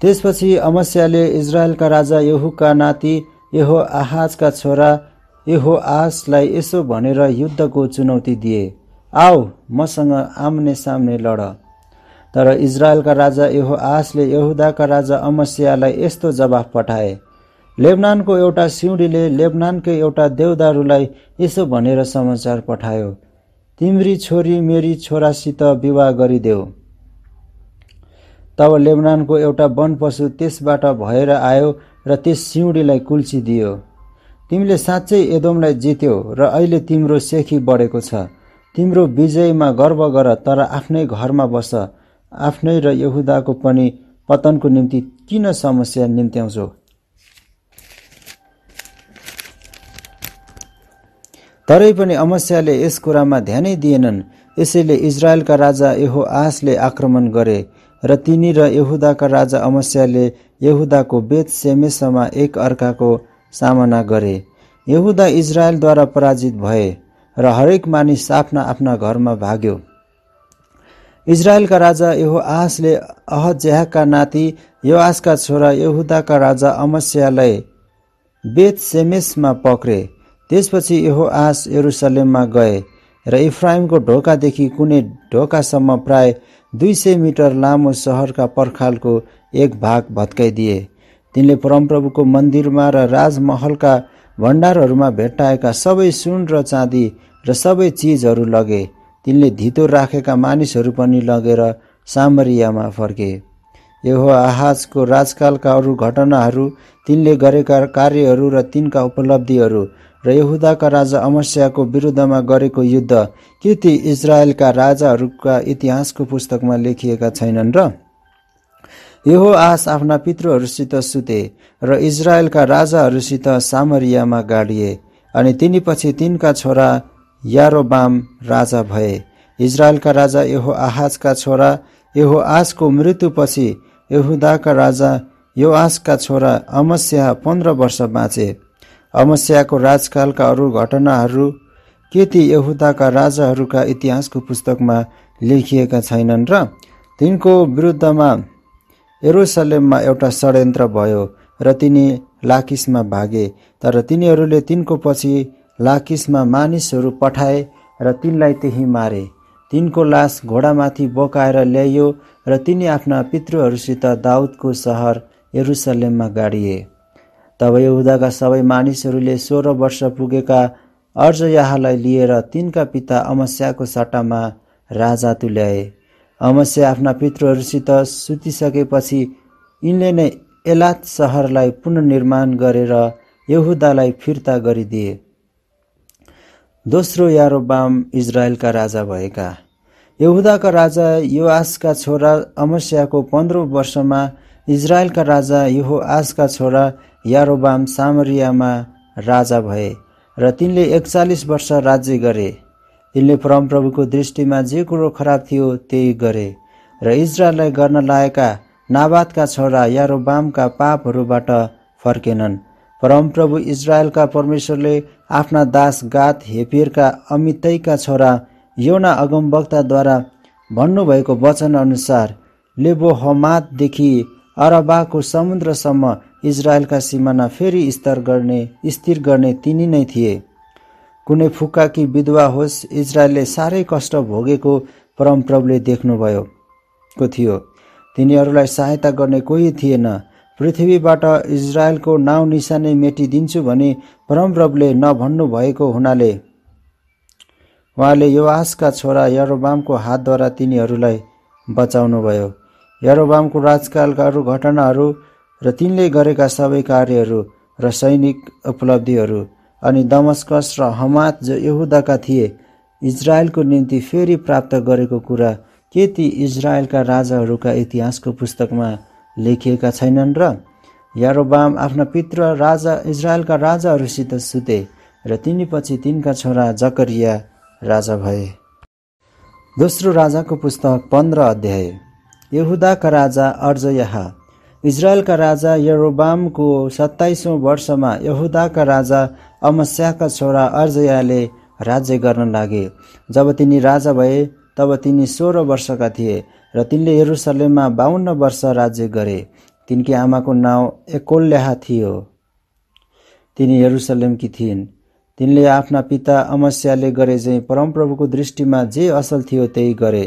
त्यसपछि अमस्याले इजरायलका राजा यहुका नाति यहो आहाजका छोरा यहो आसलाई यसो भनेर युद्धको चुनौती दिए आऊ मसँग आम्ने सामने लड तर इजरायलका राजा यहो आहासले यहुदाका राजा अमस्यालाई यस्तो जवाफ पठाए लेबनानको एउटा सिउँडीले लेबनानकै एउटा देवदारूलाई यसो भनेर समाचार पठायो तिम्री छोरी मेरी छोरासित विवाह गरिदेऊ तब लेबनानको एउटा वनपशु त्यसबाट भएर आयो र त्यस सिउँडीलाई कुल्ची दियो तिमीले साँच्चै एदोमलाई जित्यौ र अहिले तिम्रो सेखी बढेको छ तिम्रो विजयमा गर्व गर तर आफ्नै घरमा बस आफ्नै र यहुदाको पनि पतनको निम्ति किन समस्या निम्त्याउँछौ तरै पनि अमस्याले यस कुरामा ध्यानै दिएनन् यसैले इजरायलका राजा यहो आसले आक्रमण गरे र तिनी र यहुदाका राजा अमस्याले यहुदाको बेत सेमेसमा एक अर्काको सामना गरे यहुदा इजरायलद्वारा पराजित भए र हरेक मानिस आफ्ना आफ्ना घरमा भाग्यो इजरायलका राजा यहो आसले अहज्याहका नाति आसका छोरा यहुदाका राजा अमस्यालाई बेत सेमेसमा पक्रे त्यसपछि यहो आस यरुसलेममा गए र इफ्राइमको ढोकादेखि कुनै ढोकासम्म प्राय दुई सय मिटर लामो सहरका पर्खालको एक भाग भत्काइदिए तिनले परमप्रभुको मन्दिरमा र राजमहलका भण्डारहरूमा भेट्टाएका सबै सुन र चाँदी र सबै चिजहरू लगे तिनले धितो राखेका मानिसहरू पनि लगेर सामरियामा फर्के यो आहाजको राजकालका अरू घटनाहरू तिनले गरेका कार्यहरू र तिनका उपलब्धिहरू र यहुदाका राजा अमस्याको विरुद्धमा गरेको युद्ध के ती इजरायलका राजाहरूका इतिहासको पुस्तकमा लेखिएका छैनन् र यो आस आफ्ना पितृहरूसित सुते र इजरायलका राजाहरूसित सामरियामा गाडिए अनि तिनीपछि तिनका छोरा यारोबाम राजा भए इजरायलका राजा यहो आहाजका छोरा यहो आसको मृत्युपछि यहुदाका राजा यो आसका छोरा अमस्या पन्ध्र वर्ष बाँचे अमस्याको राजकालका अरू घटनाहरू के ती यहुदाका राजाहरूका इतिहासको पुस्तकमा लेखिएका छैनन् र तिनको विरुद्धमा एरोसलेममा एउटा षड्यन्त्र भयो र तिनी लाकिसमा भागे तर तिनीहरूले तिनको पछि लाकिसमा मानिसहरू पठाए र तिनलाई त्यही मारे तिनको लास घोडामाथि बोकाएर ल्याइयो र तिनी आफ्ना पितृहरूसित दाउदको सहर एरुसलेममा गाडिए तब यहुदाका सबै मानिसहरूले सोह्र वर्ष पुगेका अर्जयाहलाई लिएर तिनका पिता अमस्याको सट्टामा राजा तुल्याए अमस्या आफ्ना पितृहरूसित सुतिसकेपछि यिनले नै एलात सहरलाई पुननिर्माण गरेर यहुदालाई फिर्ता गरिदिए दोस्रो यारोबाम इजरायलका राजा भएका यहुदाका राजा युआसका छोरा अमस्याको पन्ध्रौँ वर्षमा इजरायलका राजा युहो आसका छोरा यारोबाम सामरियामा राजा भए र तिनले एकचालिस वर्ष राज्य गरे तिनले परमप्रभुको दृष्टिमा जे कुरो खराब थियो त्यही गरे र इजरायललाई गर्न लागेका नाबादका छोरा यारोबामका पापहरूबाट फर्केनन् परमप्रभु इजरायलका परमेश्वरले आफ्ना दास गात हेपिरका अमितैका छोरा योना अगमवक्ताद्वारा भन्नुभएको वचनअनुसार लेबोहमातदेखि अरबाको समुद्रसम्म इजरायलका सिमाना फेरि स्तर गर्ने स्थिर गर्ने तिनी नै थिए कुनै फुक्काकी विधवा होस् इजरायलले साह्रै कष्ट भोगेको परमप्रभुले देख्नुभयो को थियो तिनीहरूलाई सहायता गर्ने कोही थिएन पृथ्वीबाट इजरायलको नाउँ निशानै मेटिदिन्छु भने परमप्रभुले नभन्नुभएको हुनाले उहाँले युवासका छोरा यरोबामको हातद्वारा तिनीहरूलाई बचाउनुभयो यारोबामको राजकालका अरू घटनाहरू र तिनले गरेका सबै कार्यहरू र सैनिक उपलब्धिहरू अनि दमस्कस र हमात जो यहुदाका थिए इजरायलको निम्ति फेरि प्राप्त गरेको कुरा के ती इजरायलका राजाहरूका इतिहासको पुस्तकमा लेखिएका छैनन् र यारोबाम आफ्ना पित्र राजा इजरायलका राजाहरूसित सुते र तिनी पछि तिनका छोरा जकरिया राजा भए दोस्रो राजाको पुस्तक पन्ध्र अध्याय यहुदाका राजा अर्जयहा इजरायलका राजा यरोबामको सत्ताइसौँ वर्षमा यहुदाका राजा अमस्याका छोरा अर्जयाले राज्य गर्न लागे जब तिनी राजा भए तब तिनी सोह्र वर्षका थिए र तिनले यरुसलेममा बाहन्न वर्ष राज्य गरे तिनकी आमाको नाउँ एकोल्याहा थियो तिनी यरुसलेमकी थिइन् तिनले आफ्ना पिता अमस्याले गरे चाहिँ परमप्रभुको दृष्टिमा जे असल थियो त्यही गरे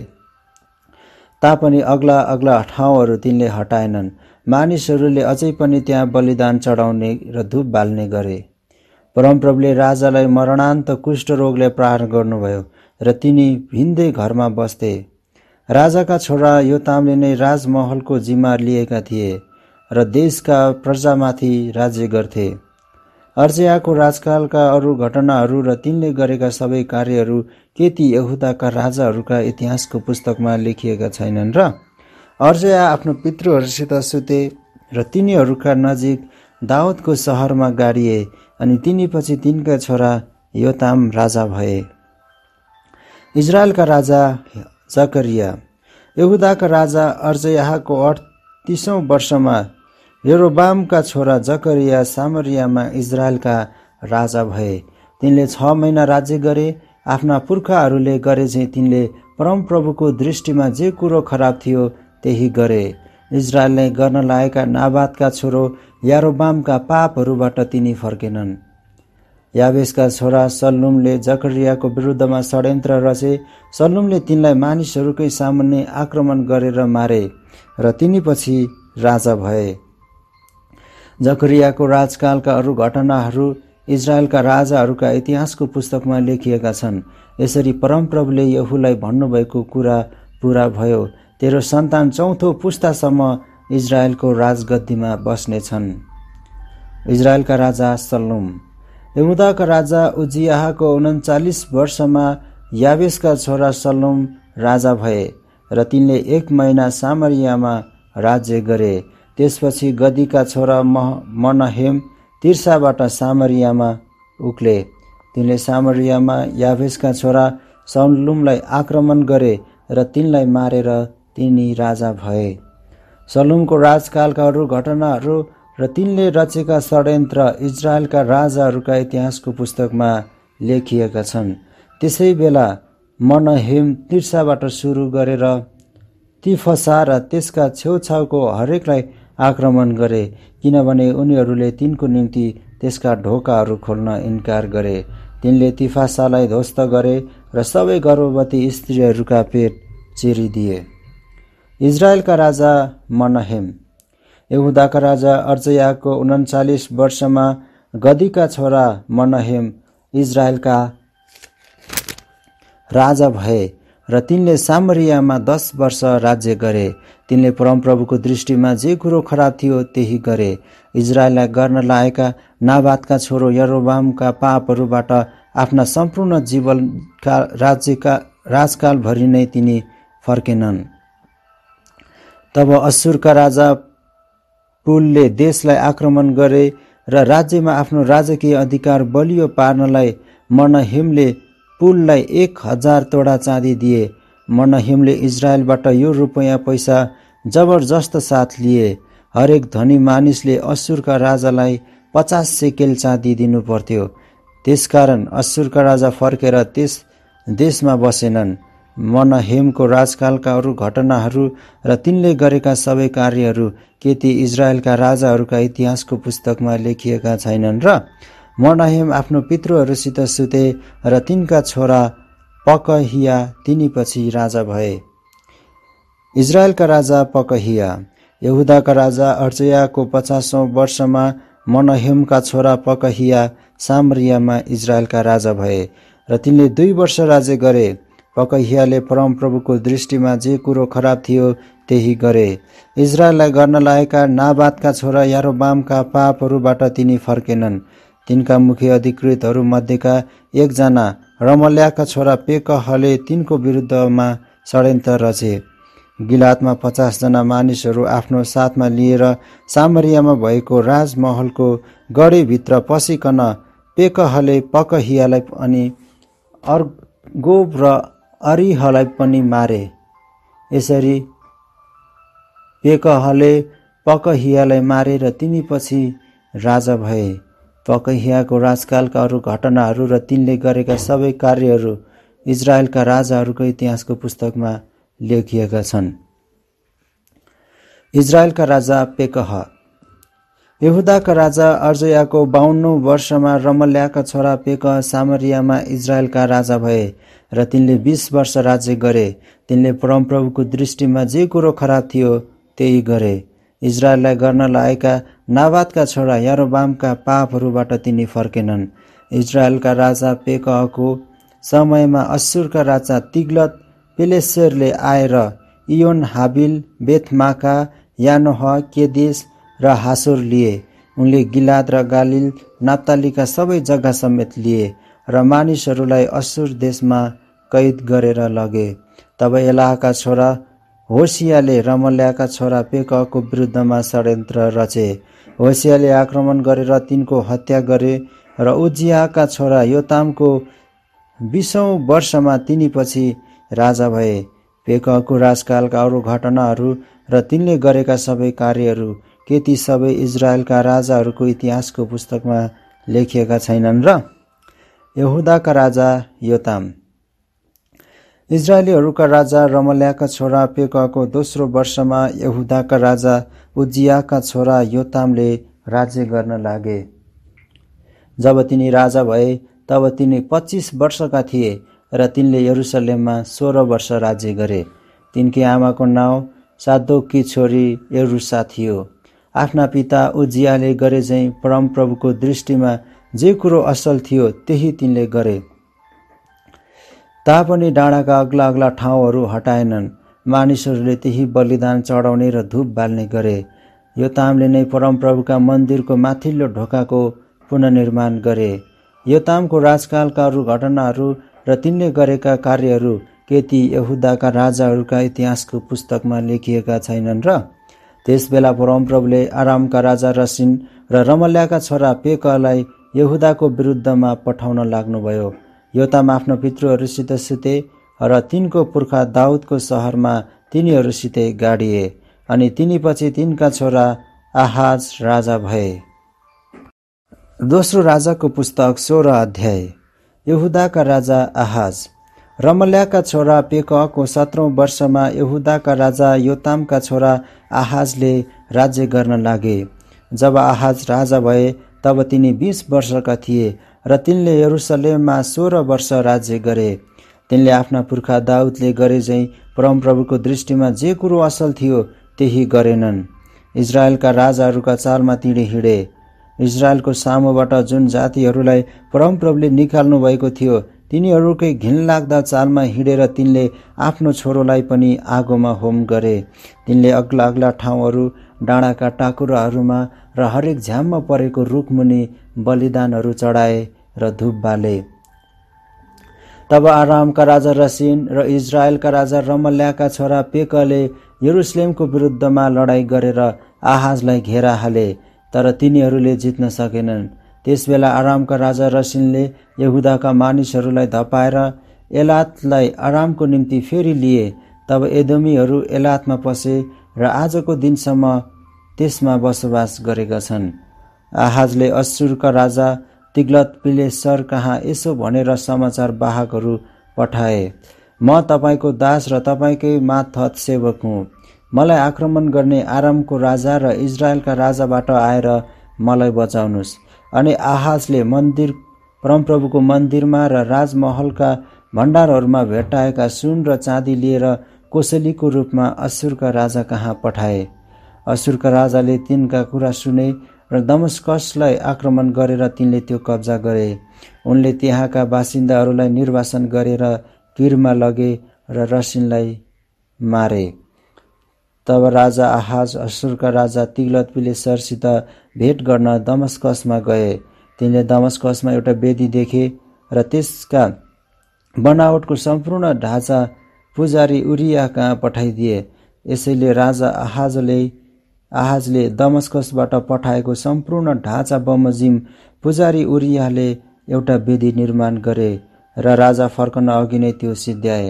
तापनि अग्ला अग्ला ठाउँहरू तिनले हटाएनन् मानिसहरूले अझै पनि त्यहाँ बलिदान चढाउने र धुप बाल्ने गरे परमप्रभुले राजालाई मरणान्त कुष्ठरोगले प्रहार गर्नुभयो र तिनी भिन्दै घरमा बस्थे राजाका छोरा योतामले नै राजमहलको जिम्मा लिएका थिए र देशका प्रजामाथि राज्य गर्थे अर्जियाको राजकालका अरू घटनाहरू र तिनले गरेका सबै कार्यहरू के ती यहुदाका राजाहरूका इतिहासको पुस्तकमा लेखिएका छैनन् र अर्जया आफ्नो पितृहरूसित सुते र तिनीहरूका नजिक दावतको सहरमा गाडिए अनि तिनीपछि तिनका छोरा योताम राजा भए इजरायलका राजा जकरिया यहुदाका राजा अर्जयाको अठतिसौँ वर्षमा यरोबामका छोरा जकरिया सामरियामा इजरायलका राजा भए तिनले छ महिना राज्य गरे आफ्ना पुर्खाहरूले गरे चाहिँ तिनले परमप्रभुको दृष्टिमा जे कुरो खराब थियो त्यही गरे इजरायलले गर्न लागेका नाबादका छोरो यारोबामका पापहरूबाट तिनी फर्केनन् यावेशका छोरा सल्लुमले जकरियाको विरुद्धमा षड्यन्त्र रचे सल्लुमले तिनलाई मानिसहरूकै सामान्य आक्रमण गरेर मारे र तिनीपछि राजा भए जकरियाको राजकालका अरू घटनाहरू इजरायलका राजाहरूका इतिहासको पुस्तकमा लेखिएका छन् यसरी परमप्रभुले यहुलाई भन्नुभएको कुरा पुरा भयो तेरो सन्तान चौथो पुस्तासम्म इजरायलको राजगद्दीमा बस्नेछन् इजरायलका राजा सल्लुम यहुदाका राजा उजियाहाको उन्चालिस वर्षमा यावेसका छोरा सल्लुम राजा भए र तिनले एक महिना सामरियामा राज्य गरे त्यसपछि गदीका छोरा मह मनहेम तिर्साबाट सामरियामा उक्ले तिनले सामरियामा याभेसका छोरा सलुमलाई आक्रमण गरे र तिनलाई मारेर तिनी राजा भए सलुमको राजकालका अरू घटनाहरू र तिनले रचेका षड्यन्त्र इजरायलका राजाहरूका इतिहासको पुस्तकमा लेखिएका छन् त्यसै बेला मनहेम तिर्साबाट सुरु गरेर तिफसा र त्यसका छेउछाउको हरेकलाई आक्रमण गरे किनभने उनीहरूले तिनको निम्ति त्यसका ढोकाहरू खोल्न इन्कार गरे तिनले तिफासालाई ध्वस्त गरे र सबै गर्भवती स्त्रीहरूका पेट चिरिदिए इजरायलका राजा मनहेम यहुदाका राजा अर्जयाको उन्चालिस वर्षमा गदीका छोरा मनहेम इजरायलका राजा भए र तिनले सामरियामा दस वर्ष राज्य गरे तिनले परमप्रभुको दृष्टिमा जे कुरो खराब थियो त्यही गरे इजरायललाई गर्न लागेका नाबादका छोरो यरोबामका पापहरूबाट आफ्ना सम्पूर्ण जीवनका राज्यका राजकालभरि नै तिनी फर्केनन् तब असुरका राजा पुलले देशलाई आक्रमण गरे र राज्यमा आफ्नो राजकीय अधिकार बलियो पार्नलाई मर्णहिमले पुललाई एक हजार तोडा चाँदी दिए मनहिमले इजरायलबाट यो रुपियाँ पैसा जबरजस्त साथ लिए हरेक धनी मानिसले असुरका राजालाई पचास सेकेल चाँदी दिनुपर्थ्यो त्यसकारण असुरका राजा फर्केर त्यस देशमा बसेनन् मनहेमको राजकालका अरू घटनाहरू र तिनले गरेका सबै कार्यहरू के ती इजरायलका राजाहरूका इतिहासको पुस्तकमा लेखिएका छैनन् र मर्नाहेम आफ्नो पितृहरूसित सुते र तिनका छोरा पकहिया तिनीपछि राजा भए इजरायलका राजा पकहिया यहुदाका राजा अर्चयाको पचासौँ वर्षमा मनहेमका छोरा पकहिया सामरियामा इजरायलका राजा भए र तिनले दुई वर्ष राज्य गरे पकहियाले परमप्रभुको दृष्टिमा जे कुरो खराब थियो त्यही गरे इजरायललाई गर्न लागेका नाबादका छोरा यारोबामका पापहरूबाट तिनी फर्केनन् तिनका मुख्य अधिकृतहरूमध्येका एकजना रमल्याका छोरा पेकहले तिनको विरुद्धमा षड्यन्त्र रचे गिलातमा पचासजना मानिसहरू आफ्नो साथमा लिएर सामरियामा भएको राजमहलको गढीभित्र पसिकन पेकहले पकहियालाई अनि अर्गोब र अरिहलाई पनि मारे यसरी पेकहले पकहियालाई मारेर पछि राजा भए पकहियाको राजकालका अरू घटनाहरू र तिनले गरेका सबै कार्यहरू इजरायलका राजाहरूको इतिहासको पुस्तकमा लेखिएका छन् इजरायलका राजा पेकह यहुदाका राजा अर्जयाको बाहन्नौ वर्षमा रमल्याका छोरा पेकह सामरियामा इजरायलका राजा भए र तिनले बिस वर्ष राज्य गरे तिनले परमप्रभुको दृष्टिमा जे कुरो खराब थियो त्यही गरे इजरायललाई गर्न लागेका नाबादका छोरा यारोबामका पापहरूबाट तिनी फर्केनन् इजरायलका राजा पेकहको समयमा असुरका राजा तिग्लत पेलेसरले आएर इयोन हाबिल बेथमाका यानोह केदेश र हासुर लिए उनले गिलाद र गालिल नातालीका सबै जग्गा समेत लिए र मानिसहरूलाई असुर देशमा कैद गरेर लगे तब एलाहका छोरा होसियाले रमल्याका छोरा पेकको विरुद्धमा षड्यन्त्र रचे होसियाले आक्रमण गरेर तिनको हत्या गरे र उजियाका छोरा योतामको बिसौँ वर्षमा तिनीपछि राजा भए पेकको राजकालका अरू घटनाहरू र तिनले गरेका सबै कार्यहरू के ती सबै इजरायलका राजाहरूको इतिहासको पुस्तकमा लेखिएका छैनन् र यहुदाका राजा योताम इजरायलीहरूका राजा रमल्याका छोरा पेकको दोस्रो वर्षमा यहुदाका राजा उजियाका छोरा योतामले राज्य गर्न लागे जब तिनी राजा भए तब तिनी पच्चिस वर्षका थिए र तिनले यरुसलेममा सोह्र वर्ष राज्य गरे तिनकी आमाको नाउँ सादोकी छोरी एरुसा थियो आफ्ना पिता उजियाले गरे झैँ परमप्रभुको दृष्टिमा जे कुरो असल थियो त्यही तिनले गरे तापनि डाँडाका अग्ला अग्ला ठाउँहरू हटाएनन् मानिसहरूले त्यही बलिदान चढाउने र धुप बाल्ने गरे यो तामले नै परमप्रभुका मन्दिरको माथिल्लो ढोकाको पुननिर्माण गरे यो तामको राजकालका अरू घटनाहरू र तिनले गरेका कार्यहरू केती यहुदाका राजाहरूका इतिहासको पुस्तकमा लेखिएका छैनन् र त्यसबेला परमप्रभुले आरामका राजा रसिन र रमल्याका छोरा पेकलाई यहुदाको विरुद्धमा पठाउन लाग्नुभयो यो ताम आफ्नो पितृहरूसित सुते र तिनको पुर्खा दाउदको सहरमा तिनीहरूसितै गाडिए अनि तिनीपछि तिनका छोरा आहाज राजा भए दोस्रो राजाको पुस्तक सोह्र अध्याय यहुदाका राजा आहाज रमल्याका छोरा पेकको सत्रौँ वर्षमा यहुदाका राजा योतामका छोरा आहाजले राज्य गर्न लागे जब आहाज राजा भए तब तिनी बिस वर्षका थिए र तिनले यरुसलेममा सोह्र वर्ष राज्य गरे तिनले आफ्ना पुर्खा दाउदले गरे झैँ परमप्रभुको दृष्टिमा जे कुरो असल थियो त्यही गरेनन् इजरायलका राजाहरूका चालमा तिँडे हिँडे इजरायलको सामुबाट जुन जातिहरूलाई परमप्रभुले निकाल्नु भएको थियो तिनीहरूकै घिनलाग्दा चालमा हिँडेर तिनले आफ्नो छोरोलाई पनि आगोमा होम गरे तिनले अग्ला अग्ला ठाउँहरू डाँडाका टाकुराहरूमा र हरेक झ्याममा परेको रुखमुनि बलिदानहरू चढाए र धुप बाले तब आरामका राजा रसिन र इजरायलका राजा रमल्याका छोरा पेकले यरुसलेमको विरुद्धमा लडाईँ गरेर आहाजलाई घेरा हाले तर तिनीहरूले जित्न सकेनन् त्यसबेला आरामका राजा रसिनले यहुदाका मानिसहरूलाई धपाएर एलातलाई आरामको निम्ति फेरि लिए तब एदमीहरू एलातमा पसे र आजको दिनसम्म त्यसमा बसोबास गरेका छन् आहाजले असुरका राजा तिग्लत सर कहाँ यसो भनेर समाचार बाहकहरू पठाए म तपाईँको दास र तपाईँकै माथत सेवक हुँ मलाई आक्रमण गर्ने आरामको राजा र इजरायलका राजाबाट आएर मलाई बचाउनुहोस् अनि आहाजले मन्दिर परमप्रभुको मन्दिरमा र राजमहलका भण्डारहरूमा भेटाएका सुन र चाँदी लिएर कोसेलीको रूपमा असुरका राजा कहाँ पठाए असुरका राजाले तिनका कुरा सुने र दमस्कसलाई आक्रमण गरेर तिनले त्यो कब्जा गरे उनले त्यहाँका बासिन्दाहरूलाई निर्वासन गरेर किरमा लगे र रसिनलाई मारे तब राजा आहाज असुरका राजा तिग्लतपीले सरसित भेट गर्न दमस्कसमा गए तिनले दमस्कसमा एउटा वेदी देखे र त्यसका बनावटको सम्पूर्ण ढाँचा पुजारी उरिया कहाँ पठाइदिए यसैले राजा आहाजले आहाजले दमस्कसबाट पठाएको सम्पूर्ण ढाँचा बमोजिम पुजारी उरियाले एउटा विधि निर्माण गरे र रा राजा फर्कन अघि नै त्यो सिद्ध्याए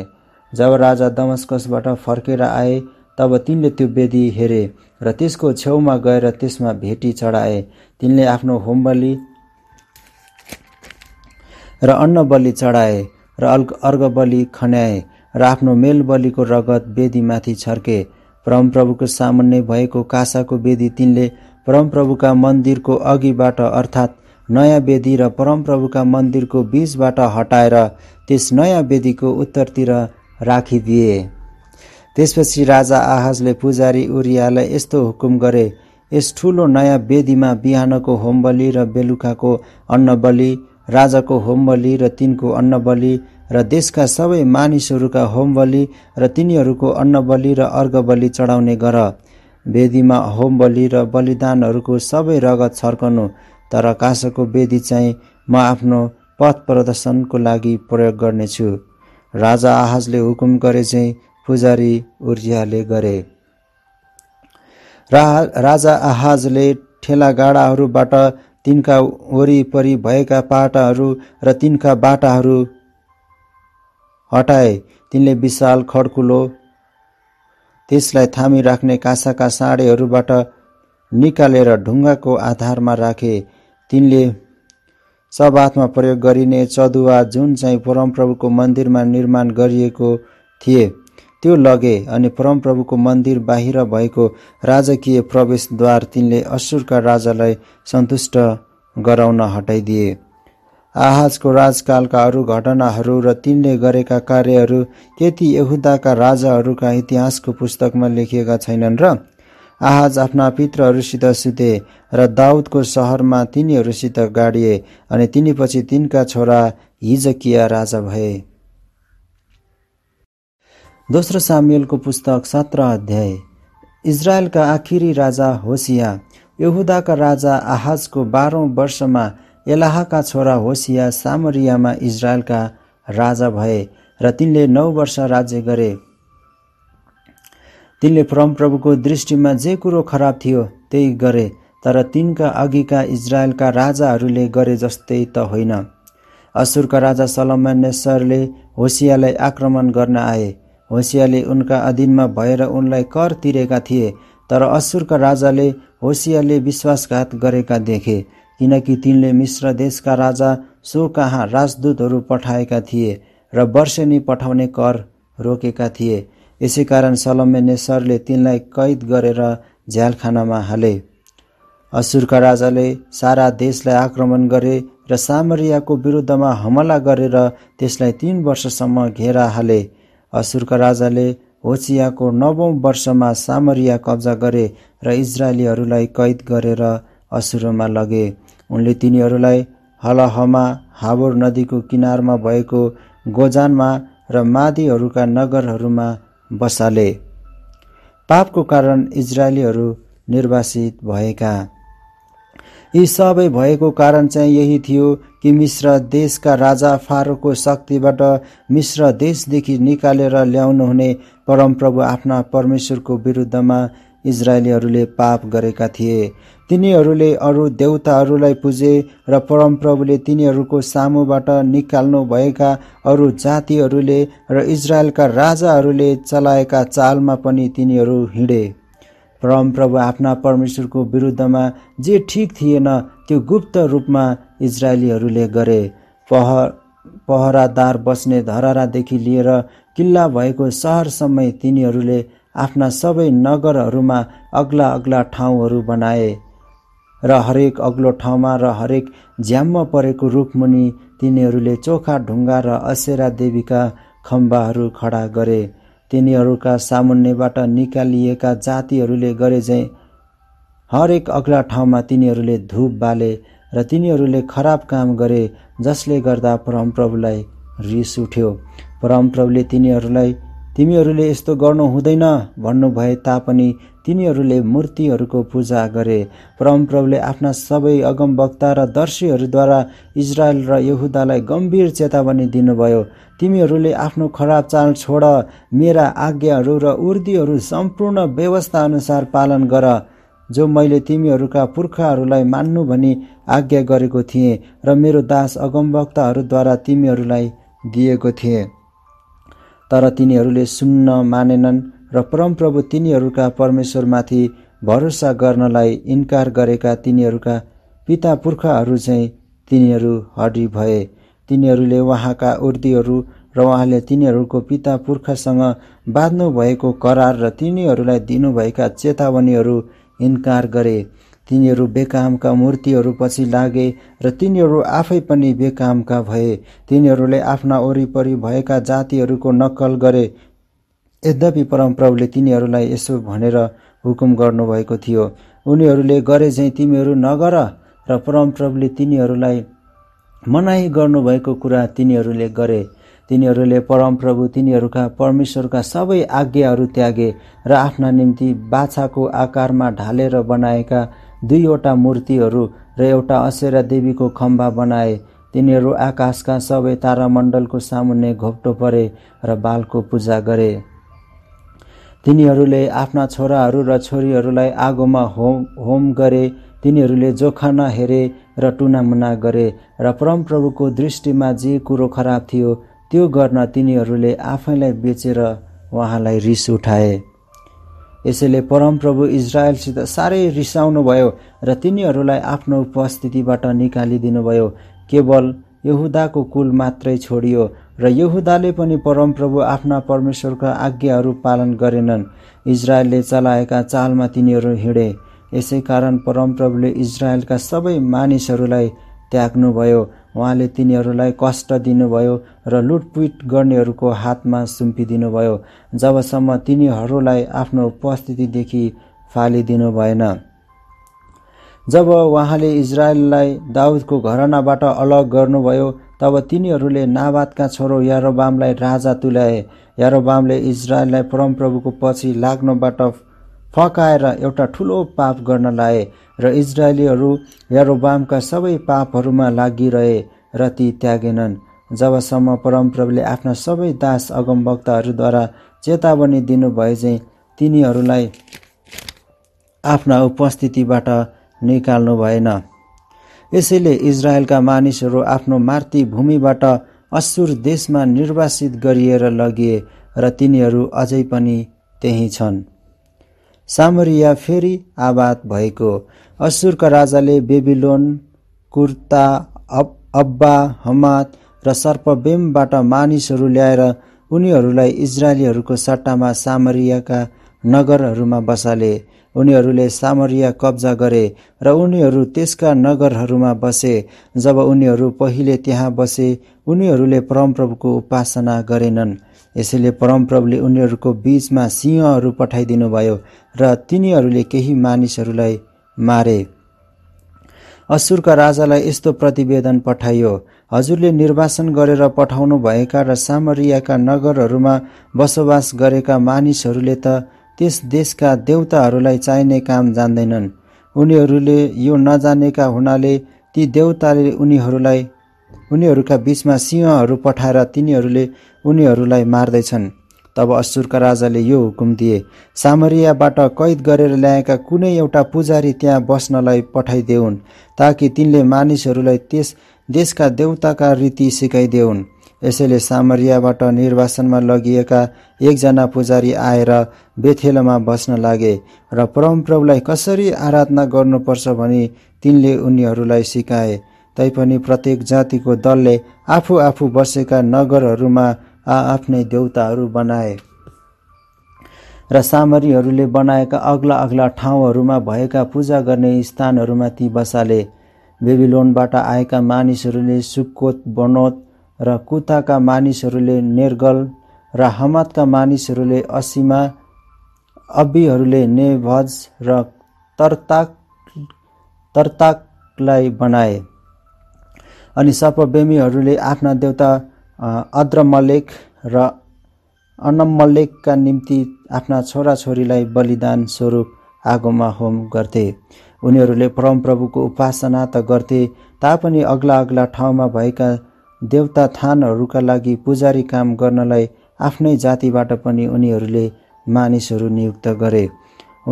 जब राजा दमस्कसबाट फर्केर आए तब तिनले त्यो वेदी हेरे र त्यसको छेउमा गएर त्यसमा भेटी चढाए तिनले आफ्नो होम र अन्न बलि चढाए र अर्घ बलि खन्याए र आफ्नो मेल बलिको रगत वेदीमाथि छर्के परमप्रभुको सामान्य भएको कासाको वेदी तिनले परमप्रभुका मन्दिरको अघिबाट अर्थात् नयाँ वेदी र परमप्रभुका मन्दिरको बीचबाट हटाएर त्यस नयाँ वेदीको उत्तरतिर राखिदिए त्यसपछि राजा आहाजले पुजारी उरियालाई यस्तो हुकुम गरे यस ठुलो नयाँ वेदीमा बिहानको होमबली र बेलुकाको अन्नबली राजाको होमबली र तिनको अन्नबली र देशका सबै मानिसहरूका होमबलि र तिनीहरूको अन्नबलि र अर्घबलि चढाउने गर वेदीमा होमबलि र बलिदानहरूको सबै रगत छर्कनु तर काँसको वेदी चाहिँ म आफ्नो पथ प्रदर्शनको लागि प्रयोग गर्नेछु राजा आहाजले हुकुम गरे चाहिँ पुजारी उर्जियाले गरे रा राजा आहाजले ठेलागाडाहरूबाट तिनका वरिपरि भएका पाटाहरू र तिनका बाटाहरू हटाए तिनले विशाल खड्कुलो त्यसलाई थामी राख्ने कासाका साँडेहरूबाट निकालेर ढुङ्गाको आधारमा राखे तिनले सबाथमा प्रयोग गरिने चदुवा जुन चाहिँ परमप्रभुको मन्दिरमा निर्माण गरिएको थिए त्यो लगे अनि परमप्रभुको मन्दिर बाहिर भएको राजकीय प्रवेशद्वार तिनले असुरका राजालाई सन्तुष्ट गराउन हटाइदिए आहाजको राजकालका अरू घटनाहरू र तिनले गरेका कार्यहरू त्यति यहुदाका राजाहरूका इतिहासको पुस्तकमा लेखिएका छैनन् र आहाज आफ्ना पित्रहरूसित सुते र दाउदको सहरमा तिनीहरूसित गाडिए अनि तिनीपछि तिनका छोरा हिजकिया राजा भए दोस्रो सामेलको पुस्तक सत्र अध्याय इजरायलका आखिरी राजा होसिया यहुदाका राजा आहाजको बाह्रौँ वर्षमा एलाहका छोरा होसिया सामरियामा इजरायलका राजा भए र तिनले नौ वर्ष राज्य गरे तिनले परमप्रभुको दृष्टिमा जे कुरो खराब थियो त्यही गरे तर तिनका अघिका इजरायलका राजाहरूले गरे जस्तै त होइन असुरका राजा सलमानेश्वरले होसियालाई आक्रमण गर्न आए होसियाले उनका अधीनमा भएर उनलाई कर तिरेका थिए तर असुरका राजाले होसियाले विश्वासघात गरेका देखे किनकि तिनले मिश्र देशका राजा सो कहाँ राजदूतहरू पठाएका थिए र वर्षेनी पठाउने कर रोकेका थिए यसैकारण सलम्य नेसरले तिनलाई कैद गरेर झ्यालखानामा हाले असुरका राजाले सारा देशलाई आक्रमण गरे र सामरियाको विरुद्धमा हमला गरेर त्यसलाई तिन वर्षसम्म घेरा हाले असुरका राजाले होचियाको नवौँ वर्षमा सामरिया कब्जा गरे र इजरायलीहरूलाई कैद गरेर असुरमा लगे उनले तिनीहरूलाई हलहमा हाबोर नदीको किनारमा भएको गोजानमा र मादीहरूका नगरहरूमा बसाले पापको कारण इजरायलीहरू निर्वासित भएका यी सबै भएको कारण चाहिँ यही थियो कि मिश्र देशका राजा फारोको शक्तिबाट मिश्र देशदेखि निकालेर ल्याउनुहुने परमप्रभु आफ्ना परमेश्वरको विरुद्धमा इजरायलीहरूले पाप गरेका थिए तिनीहरूले अरू देवताहरूलाई पुजे र परमप्रभुले तिनीहरूको सामुबाट निकाल्नुभएका अरू जातिहरूले र इजरायलका राजाहरूले चलाएका चालमा पनि तिनीहरू हिँडे परमप्रभु आफ्ना परमेश्वरको विरुद्धमा जे ठिक थिएन त्यो गुप्त रूपमा इजरायलीहरूले गरे पह पहरादार बस्ने धरारादेखि लिएर किल्ला भएको सहरसम्म तिनीहरूले आफ्ना सबै नगरहरूमा अग्ला अग्ला ठाउँहरू बनाए र हरेक अग्लो ठाउँमा र हरेक झ्याममा परेको रुखमुनि तिनीहरूले चोखा ढुङ्गा र असेरा देवीका खम्बाहरू खडा गरे तिनीहरूका सामुन्नेबाट निकालिएका जातिहरूले गरे झैँ हरेक अग्ला ठाउँमा तिनीहरूले धुप बाले र तिनीहरूले खराब काम गरे जसले गर्दा परमप्रभुलाई रिस उठ्यो परमप्रभुले तिनीहरूलाई तिमीहरूले यस्तो गर्नु हुँदैन भन्नुभए तापनि तिनीहरूले मूर्तिहरूको पूजा गरे परमप्रभुले आफ्ना सबै अगमवक्ता र दर्शीहरूद्वारा इजरायल र यहुदालाई गम्भीर चेतावनी दिनुभयो तिमीहरूले आफ्नो खराब चाल छोड मेरा आज्ञाहरू र उर्दीहरू सम्पूर्ण व्यवस्था अनुसार पालन गर जो मैले तिमीहरूका पुर्खाहरूलाई मान्नु भनी आज्ञा गरेको थिएँ र मेरो दास अगमवक्ताहरूद्वारा तिमीहरूलाई दिएको थिएँ तर तिनीहरूले सुन्न मानेनन् र परमप्रभु तिनीहरूका परमेश्वरमाथि भरोसा गर्नलाई इन्कार गरेका तिनीहरूका पिता पुर्खाहरू चाहिँ तिनीहरू हडी भए तिनीहरूले उहाँका उर्दीहरू र उहाँले तिनीहरूको पिता पुर्खासँग बाँध्नुभएको करार र तिनीहरूलाई दिनुभएका चेतावनीहरू इन्कार गरे तिनीहरू बेकामका मूर्तिहरू पछि लागे र तिनीहरू आफै पनि बेकामका भए तिनीहरूले आफ्ना वरिपरि भएका जातिहरूको नक्कल गरे यद्यपि परमप्रभुले तिनीहरूलाई यसो भनेर हुकुम गर्नुभएको थियो उनीहरूले गरे झैँ तिमीहरू नगर र परमप्रभुले तिनीहरूलाई मनाही गर्नुभएको कुरा तिनीहरूले गरे तिनीहरूले परमप्रभु तिनीहरूका परमेश्वरका सबै आज्ञाहरू त्यागे र आफ्ना निम्ति बाछाको आकारमा ढालेर बनाएका दुईवटा मूर्तिहरू र एउटा असेरा देवीको खम्बा बनाए तिनीहरू आकाशका सबै तारामण्डलको सामुन्ने घोप्टो परे र बालको पूजा गरे तिनीहरूले आफ्ना छोराहरू र छोरीहरूलाई आगोमा होम होम गरे तिनीहरूले जोखाना हेरे र टुनामुना गरे र परमप्रभुको दृष्टिमा जे कुरो खराब थियो त्यो गर्न तिनीहरूले आफैलाई बेचेर उहाँलाई रिस उठाए यसैले परमप्रभु इजरायलसित साह्रै भयो र तिनीहरूलाई आफ्नो उपस्थितिबाट निकालिदिनुभयो केवल यहुदाको कुल मात्रै छोडियो र यहुदाले पनि परमप्रभु आफ्ना परमेश्वरका आज्ञाहरू पालन गरेनन् इजरायलले चलाएका चालमा तिनीहरू हिँडे यसै कारण परमप्रभुले इजरायलका सबै मानिसहरूलाई त्याग्नुभयो उहाँले तिनीहरूलाई कष्ट दिनुभयो र लुटपुट गर्नेहरूको हातमा सुम्पिदिनुभयो जबसम्म तिनीहरूलाई आफ्नो उपस्थितिदेखि फालिदिनु भएन जब उहाँले इजरायललाई दाउदको घरनाबाट अलग गर्नुभयो तब तिनीहरूले नाबातका छोरो यारोबामलाई राजा तुल्याए यारोबामले इजरायललाई परमप्रभुको पछि लाग्नबाट फकाएर एउटा ठुलो पाप गर्न लाए र इजरायलीहरू यारोबामका सबै पापहरूमा लागिरहे र ती त्यागेनन् जबसम्म परमप्रभुले आफ्ना सबै दास अगमवक्ताहरूद्वारा चेतावनी दिनुभए चाहिँ तिनीहरूलाई आफ्ना उपस्थितिबाट निकाल्नु भएन यसैले इजरायलका मानिसहरू आफ्नो मातृभूमिबाट असुर देशमा निर्वासित गरिएर लगिए र तिनीहरू अझै पनि त्यही छन् सामरिया फेरि आबाद भएको असुरका राजाले बेबिलोन कुर्ता अब अब्बा हमात र सर्पबेमबाट मानिसहरू ल्याएर उनीहरूलाई इजरायलीहरूको सट्टामा सामरियाका नगरहरूमा बसाले उनीहरूले सामरिया कब्जा गरे र उनीहरू त्यसका नगरहरूमा बसे जब उनीहरू पहिले त्यहाँ बसे उनीहरूले परमप्रभुको उपासना गरेनन् यसैले परमप्रभुले उनीहरूको बीचमा सिंहहरू भयो र तिनीहरूले केही मानिसहरूलाई मारे असुरका राजालाई यस्तो प्रतिवेदन पठाइयो हजुरले निर्वासन गरेर पठाउनुभएका र सामरियाका नगरहरूमा बसोबास गरेका मानिसहरूले त त्यस देशका देउताहरूलाई चाहिने काम जान्दैनन् उनीहरूले यो नजानेका हुनाले ती देउताले उनीहरूलाई उनीहरूका बिचमा सिंहहरू पठाएर तिनीहरूले उनीहरूलाई मार्दैछन् तब असुरका राजाले यो हुकुम दिए सामरियाबाट कैद गरेर ल्याएका कुनै एउटा पुजारी त्यहाँ बस्नलाई पठाइदेऊन् ताकि तिनले मानिसहरूलाई त्यस देशका देउताका रीति सिकाइदेऊन् यसैले सामरियाबाट निर्वासनमा लगिएका एकजना पुजारी आएर बेथेलमा बस्न लागे र परमप्रभुलाई कसरी आराधना गर्नुपर्छ भनी तिनले उनीहरूलाई सिकाए तैपनि प्रत्येक जातिको दलले आफू आफू बसेका नगरहरूमा आआफ्नै देउताहरू बनाए र सामरीहरूले बनाएका अग्ला अग्ला ठाउँहरूमा भएका पूजा गर्ने स्थानहरूमा ती बसाले बेबिलोनबाट आएका मानिसहरूले सुकोत बनोत र कुताका मानिसहरूले निर्गल र हमातका मानिसहरूले असीमा अब्बीहरूले नेभज र तर्ताक तर्ताकलाई बनाए अनि सर्पबेमीहरूले आफ्ना देउता अद्रमलेक र अनमलेकका निम्ति आफ्ना छोराछोरीलाई बलिदान स्वरूप आगोमा होम गर्थे उनीहरूले परमप्रभुको उपासना त गर्थे तापनि अग्ला अग्ला ठाउँमा भएका देवता थानहरूका लागि पुजारी काम गर्नलाई आफ्नै जातिबाट पनि उनीहरूले मानिसहरू नियुक्त गरे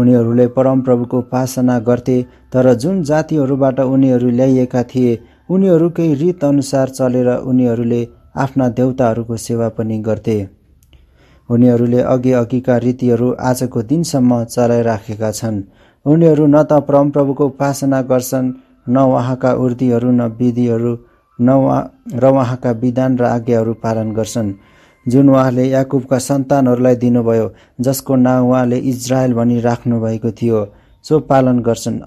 उनीहरूले परमप्रभुको उपासना गर्थे तर जुन जातिहरूबाट उनीहरू ल्याइएका थिए उनीहरूकै अनुसार चलेर उनीहरूले आफ्ना देउताहरूको सेवा पनि गर्थे उनीहरूले अघि अघिका रीतिहरू आजको दिनसम्म चलाइराखेका छन् उनीहरू न त परमप्रभुको उपासना गर्छन् न उहाँका उर्दीहरू न विधिहरू नवा र उहाँका विधान र आज्ञाहरू पालन गर्छन् जुन उहाँले याकुबका सन्तानहरूलाई दिनुभयो जसको नाम उहाँले इजरायल भनी राख्नुभएको थियो सो पालन गर्छन्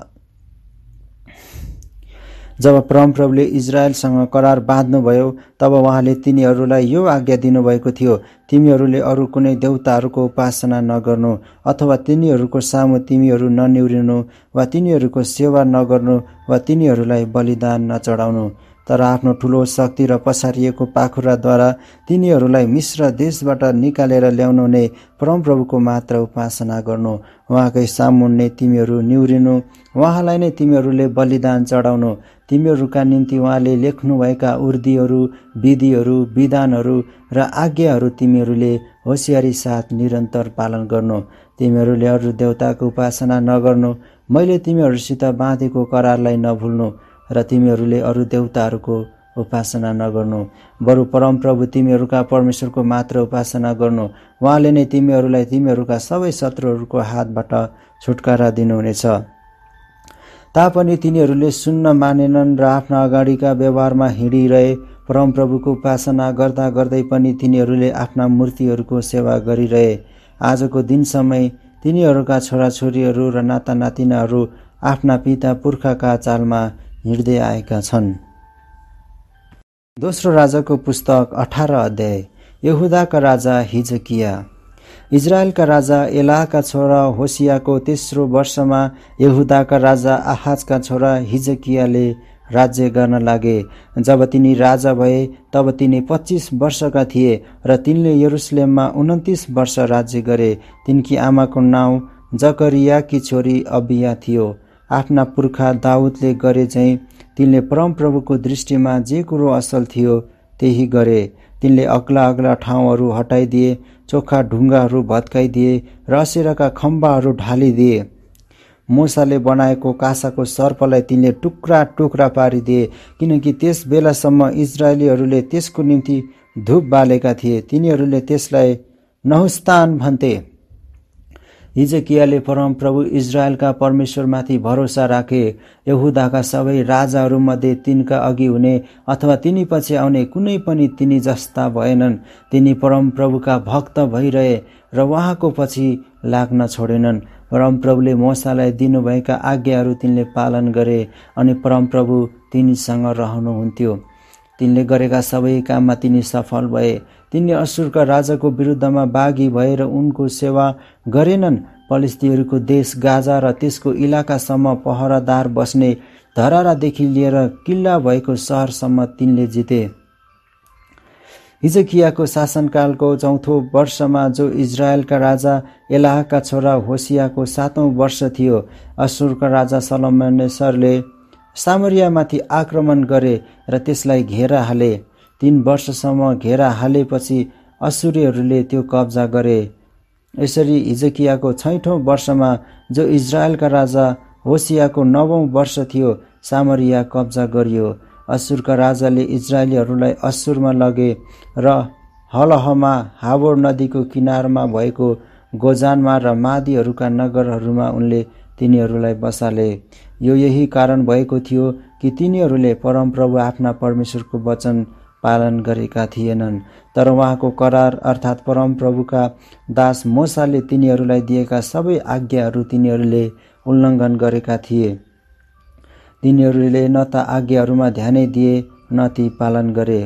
जब परमप्रभुले इजरायलसँग करार बाँध्नुभयो तब उहाँले तिनीहरूलाई यो आज्ञा दिनुभएको थियो तिमीहरूले अरू कुनै देउताहरूको उपासना नगर्नु अथवा तिनीहरूको सामु तिमीहरू ननिउरिनु वा तिनीहरूको सेवा नगर्नु वा तिनीहरूलाई बलिदान नचढाउनु तर आफ्नो ठुलो शक्ति र पसारिएको पाखुराद्वारा तिनीहरूलाई मिश्र देशबाट निकालेर ल्याउनु नै परमप्रभुको मात्र उपासना गर्नु उहाँकै सामुन्ने तिमीहरू निहुरिनु उहाँलाई नै तिमीहरूले बलिदान चढाउनु तिमीहरूका निम्ति उहाँले लेख्नुभएका उर्दीहरू विधिहरू विधानहरू र आज्ञाहरू तिमीहरूले होसियारी साथ निरन्तर पालन गर्नु तिमीहरूले अरू देवताको उपासना नगर्नु मैले तिमीहरूसित बाँधेको करारलाई नभुल्नु र तिमीहरूले अरू देवताहरूको उपासना नगर्नु बरु परमप्रभु तिमीहरूका परमेश्वरको मात्र उपासना गर्नु उहाँले नै तिमीहरूलाई तिमीहरूका सबै शत्रुहरूको हातबाट छुटकारा दिनुहुनेछ तापनि तिनीहरूले सुन्न मानेनन् र आफ्ना अगाडिका व्यवहारमा हिँडिरहे परमप्रभुको उपासना गर्दा गर्दै पनि तिनीहरूले आफ्ना मूर्तिहरूको सेवा गरिरहे आजको दिनसम्म तिनीहरूका छोराछोरीहरू र नाता नातिनाहरू आफ्ना पिता पुर्खाका चालमा हिँड्दै आएका छन् दोस्रो राजाको पुस्तक अठार अध्याय यहुदाका राजा हिजकिया इजरायलका राजा एलाहका छोरा होसियाको तेस्रो वर्षमा यहुदाका राजा आहाजका छोरा हिजकियाले राज्य गर्न लागे जब तिनी राजा भए तब तिनी पच्चिस वर्षका थिए र तिनले यरुसलेममा उन्तिस वर्ष राज्य गरे तिनकी आमाको नाउँ जकरियाकी छोरी अबिया थियो आफ्ना पुर्खा दाउदले गरे चाहिँ तिनले परमप्रभुको दृष्टिमा जे कुरो असल थियो त्यही गरे तिनले अग्ला अग्ला ठाउँहरू हटाइदिए चोखा ढुङ्गाहरू भत्काइदिए रसेरका खम्बाहरू ढालिदिए मुसाले बनाएको कासाको सर्पलाई तिनले टुक्रा टुक्रा पारिदिए किनकि त्यस बेलासम्म इजरायलीहरूले त्यसको निम्ति धुप बालेका थिए तिनीहरूले त्यसलाई नहुस्तान भन्थे हिजकियाले परमप्रभु इजरायलका परमेश्वरमाथि भरोसा राखे यहुदाका सबै राजाहरूमध्ये तिनका अघि हुने अथवा तिनी पछि आउने कुनै पनि तिनी जस्ता भएनन् तिनी परमप्रभुका भक्त भइरहे र उहाँको पछि लाग्न छोडेनन् परमप्रभुले मोसालाई दिनुभएका आज्ञाहरू तिनले पालन गरे अनि परमप्रभु तिनीसँग रहनुहुन्थ्यो तिनले गरेका सबै काममा तिनी सफल भए तिनी असुरका राजाको विरुद्धमा बाघी भएर उनको सेवा गरेनन् पलिस्थीहरूको देश गाजा र त्यसको इलाकासम्म पहरादार बस्ने धरारादेखि लिएर किल्ला भएको सहरसम्म तिनले जिते हिजकियाको शासनकालको चौथो वर्षमा जो इजरायलका राजा एलाहका छोरा होसियाको सातौँ वर्ष थियो असुरका राजा सलमनेसरले सामरियामाथि आक्रमण गरे र त्यसलाई घेरा हाले तिन वर्षसम्म घेरा हालेपछि असुरीहरूले त्यो कब्जा गरे यसरी हिजकियाको छैठौँ वर्षमा जो इजरायलका राजा होसियाको नवौँ वर्ष थियो सामरिया कब्जा गरियो असुरका राजाले इजरायलीहरूलाई असुरमा लगे र हलहमा हावोर नदीको किनारमा भएको गोजानमा र मादीहरूका नगरहरूमा उनले तिनीहरूलाई बसाले यो यही कारण भएको थियो कि तिनीहरूले परमप्रभु आफ्ना परमेश्वरको वचन पालन गरेका थिएनन् तर उहाँको करार अर्थात् परमप्रभुका दास मोसाले तिनीहरूलाई दिएका सबै आज्ञाहरू तिनीहरूले उल्लङ्घन गरेका थिए तिनीहरूले न त आज्ञाहरूमा ध्यानै दिए न ती पालन गरे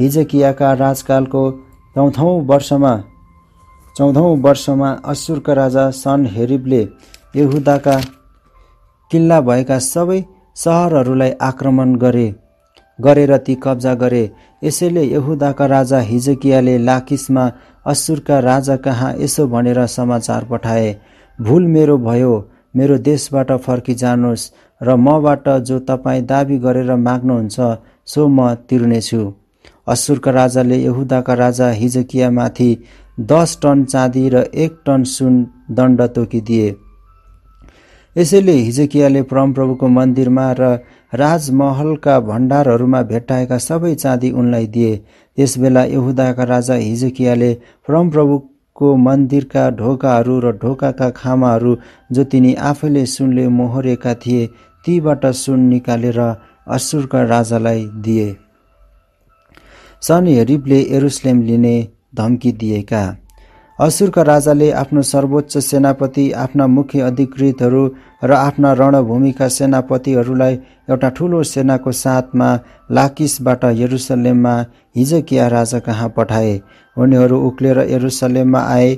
हिजकियाका राजकालको चौथौँ वर्षमा चौधौँ वर्षमा असुरका राजा सन हेरिबले यहुदाका किल्ला भएका सबै सहरहरूलाई आक्रमण गरे गरेर ती कब्जा गरे यसैले यहुदाका राजा हिजकियाले लाकिसमा असुरका राजा कहाँ यसो भनेर समाचार पठाए भूल मेरो भयो मेरो देशबाट फर्किजानुहोस् र मबाट जो तपाईँ दाबी गरेर माग्नुहुन्छ सो म तिर्नेछु असुरका राजाले यहुदाका राजा हिजकियामाथि दस टन चाँदी र एक टन सुन दण्ड तोकिदिए यसैले हिजकियाले परमप्रभुको मन्दिरमा र राजमहलका भण्डारहरूमा भेट्टाएका सबै चाँदी उनलाई दिए त्यसबेला यहुदाका राजा हिजकियाले परमप्रभुको मन्दिरका ढोकाहरू र ढोकाका खामाहरू जो तिनी आफैले सुनले मोहरेका थिए तीबाट सुन निकालेर असुरका राजालाई दिए हेरिपले एरुसलेम लिने धम्की दिएका असुरका राजाले आफ्नो सर्वोच्च सेनापति आफ्ना मुख्य अधिकृतहरू र आफ्ना रणभूमिका सेनापतिहरूलाई एउटा ठुलो सेनाको साथमा लाकिसबाट यरुसलेममा हिजकिया राजा कहाँ पठाए उनीहरू उक्लेर यरुसलेममा आए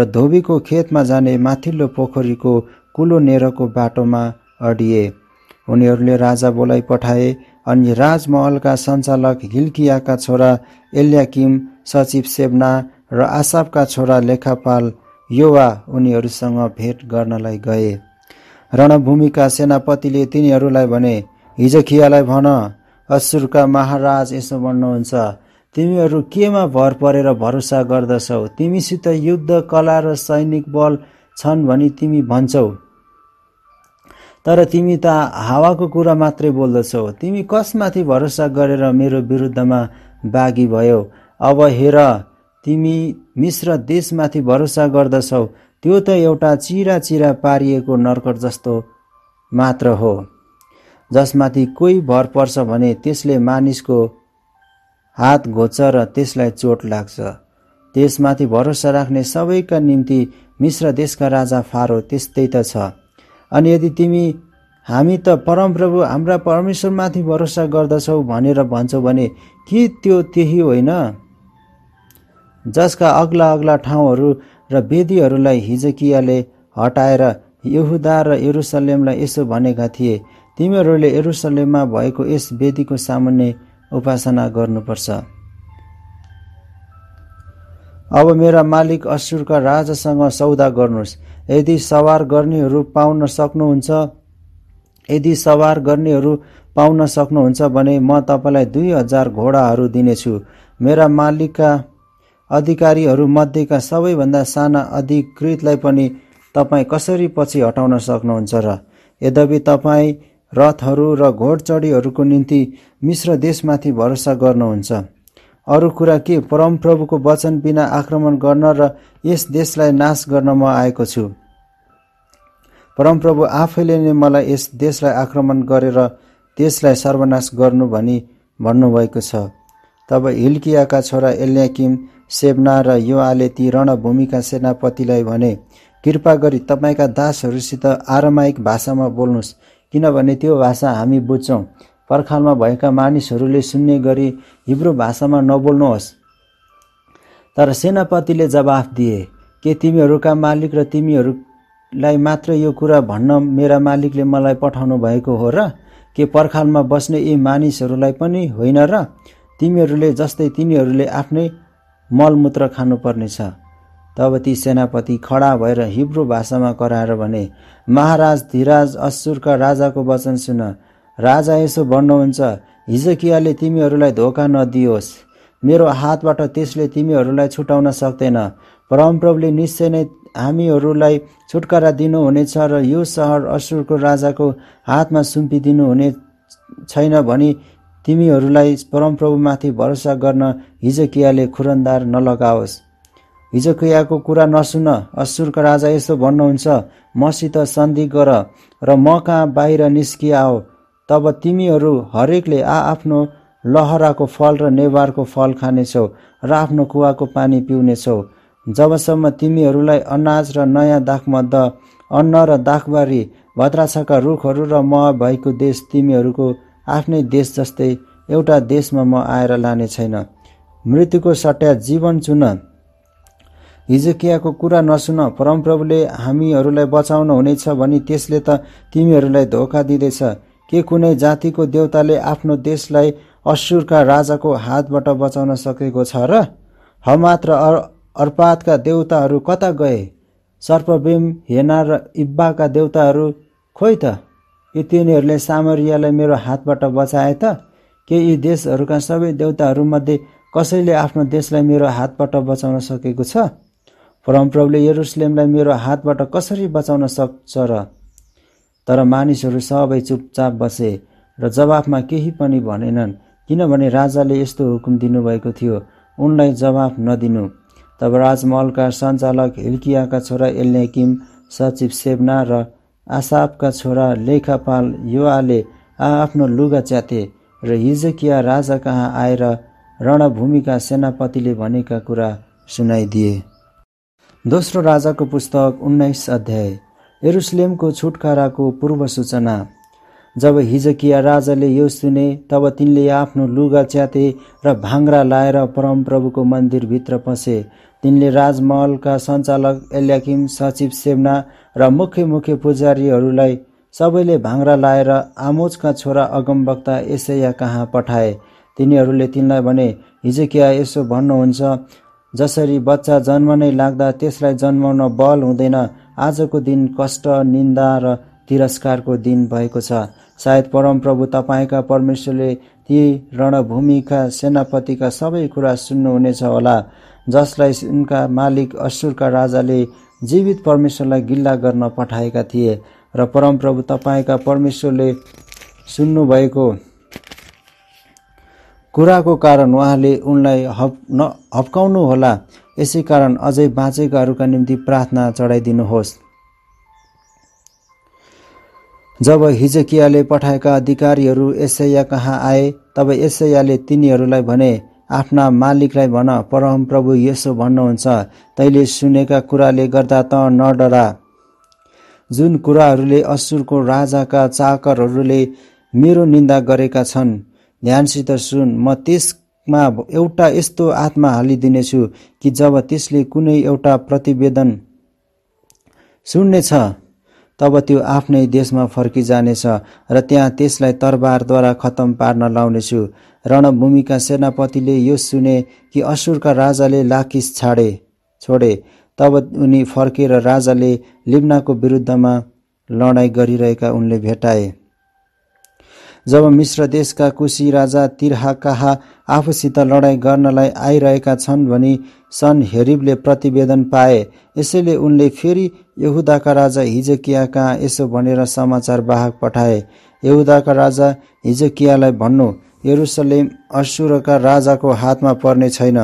र धोबीको खेतमा जाने माथिल्लो पोखरीको कुलोनेरको बाटोमा अडिए उनीहरूले राजा बोलाइ पठाए अनि राजमहलका सञ्चालक हिल्कियाका छोरा एल्याकिम सचिव सेवना र आसाबका छोरा लेखापाल युवा उनीहरूसँग भेट गर्नलाई गए रणभूमिका सेनापतिले तिनीहरूलाई भने हिजखियालाई भन असुरका महाराज यसो भन्नुहुन्छ तिमीहरू केमा भर परेर भरोसा गर्दछौ तिमीसित युद्ध कला र सैनिक बल छन् भनी तिमी भन्छौ तर तिमी त हावाको कुरा मात्रै बोल्दछौ तिमी कसमाथि भरोसा गरेर मेरो विरुद्धमा बागी भयो अब हेर तिमी मिश्र देशमाथि भरोसा गर्दछौ त्यो त एउटा चिरा चिरा पारिएको नर्कट जस्तो मात्र हो जसमाथि कोही भर पर्छ भने त्यसले मानिसको हात घोच्छ र त्यसलाई चोट लाग्छ त्यसमाथि भरोसा राख्ने सबैका निम्ति मिश्र देशका राजा फारो त्यस्तै त छ अनि यदि तिमी हामी त परमप्रभु हाम्रा परमेश्वरमाथि भरोसा गर्दछौ भनेर भन्छौ भने के त्यो त्यही होइन जसका अग्ला अग्ला ठाउँहरू र वेदीहरूलाई हिजकियाले हटाएर यहुदा र यरुसलेमलाई यसो भनेका थिए तिमीहरूले यरुसलेममा भएको यस वेदीको सामान्य उपासना गर्नुपर्छ अब मेरा मालिक असुरका राजासँग सौदा गर्नुहोस् यदि सवार गर्नेहरू पाउन सक्नुहुन्छ यदि सवार गर्नेहरू पाउन सक्नुहुन्छ भने म तपाईँलाई दुई हजार घोडाहरू दिनेछु मेरा मालिकका अधिकारीहरूमध्येका सबैभन्दा साना अधिकृतलाई पनि तपाईँ कसरी पछि हटाउन सक्नुहुन्छ र यद्यपि तपाईँ रथहरू र घोडचडीहरूको निम्ति मिश्र देशमाथि भरोसा गर्नुहुन्छ अरू कुरा के परमप्रभुको वचन बिना आक्रमण गर्न र यस देशलाई नाश गर्न म आएको छु परमप्रभु आफैले नै मलाई यस देशलाई आक्रमण गरेर देशलाई सर्वनाश गर्नु भनी भन्नुभएको छ तब हिल्कियाका छोरा एल्याकिम सेवना र ती रणभूमिका सेनापतिलाई भने कृपा गरी तपाईँका दासहरूसित आरामायिक भाषामा बोल्नुहोस् किनभने त्यो भाषा हामी बुझ्छौँ पर्खालमा भएका मानिसहरूले सुन्ने गरी हिब्रो भाषामा नबोल्नुहोस् तर सेनापतिले जवाफ दिए के तिमीहरूका मालिक र तिमीहरूलाई मात्र यो कुरा भन्न मेरा मालिकले मलाई पठाउनु भएको हो र के पर्खालमा बस्ने यी मानिसहरूलाई पनि होइन र तिमीहरूले जस्तै तिनीहरूले आफ्नै मलमूत्र खानुपर्नेछ तब ती सेनापति खडा भएर हिब्रो भाषामा कराएर भने महाराज धिराज असुरका राजाको वचन सुन राजा यसो भन्नुहुन्छ हिजकियाले तिमीहरूलाई धोका नदियोस् मेरो हातबाट त्यसले तिमीहरूलाई छुटाउन सक्दैन परमप्रभुले निश्चय नै हामीहरूलाई छुटकारा दिनुहुनेछ र यो सहर असुरको राजाको हातमा सुम्पिदिनु हुने छैन भनी तिमीहरूलाई परमप्रभुमाथि भरोसा गर्न हिजकियाले खुरन्दार नलगाओस् हिजकियाको कुरा नसुन असुरका राजा यस्तो भन्नुहुन्छ मसित सन्धि गर र म कहाँ बाहिर निस्किआ तब तिमीहरू हरेकले आ आफ्नो लहराको फल र नेवारको फल खानेछौ र आफ्नो कुवाको पानी पिउनेछौ जबसम्म तिमीहरूलाई अनाज र नयाँ दाखमध्य अन्न र दाखबारी भद्राछाका रुखहरू र मह भएको देश तिमीहरूको आफ्नै देश जस्तै एउटा देशमा म आएर लाने छैन मृत्युको सट्या जीवन चुन हिजकियाको कुरा नसुन परमप्रभुले हामीहरूलाई बचाउन हुनेछ भने त्यसले त तिमीहरूलाई धोका दिँदैछ के कुनै जातिको देउताले आफ्नो देशलाई असुरका राजाको हातबाट बचाउन सकेको छ र हमात्र अर अर्पातका देउताहरू कता गए सर्पबिम हेना र इब्बाका देउताहरू खोइ त के तिनीहरूले सामरियालाई मेरो हातबाट बचाए त के यी देशहरूका सबै देउताहरूमध्ये कसैले आफ्नो देशलाई मेरो हातबाट बचाउन सकेको छ परमप्रभुले यरुसलेमलाई मेरो हातबाट कसरी बचाउन सक्छ र तर मानिसहरू सबै चुपचाप बसे र जवाफमा केही पनि भनेनन् किनभने राजाले यस्तो हुकुम दिनुभएको थियो उनलाई जवाफ नदिनु तब राजमहलका सञ्चालक हिल्कियाका छोरा एल्नेकिम सचिव सेबना र आसापका छोरा लेखापाल युवाले आआफ्नो लुगा च्याते र हिजकिया राजा कहाँ आएर रणभूमिका सेनापतिले भनेका कुरा सुनाइदिए दोस्रो राजाको पुस्तक उन्नाइस अध्याय एरुसलेमको छुटकाराको पूर्व सूचना जब हिजकिया राजाले यो सुने तब तिनले आफ्नो लुगा च्याते र भाङ्रा लाएर परमप्रभुको मन्दिरभित्र पसे तिनले राजमहलका सञ्चालक एल्याकिम सचिव सेवना र मुख्य मुख्य पुजारीहरूलाई सबैले भाङ्रा लाएर आमोजका छोरा अगमवक्ता यसैया कहाँ पठाए तिनीहरूले तिनलाई भने हिजो क्या यसो भन्नुहुन्छ जसरी बच्चा जन्म नै लाग्दा त्यसलाई जन्माउन बल हुँदैन आजको दिन कष्ट निन्दा र तिरस्कारको दिन भएको छ सायद परमप्रभु तपाईँका परमेश्वरले ती रणभूमिका सेनापतिका सबै कुरा सुन्नुहुनेछ होला जसलाई उनका मालिक असुरका राजाले जीवित परमेश्वरलाई गिल्ला गर्न पठाएका थिए र परमप्रभु तपाईँका परमेश्वरले सुन्नुभएको कुराको कारण उहाँले उनलाई हप न होला यसै कारण अझै बाँचेकाहरूका निम्ति प्रार्थना चढाइदिनुहोस् जब हिजकियाले पठाएका अधिकारीहरू एसैया कहाँ आए तब एसैयाले तिनीहरूलाई भने आफ्ना मालिकलाई भन परम प्रभु यसो भन्नुहुन्छ तैले सुनेका कुराले गर्दा त नडरा जुन कुराहरूले असुरको राजाका चाकरहरूले मेरो निन्दा गरेका छन् ध्यानसित सुन म त्यसमा एउटा यस्तो आत्मा हालिदिनेछु कि जब त्यसले कुनै एउटा प्रतिवेदन सुन्नेछ तब त्यो आफ्नै देशमा फर्किजानेछ र त्यहाँ त्यसलाई तरबारद्वारा खत्तम पार्न लाउनेछु रणभूमिका सेनापतिले यो सुने कि असुरका राजाले लाकिस छाडे छोडे तब उनी फर्केर राजाले लिम्नाको विरुद्धमा लडाइँ गरिरहेका उनले भेटाए जब मिश्र देशका कुशी राजा तिर्हाकाहा आफूसित लडाइँ गर्नलाई आइरहेका छन् भनी सन हेरिबले प्रतिवेदन पाए यसैले उनले फेरि यहुदाका राजा हिजकिया कहाँ यसो भनेर समाचार बाहक पठाए यहुदाका राजा हिजकियालाई भन्नु यरुसलेम असुरका राजाको हातमा पर्ने छैन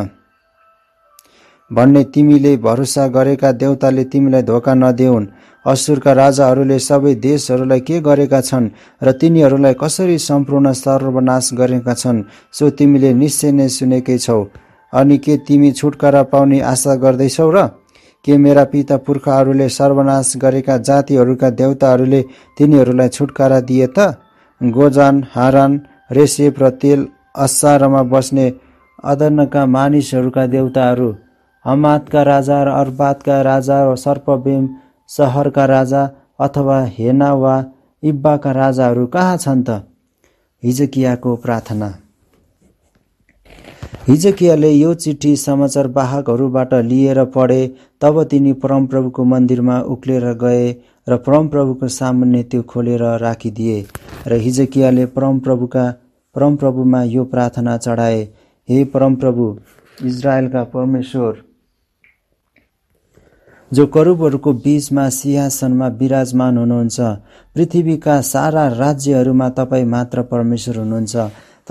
भन्ने तिमीले भरोसा गरेका देउताले तिमीलाई धोका नदेऊन् असुरका राजाहरूले सबै देशहरूलाई के गरेका छन् र तिनीहरूलाई कसरी सम्पूर्ण सर्वनाश गरेका छन् सो तिमीले निश्चय नै सुनेकै छौ अनि के तिमी छुटकारा पाउने आशा गर्दैछौ र के मेरा पिता पुर्खाहरूले सर्वनाश गरेका जातिहरूका देउताहरूले तिनीहरूलाई छुटकारा दिए त गोजान हारान रेसेप र तेल असारमा बस्ने अदनका मानिसहरूका देउताहरू हमातका राजा र अर्बातका राजा र सर्पबिम सहरका राजा अथवा हेना वा इब्बाका राजाहरू कहाँ छन् त हिजकियाको प्रार्थना हिजकियाले यो चिठी समाचार बाहकहरूबाट लिएर पढे तब तिनी परमप्रभुको मन्दिरमा उक्लेर गए र परमप्रभुको सामान्य त्यो खोलेर राखिदिए र हिजकियाले परमप्रभुका परमप्रभुमा यो प्रार्थना चढाए हे परमप्रभु इजरायलका परमेश्वर जो करुबहरूको बीचमा सिंहासनमा विराजमान हुनुहुन्छ पृथ्वीका सारा राज्यहरूमा तपाईँ मात्र परमेश्वर हुनुहुन्छ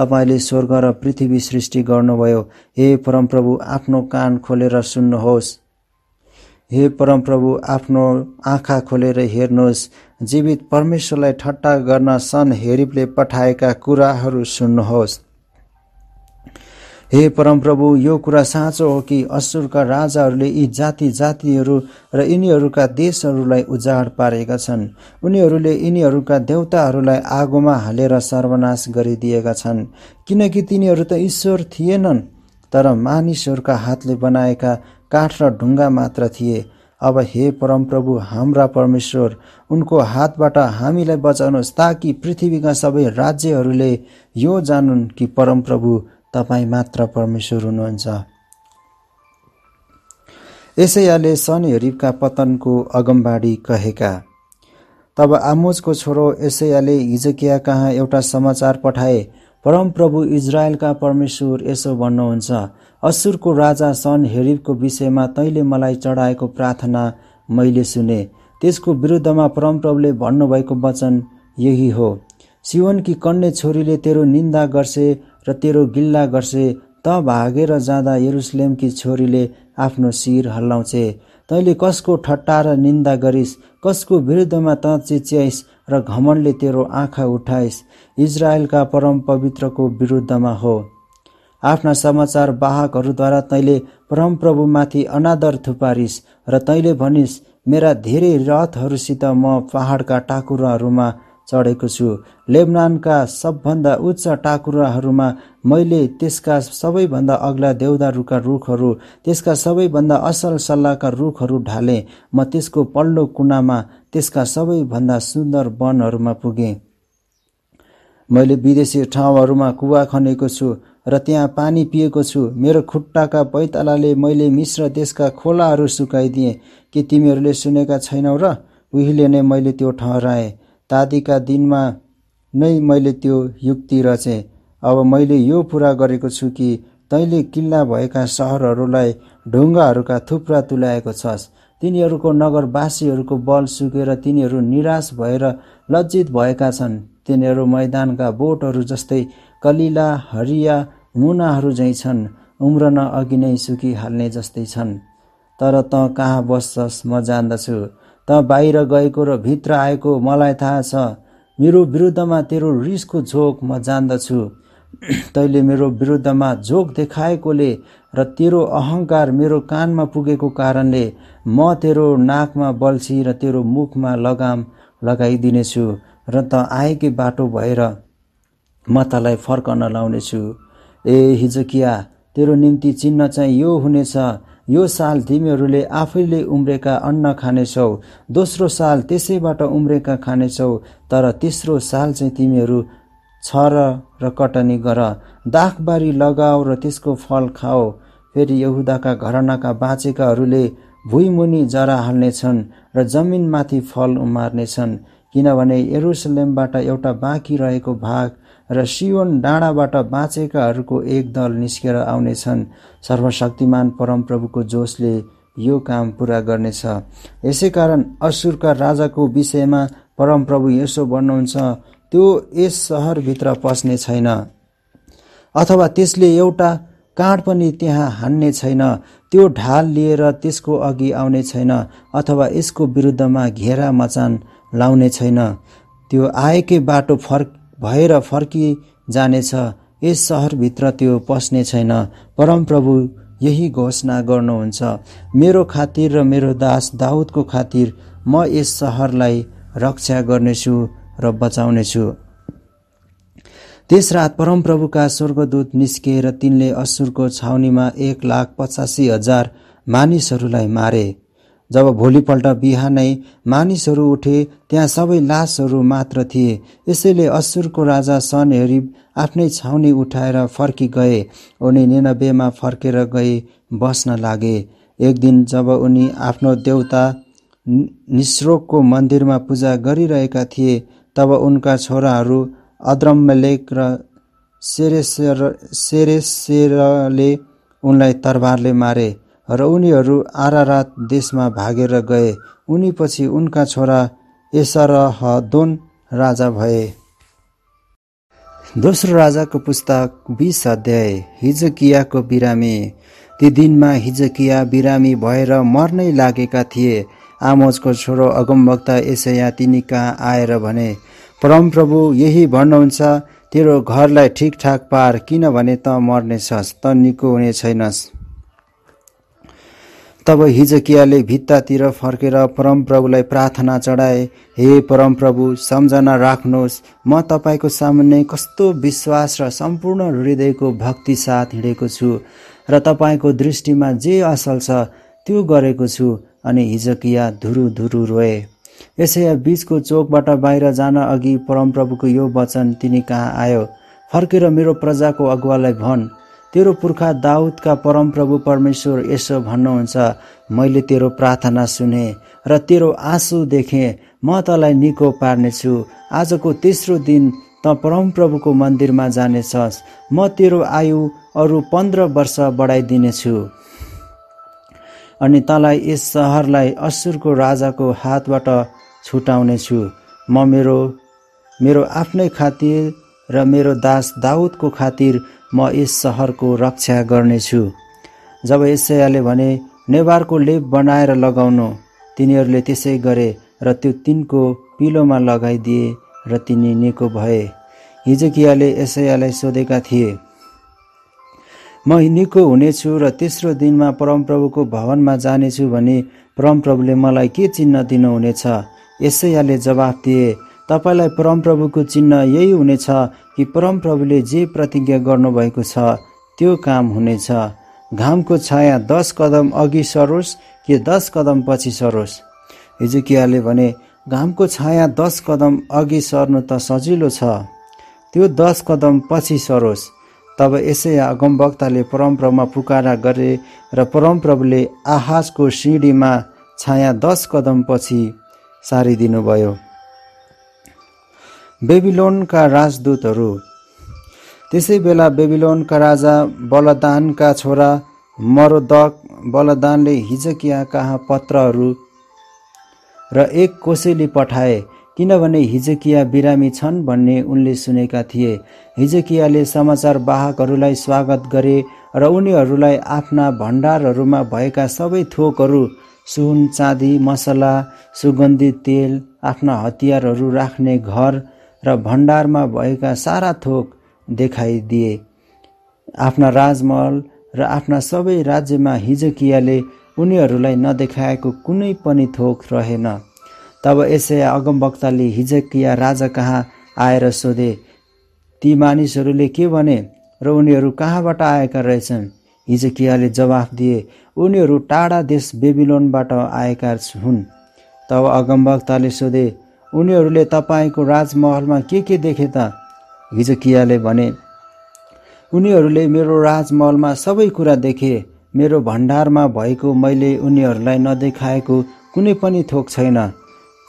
तपाईँले स्वर्ग र पृथ्वी सृष्टि गर्नुभयो हे परमप्रभु आफ्नो कान खोलेर सुन्नुहोस् हे परमप्रभु आफ्नो आँखा खोलेर हेर्नुहोस् जीवित परमेश्वरलाई ठट्टा गर्न सन हेरिपले पठाएका कुराहरू सुन्नुहोस् हे परमप्रभु यो कुरा साँचो हो कि असुरका राजाहरूले यी जाति जातिहरू र यिनीहरूका देशहरूलाई उजाड पारेका छन् उनीहरूले यिनीहरूका देउताहरूलाई आगोमा हालेर सर्वनाश गरिदिएका छन् किनकि तिनीहरू त ईश्वर थिएनन् तर मानिसहरूका हातले बनाएका काठ र ढुङ्गा मात्र थिए अब हे परमप्रभु हाम्रा परमेश्वर उनको हातबाट हामीलाई बचाउनुहोस् ताकि पृथ्वीका सबै राज्यहरूले यो जानुन् कि परमप्रभु तपाईँ मात्र परमेश्वर हुनुहुन्छ यसैयाले सनहेरिबका पतनको अगमबाडी कहेका तब आमोजको छोरो यसैयाले हिजकिया कहाँ एउटा समाचार पठाए परमप्रभु इजरायलका परमेश्वर यसो भन्नुहुन्छ असुरको राजा सन हेरिबको विषयमा तैँले मलाई चढाएको प्रार्थना मैले सुने त्यसको विरुद्धमा परमप्रभुले भन्नुभएको वचन यही हो सिवनकी कन्ने छोरीले तेरो निन्दा गर्छे र तेरो गिल्ला गर्छे त भागेर जाँदा यरुसलेमकी छोरीले आफ्नो शिर हल्लाउँछे तैँले कसको ठट्टा र निन्दा गरिस् कसको विरुद्धमा त चिच्याइस् र घमणले तेरो आँखा उठाइस् इजरायलका परम पवित्रको विरुद्धमा हो आफ्ना समाचार वाहकहरूद्वारा तैँले परमप्रभुमाथि अनादर थुपारिस र तैँले भनिस् मेरा धेरै रथहरूसित म पहाडका टाकुराहरूमा चढेको छु लेबनानका सबभन्दा उच्च टाकुराहरूमा मैले त्यसका सबैभन्दा अग्ला देउदारूका रुखहरू त्यसका सबैभन्दा असल सल्लाहका रुखहरू ढालेँ म त्यसको पल्लो कुनामा त्यसका सबैभन्दा सुन्दर वनहरूमा पुगेँ मैले विदेशी ठाउँहरूमा कुवा खनेको छु र त्यहाँ पानी पिएको छु मेरो खुट्टाका पैतालाले मैले मिश्र देशका खोलाहरू सुकाइदिएँ के तिमीहरूले सुनेका छैनौ र उहिले नै मैले त्यो ठहराएँ तादीका दिनमा नै मैले त्यो युक्ति रचेँ अब मैले यो पुरा गरेको छु कि तैँले किल्ला भएका सहरहरूलाई ढुङ्गाहरूका थुप्रा तुल्याएको छस् तिनीहरूको नगरवासीहरूको बल सुकेर तिनीहरू निराश भएर लज्जित भएका छन् तिनीहरू मैदानका बोटहरू जस्तै कलिला हरिया मुनाहरू झैँ छन् उम्रन अघि नै सुकिहाल्ने जस्तै छन् तर त कहाँ बस्छस् म जान्दछु त बाहिर गएको र भित्र आएको मलाई थाहा छ मेरो विरुद्धमा तेरो रिसको झोक म जान्दछु तैँले मेरो विरुद्धमा झोक देखाएकोले र तेरो अहङ्कार मेरो कानमा पुगेको कारणले म तेरो नाकमा बल्छी र तेरो मुखमा लगाम लगाइदिनेछु र त आएकै बाटो भएर म तँलाई फर्कन लाउनेछु ए हिजोकिया तेरो निम्ति चिन्ह चाहिँ यो हुनेछ यो साल तिमीहरूले आफैले उम्रेका अन्न खानेछौ दोस्रो साल त्यसैबाट उम्रेका खानेछौ तर तेस्रो साल चाहिँ तिमीहरू छर र कटनी गर दाखबारी लगाऊ र त्यसको फल खाऊ फेरि यहुदाका घरनाका बाँचेकाहरूले भुइँमुनि जरा हाल्नेछन् र जमिनमाथि फल उमार्नेछन् किनभने यरुसलेमबाट एउटा बाँकी रहेको भाग र सिओन डाँडाबाट बाँचेकाहरूको एक दल निस्केर आउनेछन् सर्वशक्तिमान परमप्रभुको जोसले यो काम पुरा गर्नेछ यसै कारण असुरका राजाको विषयमा परमप्रभु यसो भन्नुहुन्छ त्यो यस सहरभित्र पस्ने छैन अथवा त्यसले एउटा काँड पनि त्यहाँ हान्ने छैन त्यो ढाल लिएर त्यसको अघि आउने छैन अथवा यसको विरुद्धमा घेरा मचान लाउने छैन त्यो आएकै बाटो फर्क भएर फर्किजानेछ यस सहरभित्र त्यो पस्ने छैन परमप्रभु यही घोषणा गर्नुहुन्छ मेरो खातिर र मेरो दास दाउदको खातिर म यस सहरलाई रक्षा गर्नेछु र बचाउनेछु त्यस रात परमप्रभुका स्वर्गदूत निस्किएर तिनले असुरको छाउनीमा एक लाख पचासी हजार मानिसहरूलाई मारे जब भोलिपल्ट बिहानै मानिसहरू उठे त्यहाँ सबै लासहरू मात्र थिए यसैले असुरको राजा सन सनहेरिब आफ्नै छाउनी उठाएर फर्की गए उनी निनबेमा फर्केर गए बस्न लागे एक दिन जब उनी आफ्नो देउता निस्रोकको मन्दिरमा पूजा गरिरहेका थिए तब उनका छोराहरू अद्रम्मलेक र सेरेसेर सेरेसेरले उनलाई तरबारले मारे र उनीहरू आरारात देशमा भागेर गए उनी पछि उनका छोरा एसरहदोन राजा भए दोस्रो राजाको पुस्तक बिस अध्याय हिजकियाको बिरामी ती दिनमा हिजकिया बिरामी भएर मर्नै लागेका थिए आमोजको छोरो अगमवक्ता यसया तिनी कहाँ आएर भने परमप्रभु यही भन्नुहुन्छ तेरो घरलाई ठिकठाक पार किनभने त मर्नेछस् त निको हुने छैनस् तब हिजकियाले भित्तातिर फर्केर परमप्रभुलाई प्रार्थना चढाए हे परमप्रभु सम्झना राख्नुहोस् म तपाईँको सामान्य कस्तो विश्वास र सम्पूर्ण हृदयको भक्ति साथ हिँडेको छु र तपाईँको दृष्टिमा जे असल छ त्यो गरेको छु अनि हिजकिया धुरु धुरु रोए यसै बिचको चोकबाट बाहिर जान अघि परमप्रभुको यो वचन तिनी कहाँ आयो फर्केर मेरो प्रजाको अगुवालाई भन् तेरो पुर्खा दाउदका परमप्रभु परमेश्वर यसो भन्नुहुन्छ मैले तेरो प्रार्थना सुने र तेरो आँसु देखेँ म तँलाई निको पार्नेछु आजको तेस्रो दिन त परमप्रभुको मन्दिरमा जानेछस् म तेरो आयु अरू पन्ध्र वर्ष बढाइदिनेछु अनि तँलाई यस सहरलाई असुरको राजाको हातबाट छुटाउनेछु म मेरो मेरो आफ्नै खातिर र मेरो दास दाउदको खातिर म यस सहरको रक्षा गर्नेछु जब यसैयाले भने नेवारको लेप बनाएर लगाउनु तिनीहरूले त्यसै गरे र त्यो तिनको पिलोमा लगाइदिए र तिनी निको भए हिजकियाले यसैयालाई सोधेका थिए म निको हुनेछु र तेस्रो दिनमा परमप्रभुको भवनमा जानेछु भने परमप्रभुले मलाई के चिन्ह दिनुहुनेछ यसैयाले जवाफ दिए तपाईँलाई परमप्रभुको चिन्ह यही हुनेछ कि परमप्रभुले जे प्रतिज्ञा गर्नुभएको छ त्यो काम हुनेछ घामको छाया दस कदम अघि सरोस् कि दस कदम पछि सरोस् हिजुकियाले भने घामको छाया दस कदम अघि सर्नु त सजिलो छ त्यो दस कदम पछि सरोस् तब यसै वक्ताले परमप्रभुमा पुकारा गरे र परमप्रभुले आहाजको सिँढीमा छाया दस कदम पछि सारिदिनुभयो बेबिलोनका राजदूतहरू त्यसै बेला बेबिलोनका राजा बलदानका छोरा मरोदक बलदानले हिजकिया कहाँ पत्रहरू र एक कोसेली पठाए किनभने हिजकिया बिरामी छन् भन्ने उनले सुनेका थिए हिजकियाले समाचार वाहकहरूलाई स्वागत गरे र उनीहरूलाई आफ्ना भण्डारहरूमा भएका सबै थोकहरू सुन चाँदी मसला सुगन्धित तेल आफ्ना हतियारहरू राख्ने घर र भण्डारमा भएका सारा थोक देखाइदिए आफ्ना राजमहल र आफ्ना सबै राज्यमा हिजकियाले उनीहरूलाई नदेखाएको कुनै पनि थोक रहेन तब यसै अगमवक्ताले हिजकिया राजा कहाँ आएर सोधे ती मानिसहरूले के भने र उनीहरू कहाँबाट आएका रहेछन् हिजकियाले जवाफ दिए उनीहरू टाढा देश बेबिलोनबाट आएका हुन् तब अगमवक्ताले सोधे उनीहरूले तपाईँको राजमहलमा के के देखे त हिजो कियाले भने उनीहरूले मेरो राजमहलमा सबै कुरा देखे मेरो भण्डारमा भएको मैले उनीहरूलाई नदेखाएको कुनै पनि थोक छैन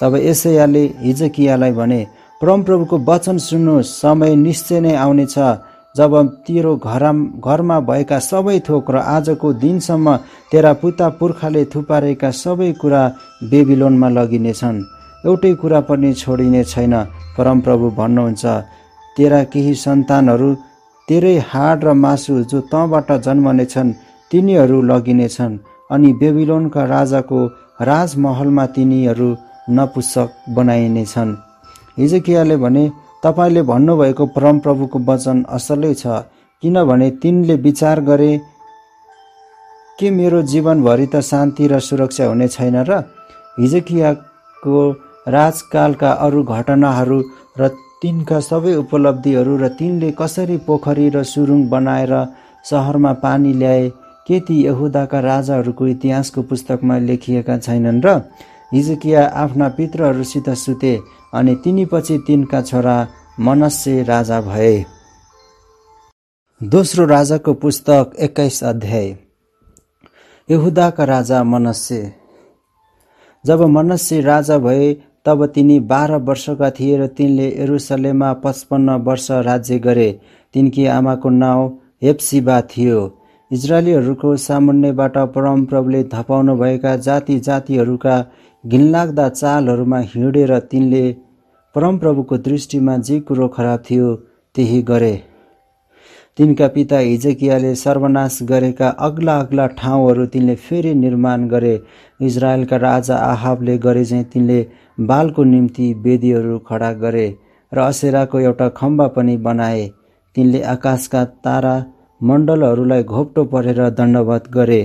तब यसैयाले हिजो कियालाई भने परमप्रभुको वचन सुन्नु समय निश्चय नै आउनेछ जब तेरो घर घरमा भएका सबै थोक र आजको दिनसम्म तेरा पुता पुर्खाले थुपारेका सबै कुरा बेबिलोनमा लगिनेछन् एउटै कुरा पनि छोडिने छैन परमप्रभु भन्नुहुन्छ तेरा केही सन्तानहरू तेरै हाड र मासु जो तँबाट जन्मनेछन् तिनीहरू लगिनेछन् अनि बेबिलोनका राजाको राजमहलमा तिनीहरू नपुस्तक बनाइनेछन् हिजकियाले भने तपाईँले भन्नुभएको परमप्रभुको वचन असलै छ किनभने तिनले विचार गरे के मेरो जीवनभरि त शान्ति र सुरक्षा हुने छैन र हिजकियाको राजकालका अरू घटनाहरू र तिनका सबै उपलब्धिहरू र तिनले कसरी पोखरी र सुरुङ बनाएर सहरमा पानी ल्याए के ती यहुदाका राजाहरूको इतिहासको पुस्तकमा लेखिएका छैनन् र हिजकिया आफ्ना पित्रहरूसित सुते अनि तिनीपछि तिनका छोरा मनस्य राजा भए दोस्रो राजाको पुस्तक एक्काइस अध्याय यहुदाका राजा मनस्य जब मनस्य राजा भए तब तिनी बाह्र वर्षका थिए र तिनले एरुसलेममा पचपन्न वर्ष राज्य गरे तिनकी आमाको नाउँ हेप्सिबा थियो इजरायलीहरूको सामुन्यबाट परमप्रभुले धपाउनुभएका जाति जातिहरूका घिनलाग्दा चालहरूमा हिँडेर तिनले परमप्रभुको दृष्टिमा जे कुरो खराब थियो त्यही गरे तिनका पिता हिजकियाले सर्वनाश गरेका अग्ला अग्ला ठाउँहरू तिनले फेरि निर्माण गरे इजरायलका राजा आहाबले गरे चाहिँ तिनले बालको निम्ति वेदीहरू खडा गरे र असेराको एउटा खम्बा पनि बनाए तिनले आकाशका तारा मण्डलहरूलाई घोप्टो परेर दण्डवत गरे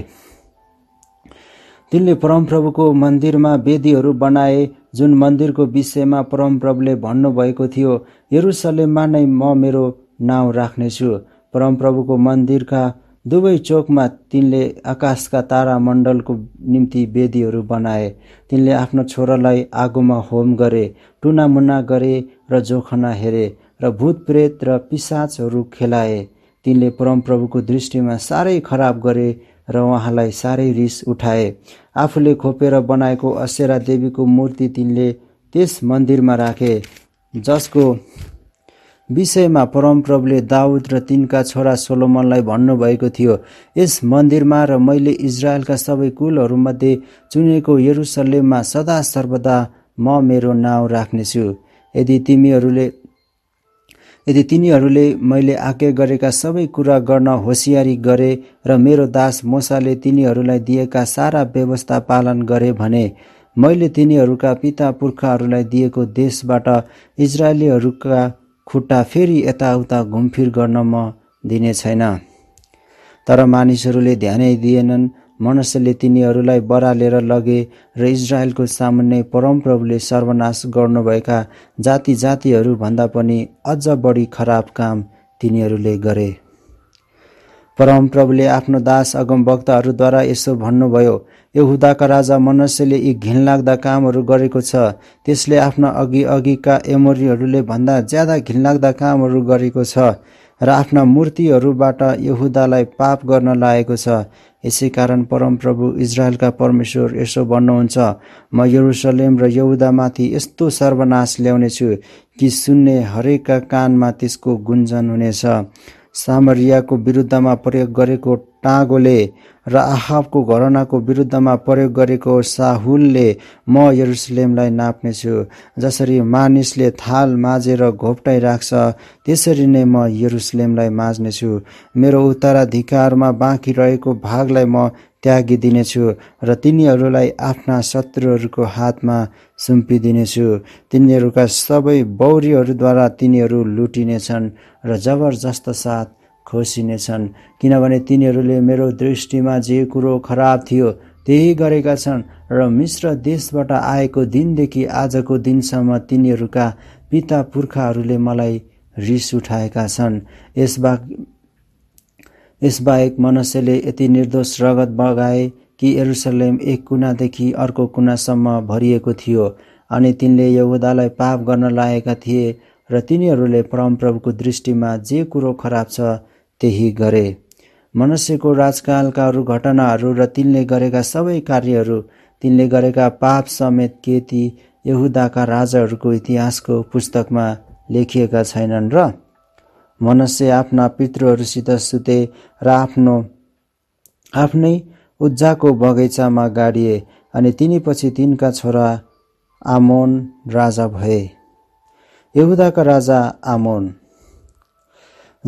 तिनले परमप्रभुको मन्दिरमा वेदीहरू बनाए जुन मन्दिरको विषयमा परमप्रभुले भन्नुभएको थियो यरुसलेममा नै म मेरो नाउँ राख्नेछु परमप्रभुको मन्दिरका दुवै चोकमा तिनले आकाशका तारा मण्डलको निम्ति वेदीहरू बनाए तिनले आफ्नो छोरालाई आगोमा होम गरे टुनामुना गरे र जोखना हेरे र भूत प्रेत र पिसाचहरू खेलाए तिनले परमप्रभुको दृष्टिमा साह्रै खराब गरे र उहाँलाई साह्रै रिस उठाए आफूले खोपेर बनाएको असेरा देवीको मूर्ति तिनले त्यस मन्दिरमा राखे जसको विषयमा परमप्रभुले दाउद र तिनका छोरा सोलोमनलाई भन्नुभएको थियो यस मन्दिरमा र मैले इजरायलका सबै कुलहरूमध्ये चुनेको यरुसलेममा सदा सर्वदा म मेरो नाउँ राख्नेछु यदि तिमीहरूले यदि तिनीहरूले मैले आज्ञा गरेका सबै कुरा गर्न होसियारी गरे र मेरो दास मोसाले तिनीहरूलाई दिएका सारा व्यवस्था पालन गरे भने मैले तिनीहरूका पिता पुर्खाहरूलाई दिएको देशबाट इजरायलीहरूका खुट्टा फेरि यताउता घुमफिर गर्न म दिने छैन तर मानिसहरूले ध्यानै दिएनन् मनुष्यले तिनीहरूलाई बरालेर लगे र इजरायलको सामान्य परमप्रभुले सर्वनाश गर्नुभएका जाति जातिहरूभन्दा पनि अझ बढी खराब काम तिनीहरूले गरे परमप्रभुले आफ्नो दास अगमवक्ताहरूद्वारा यसो भन्नुभयो यहुदाका राजा मनुष्यले यी घिनलाग्दा कामहरू गरेको छ त्यसले आफ्ना अघि अघिका एमोरीहरूले भन्दा ज्यादा घिनलाग्दा कामहरू गरेको छ र आफ्ना मूर्तिहरूबाट यहुदालाई पाप गर्न लागेको छ यसै कारण परमप्रभु इजरायलका परमेश्वर यसो भन्नुहुन्छ म यरुसलेम र यहुदामाथि यस्तो सर्वनाश ल्याउनेछु कि सुन्ने हरेकका कानमा त्यसको गुन्जन हुनेछ सामरियाको विरुद्धमा प्रयोग गरेको टाँगोले र आहाबको घरनाको विरुद्धमा प्रयोग गरेको साहुलले म यरुसलेमलाई नाप्नेछु जसरी मानिसले थाल माझेर घोप्टाइ राख्छ त्यसरी नै म यरुसलेमलाई माझ्नेछु मेरो उत्तराधिकारमा बाँकी रहेको भागलाई म त्यागिदिनेछु र तिनीहरूलाई आफ्ना शत्रुहरूको हातमा सुम्पिदिनेछु तिनीहरूका सबै बौरीहरूद्वारा तिनीहरू लुटिनेछन् र जबरजस्त साथ खोसिनेछन् किनभने तिनीहरूले मेरो दृष्टिमा जे कुरो खराब थियो त्यही गरेका छन् र मिश्र देशबाट आएको दिनदेखि आजको दिनसम्म तिनीहरूका पिता पुर्खाहरूले मलाई रिस उठाएका छन् यसबा यसबाहेक मनुष्यले यति निर्दोष रगत बगाए कि एरुसलेम एक कुनादेखि अर्को कुनासम्म भरिएको थियो अनि तिनले यहुदालाई पाप गर्न लागेका थिए र तिनीहरूले परमप्रभुको दृष्टिमा जे कुरो खराब छ त्यही गरे मनुष्यको राजकालका अरू घटनाहरू र तिनले गरेका सबै कार्यहरू तिनले गरेका पाप समेत के ती यहुदाका राजाहरूको इतिहासको पुस्तकमा लेखिएका छैनन् र मनुष्य आफ्ना पितृहरूसित सुते र आफ्नो आफ्नै उज्जाको बगैँचामा गाडिए अनि तिनीपछि तिनका छोरा आमोन राजा भए यहुदाका राजा आमोन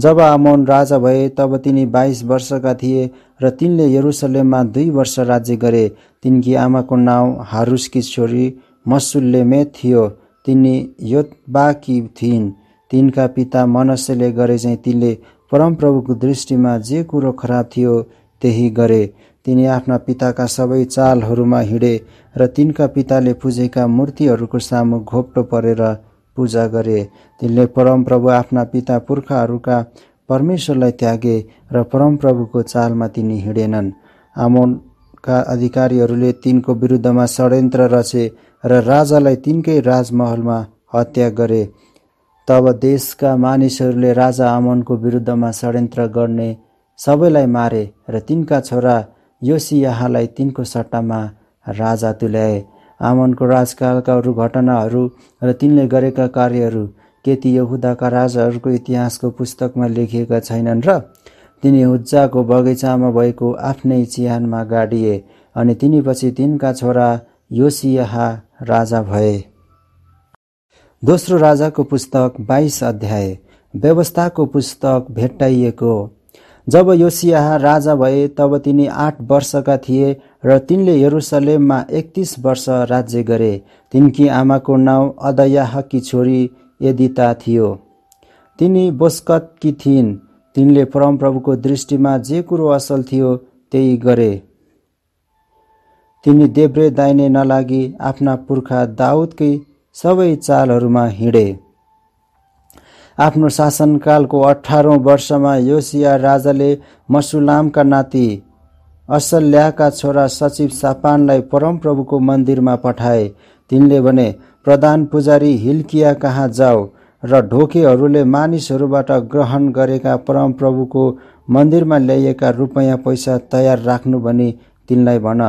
जब आमोन राजा भए तब तिनी बाइस वर्षका थिए र तिनले यरुसलेममा दुई वर्ष राज्य गरे तिनकी आमाको नाउँ हारुसकी छोरी मसुल्लेमे थियो तिनी योत्बाकी थिइन् तिनका पिता मनस्यले चाहिँ तिनले परमप्रभुको दृष्टिमा जे कुरो खराब थियो त्यही गरे तिनी आफ्ना पिताका सबै चालहरूमा हिँडे र तिनका पिताले पूजेका मूर्तिहरूको सामु घोप्टो परेर पूजा गरे तिनले परमप्रभु आफ्ना पिता पुर्खाहरूका परमेश्वरलाई त्यागे र परमप्रभुको चालमा तिनी हिँडेनन् आमोनका अधिकारीहरूले तिनको विरुद्धमा षड्यन्त्र रचे र राजालाई तिनकै राजमहलमा हत्या गरे तब देशका मानिसहरूले राजा आमनको विरुद्धमा षड्यन्त्र गर्ने सबैलाई मारे र तिनका छोरा योसियाहालाई तिनको सट्टामा राजा तुल्याए आमनको राजकालका अरू घटनाहरू र तिनले गरेका कार्यहरू के ती यहुदाका राजाहरूको इतिहासको पुस्तकमा लेखिएका छैनन् र तिनी हुज्जाको बगैँचामा भएको आफ्नै चिहानमा गाडिए अनि तिनीपछि तिनका छोरा योसियाहा राजा भए दोस्रो राजाको पुस्तक बाइस अध्याय व्यवस्थाको पुस्तक भेट्टाइएको जब योसिया राजा भए तब तिनी आठ वर्षका थिए र तिनले यरुसलेममा एकतिस वर्ष राज्य गरे तिनकी आमाको नाउँ अदयाहकी छोरी यदिता थियो तिनी बोस्कतकी थिइन् तिनले परमप्रभुको दृष्टिमा जे कुरो असल थियो त्यही गरे तिनी देब्रे दाइने नलागी आफ्ना पुर्खा दाउदकै सबै चालहरूमा हिँडे आफ्नो शासनकालको अठारौँ वर्षमा योसिया राजाले मसुलामका नाति असल्याका छोरा सचिव सापानलाई परमप्रभुको मन्दिरमा पठाए तिनले भने प्रधान पुजारी हिल्किया कहाँ जाऊ र ढोकेहरूले मानिसहरूबाट ग्रहण गरेका परमप्रभुको मन्दिरमा ल्याइएका रुपैयाँ पैसा तयार राख्नु भनी तिनलाई भन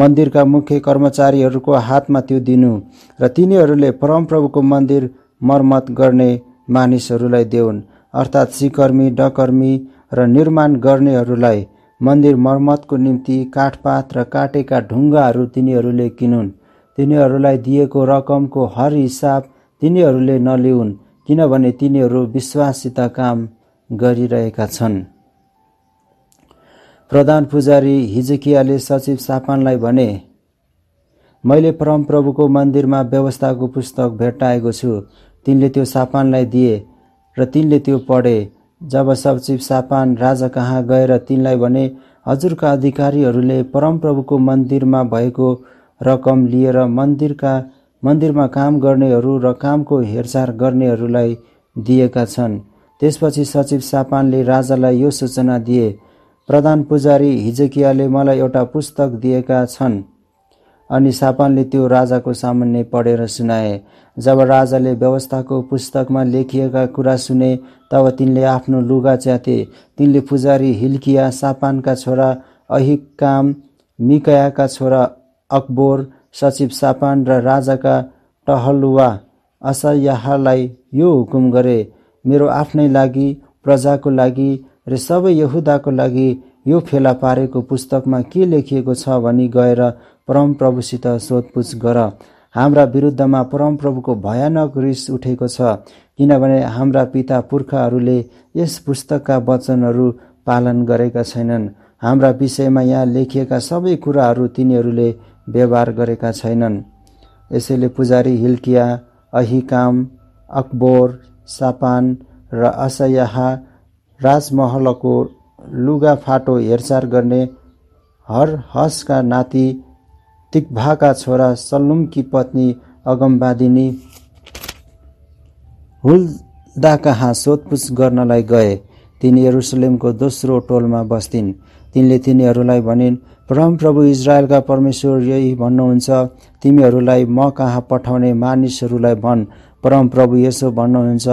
मन्दिरका मुख्य कर्मचारीहरूको हातमा त्यो दिनु र तिनीहरूले परमप्रभुको मन्दिर मर्मत गर्ने मानिसहरूलाई देउन् अर्थात् सिकर्मी डकर्मी र निर्माण गर्नेहरूलाई मन्दिर मर्मतको निम्ति काठपात र काटेका ढुङ्गाहरू तिनीहरूले किनुन् तिनीहरूलाई दिएको रकमको हर हिसाब तिनीहरूले नलिउन् किनभने तिनीहरू विश्वाससित काम गरिरहेका छन् प्रधान पुजारी हिजकियाले सचिव सापानलाई भने मैले परमप्रभुको मन्दिरमा व्यवस्थाको पुस्तक भेट्टाएको छु तिनले त्यो सापानलाई दिए र तिनले त्यो पढे जब सचिव सापान राजा कहाँ गएर तिनलाई भने हजुरका अधिकारीहरूले परमप्रभुको मन्दिरमा भएको रकम लिएर मन्दिरका मन्दिरमा काम गर्नेहरू र कामको हेरचाह गर्नेहरूलाई दिएका छन् त्यसपछि सचिव सापानले राजालाई यो सूचना दिए प्रधान पुजारी हिजकियाले मलाई एउटा पुस्तक दिएका छन् अनि सापानले त्यो राजाको सामान्य पढेर सुनाए जब राजाले व्यवस्थाको पुस्तकमा लेखिएका कुरा सुने तब तिनले आफ्नो लुगा च्याथे तिनले पुजारी हिल्किया सापानका छोरा अहिकाम मिकयाका छोरा अकबोर सचिव सापान र राजाका टहलुवा असयाहलाई यो हुकुम गरे मेरो आफ्नै लागि प्रजाको लागि र सबै यहुदाको लागि यो फेला पारेको पुस्तकमा के लेखिएको छ भनी गएर परमप्रभुसित सोधपुछ गर हाम्रा विरुद्धमा परमप्रभुको भयानक रिस उठेको छ किनभने हाम्रा पिता पुर्खाहरूले यस पुस्तकका वचनहरू पालन गरेका छैनन् हाम्रा विषयमा यहाँ लेखिएका सबै कुराहरू तिनीहरूले व्यवहार गरेका छैनन् यसैले पुजारी हिल्किया अहिकाम अकबोर सापान र असयाहा राजमहलको लुगाफाटो हेरचाह गर्ने हरहसका नाति तिक्भाका छोरा सल्लुमकी पत्नी अगमबादिनी कहाँ सोधपुछ गर्नलाई गए तिनी यरुसलेमको दोस्रो टोलमा बस्थिन् तिनले तिनीहरूलाई भनिन् प्रभु इजरायलका परमेश्वर यही भन्नुहुन्छ तिमीहरूलाई म कहाँ पठाउने मानिसहरूलाई भन् परम प्रभु यसो भन्नुहुन्छ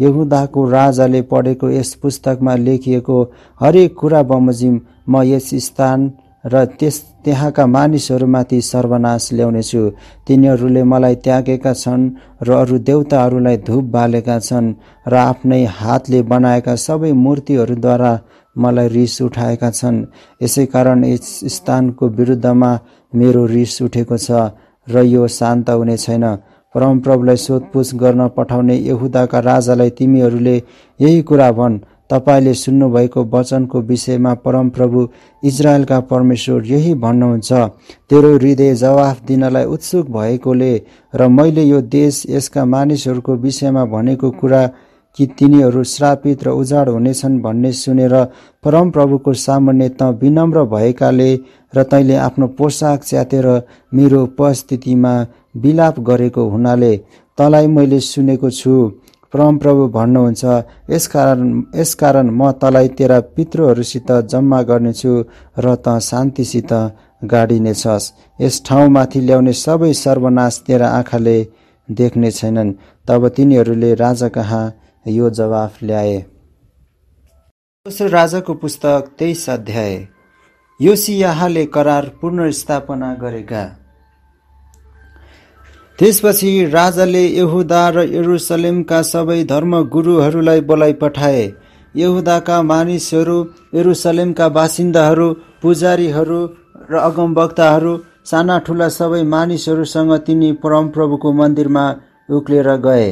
यहुदाको राजाले पढेको यस पुस्तकमा लेखिएको हरेक कुरा बमोजिम म यस स्थान र त्यस त्यहाँका मानिसहरूमाथि सर्वनाश ल्याउनेछु तिनीहरूले मलाई त्यागेका छन् र अरू देवताहरूलाई धुप बालेका छन् र आफ्नै हातले बनाएका सबै मूर्तिहरूद्वारा मलाई रिस उठाएका छन् यसै कारण यस स्थानको विरुद्धमा मेरो रिस उठेको छ र यो शान्त हुने छैन परमप्रभुलाई सोधपुछ गर्न पठाउने यहुदाका राजालाई तिमीहरूले यही कुरा भन् तपाईँले सुन्नुभएको वचनको विषयमा परमप्रभु इजरायलका परमेश्वर यही भन्नुहुन्छ तेरो हृदय जवाफ दिनलाई उत्सुक भएकोले र मैले यो देश यसका मानिसहरूको विषयमा भनेको कुरा कि तिनीहरू श्रापित र उजाड हुनेछन् भन्ने सुनेर परमप्रभुको सामान्य त विनम्र भएकाले र तैँले आफ्नो पोसाक च्यातेर मेरो उपस्थितिमा विलाप गरेको हुनाले तँलाई मैले सुनेको छु परमप्रभु भन्नुहुन्छ यसकारण यसकारण म तँलाई तेरा पितृहरूसित जम्मा गर्नेछु र त शान्तिसित गाडिनेछस् यस ठाउँमाथि ल्याउने सबै सर्वनाश तेरा आँखाले देख्ने छैनन् तब तिनीहरूले राजा कहाँ यो जवाफ ल्याए दोस्रो राजाको पुस्तक तेइस अध्याय योसियाहाले करार पुनर्स्थापना गरेका त्यसपछि राजाले यहुदा र यरुसलेमका सबै धर्मगुरुहरूलाई बोलाइ पठाए यहुदाका मानिसहरू यरुसलेमका बासिन्दाहरू पुजारीहरू र अगमवक्ताहरू साना ठुला सबै मानिसहरूसँग तिनी परमप्रभुको मन्दिरमा उक्लेर गए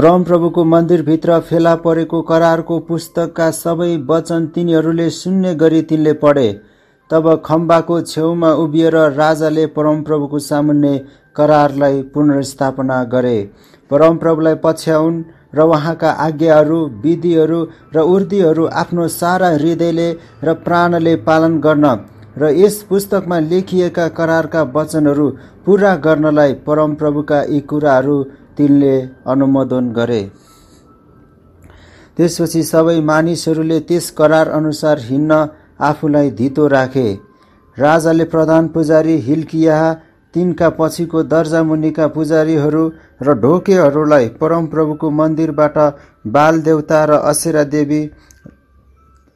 परमप्रभुको मन्दिरभित्र फेला परेको करारको पुस्तकका सबै वचन तिनीहरूले सुन्ने गरी तिनले पढे तब खम्बाको छेउमा उभिएर राजाले परमप्रभुको सामुन्ने करारलाई पुनर्स्थापना गरे परमप्रभुलाई पछ्याउन् र उहाँका आज्ञाहरू विधिहरू र उर्दीहरू आफ्नो सारा हृदयले र प्राणले पालन गर्न र यस पुस्तकमा लेखिएका करारका वचनहरू पुरा गर्नलाई परमप्रभुका यी कुराहरू तिनले अनुमोदन गरे त्यसपछि सबै मानिसहरूले त्यस करार अनुसार हिँड्न आफूलाई धितो राखे राजाले प्रधान पुजारी हिल्किया तिनका पछिको दर्जामुनिका पुजारीहरू र ढोकेहरूलाई परमप्रभुको मन्दिरबाट बालदेवता र असेरा देवी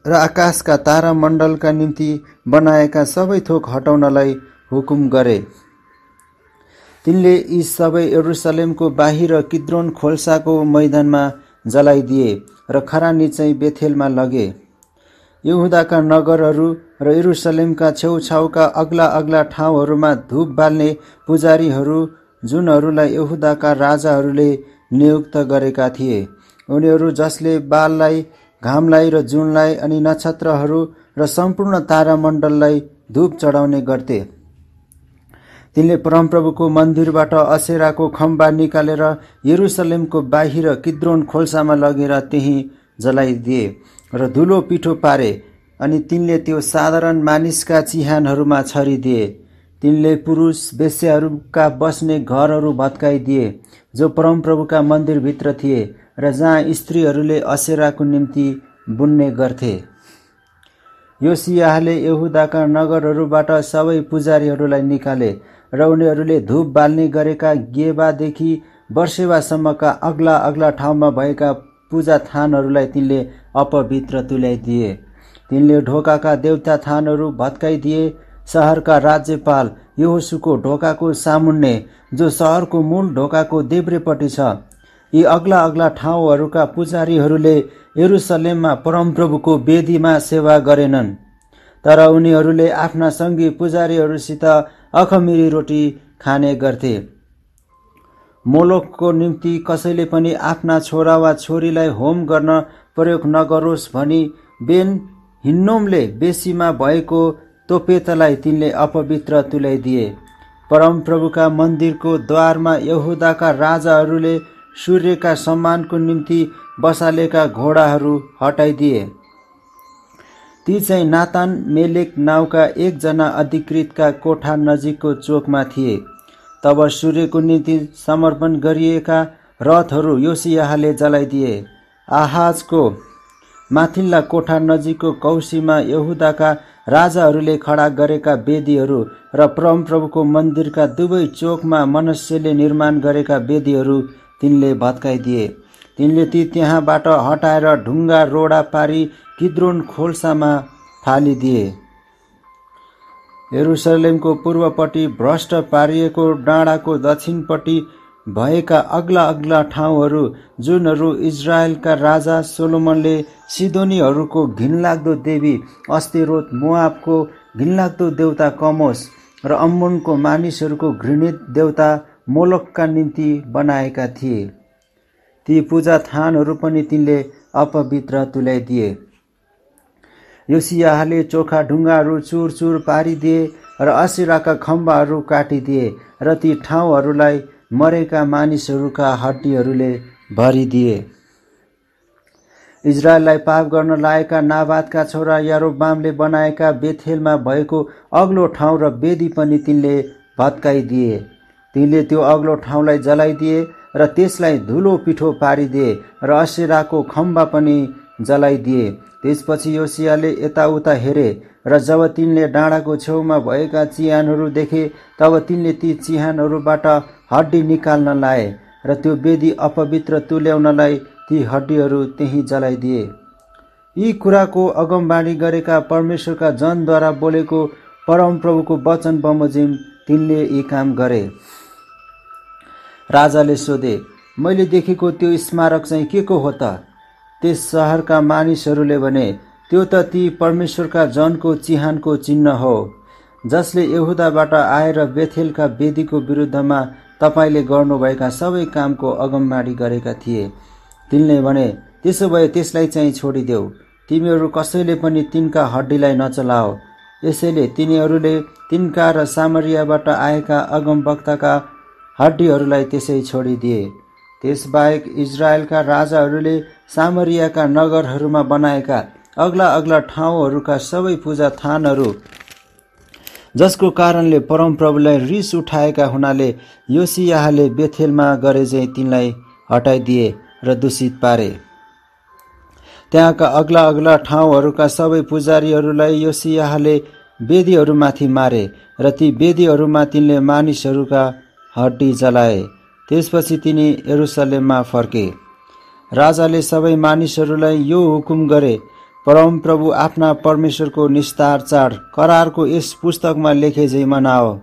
र आकाशका तारा मण्डलका निम्ति बनाएका सबै थोक हटाउनलाई हुकुम गरे तिनले यी सबै एरुसलेमको बाहिर किद्रोन खोल्साको मैदानमा जलाइदिए र खरानी चाहिँ बेथेलमा लगे यहुदाका नगरहरू र यरुसलेमका छेउछाउका अग्ला अग्ला ठाउँहरूमा धुप बाल्ने पुजारीहरू जुनहरूलाई यहुदाका राजाहरूले नियुक्त गरेका थिए उनीहरू जसले बाललाई घामलाई र जुनलाई अनि नक्षत्रहरू र सम्पूर्ण तारामण्डललाई धुप चढाउने गर्थे तिनले परमप्रभुको मन्दिरबाट असेराको खम्बा निकालेर यरुसलेमको बाहिर किद्रोन खोल्सामा लगेर त्यहीँ जलाइदिए र धुलो पिठो पारे अनि तिनले त्यो साधारण मानिसका चिहानहरूमा छरिदिए तिनले पुरुष बेस्याहरूका बस्ने घरहरू भत्काइदिए जो परमप्रभुका मन्दिरभित्र थिए र जहाँ स्त्रीहरूले असेराको निम्ति बुन्ने गर्थे यो सियाहले यहुदाका नगरहरूबाट सबै पुजारीहरूलाई निकाले र उनीहरूले धुप बाल्ने गरेका गेबादेखि वर्षेवासम्मका अग्ला अग्ला ठाउँमा भएका पूजा थानहरूलाई तिनले अपवित्र तुल्याइदिए तिनले ढोकाका देवता थानहरू भत्काइदिए सहरका राज्यपाल यहोसुको ढोकाको सामुन्ने जो सहरको मूल ढोकाको देब्रेपट्टि छ यी अग्ला अग्ला ठाउँहरूका पुजारीहरूले यरुसलेममा परमप्रभुको वेदीमा सेवा गरेनन् तर उनीहरूले आफ्ना सङ्घी पुजारीहरूसित अखमिरी रोटी खाने गर्थे मोलकको निम्ति कसैले पनि आफ्ना छोरा वा छोरीलाई होम गर्न प्रयोग नगरोस् भनी बेन हिन्नोमले बेसीमा भएको तोपेतलाई तिनले अपवित्र तुल्याइदिए परमप्रभुका मन्दिरको द्वारमा यहुदाका राजाहरूले सूर्यका सम्मानको निम्ति बसालेका घोडाहरू हटाइदिए ती चाहिँ नातान मेलेक नाउँका एकजना अधिकृतका कोठा नजिकको चोकमा थिए तब सूर्यको निम्ति समर्पण गरिएका रथहरू योसियाहाले जलाइदिए आहाजको माथिल्ला कोठा नजिकको कौशीमा यहुदाका राजाहरूले खडा गरेका वेदीहरू र परमप्रभुको मन्दिरका दुवै चोकमा मनुष्यले निर्माण गरेका वेदीहरू तिनले भत्काइदिए तिनले ती त्यहाँबाट हटाएर ढुङ्गा रोडा पारी किद्रोन खोल्सामा फालिदिए यरुसलेमको पूर्वपट्टि भ्रष्ट पारिएको डाँडाको दक्षिणपट्टि भएका अग्ला अग्ला ठाउँहरू जुनहरू इजरायलका राजा सोलोमनले सिधोनीहरूको घिनलाग्दो देवी अस्तिरोत मुआबको घिनलाग्दो देउता कमोस र अम्बुनको मानिसहरूको घृणित देउता मोलकका निम्ति बनाएका थिए ती पूजा थानहरू पनि तिनले अपवित्र तुल्याइदिए योसियाहले चोखा ढुङ्गाहरू चुरचुर पारिदिए र असिराका खम्बाहरू काटिदिए र ती ठाउँहरूलाई मरेका मानिसहरूका हड्डीहरूले भरिदिए इजरायललाई पाप गर्न लागेका नाबादका छोरा यारोबामले बनाएका बेथेलमा भएको अग्लो ठाउँ र वेदी पनि तिनले भत्काइदिए तिनले त्यो अग्लो ठाउँलाई जलाइदिए र त्यसलाई धुलो पिठो पारिदिए र असिराको खम्बा पनि जलाइदिए त्यसपछि योसियाले यताउता हेरे र जब तिनले डाँडाको छेउमा भएका चिहानहरू देखे तब तिनले ती चिहानहरूबाट हड्डी निकाल्न लाए र त्यो वेदी अपवित्र तुल्याउनलाई ती हड्डीहरू त्यहीँ जलाइदिए यी कुराको अगमबाणी गरेका परमेश्वरका जनद्वारा बोलेको परमप्रभुको वचन बमोजिम तिनले यी काम गरे राजाले सोधे मैले देखेको त्यो स्मारक चाहिँ के को हो त त्यस सहरका मानिसहरूले भने त्यो त ती परमेश्वरका जनको चिहानको चिन्ह हो जसले यहुदाबाट आएर बेथेलका वेदीको विरुद्धमा तपाईँले गर्नुभएका सबै कामको अगमबाडी गरेका थिए तिनले भने त्यसो भए त्यसलाई चाहिँ छोडिदेऊ तिमीहरू कसैले पनि तिनका हड्डीलाई नचलाओ यसैले तिनीहरूले तिनका र सामरियाबाट आएका अगमवक्ताका हड्डीहरूलाई त्यसै छोडिदिए त्यसबाहेक इजरायलका राजाहरूले सामरियाका नगरहरूमा बनाएका अग्ला अग्ला ठाउँहरूका सबै पूजा थानहरू जसको कारणले परमप्रभुलाई रिस उठाएका हुनाले योसियाहले बेथेलमा गरे चाहिँ तिनलाई हटाइदिए र दूषित पारे त्यहाँका अग्ला अग्ला ठाउँहरूका सबै पुजारीहरूलाई योसियाहले वेदीहरूमाथि मारे र ती वेदीहरूमा तिनले मानिसहरूका हड्डी जलाए त्यसपछि तिनी एरुसलेममा फर्के राजाले सबै मानिसहरूलाई यो हुकुम गरे परमप्रभु आफ्ना परमेश्वरको निस्तार चाड करारको यस पुस्तकमा लेखे झै मनाओ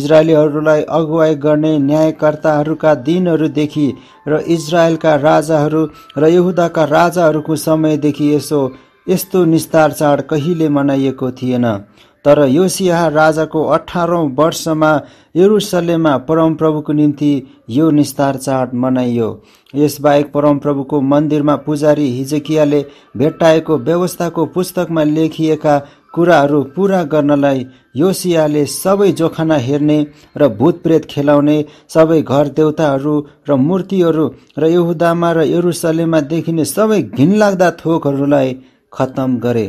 इजरायलीहरूलाई अगुवाई गर्ने न्यायकर्ताहरूका दिनहरूदेखि र इजरायलका राजाहरू र यहुदाका राजाहरूको समयदेखि यसो यस्तो निस्तार चाड कहिले मनाइएको थिएन तर योसिया राजाको अठारौँ वर्षमा यरुसलेममा परमप्रभुको निम्ति यो निस्तार चाड मनाइयो यसबाहेक परमप्रभुको मन्दिरमा पुजारी हिजकियाले भेट्टाएको व्यवस्थाको पुस्तकमा लेखिएका कुराहरू पुरा गर्नलाई योसियाले सबै जोखाना हेर्ने र भूतप्रेत खेलाउने सबै घर देउताहरू र मूर्तिहरू र यहुदामा र यरुसलेममा देखिने सबै घिनलाग्दा थोकहरूलाई खत्तम गरे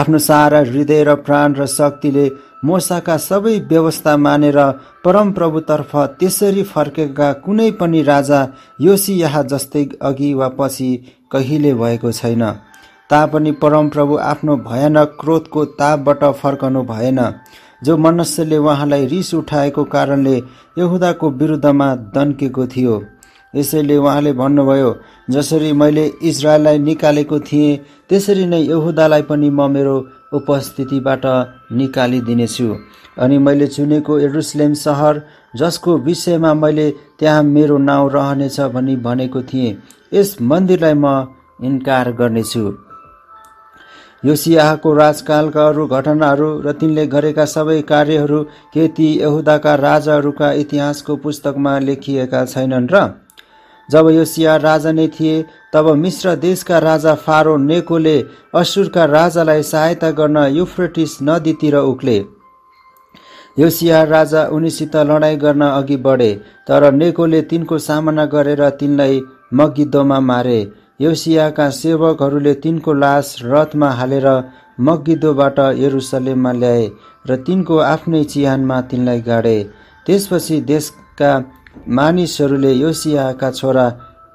आफ्नो सारा हृदय र प्राण र शक्तिले मोसाका सबै व्यवस्था मानेर परमप्रभुतर्फ त्यसरी फर्केका कुनै पनि राजा यहाँ जस्तै अघि वा पछि कहिले भएको छैन तापनि परमप्रभु आफ्नो भयानक क्रोधको तापबाट फर्कनु भएन जो मनुष्यले उहाँलाई रिस उठाएको कारणले यहुदाको विरुद्धमा दन्केको थियो यसैले उहाँले भन्नुभयो जसरी मैले इजरायललाई निकालेको थिएँ त्यसरी नै यहुदालाई पनि म मेरो उपस्थितिबाट निकालिदिनेछु अनि मैले चुनेको एरुसलेम सहर जसको विषयमा मैले त्यहाँ मेरो नाउँ रहनेछ भनी भनेको थिएँ यस मन्दिरलाई म इन्कार गर्नेछु सियाहको राजकालका अरू घटनाहरू र तिनले गरेका सबै कार्यहरू के ती यहुदाका राजाहरूका इतिहासको पुस्तकमा लेखिएका छैनन् र जब योसिया राजा नै थिए तब मिश्र देशका राजा फारो नेकोले असुरका राजालाई सहायता गर्न युफ्रेटिस नदीतिर उक्ले योसिया राजा उनीसित लडाईँ गर्न अघि बढे तर नेकोले तिनको सामना गरेर तिनलाई मगिदोमा मारे योसियाका सेवकहरूले तिनको लास रथमा हालेर मगिदोबाट यरुसलेममा ल्याए र तिनको आफ्नै चिहानमा तिनलाई गाडे त्यसपछि देशका मानिसहरूले योसियाका छोरा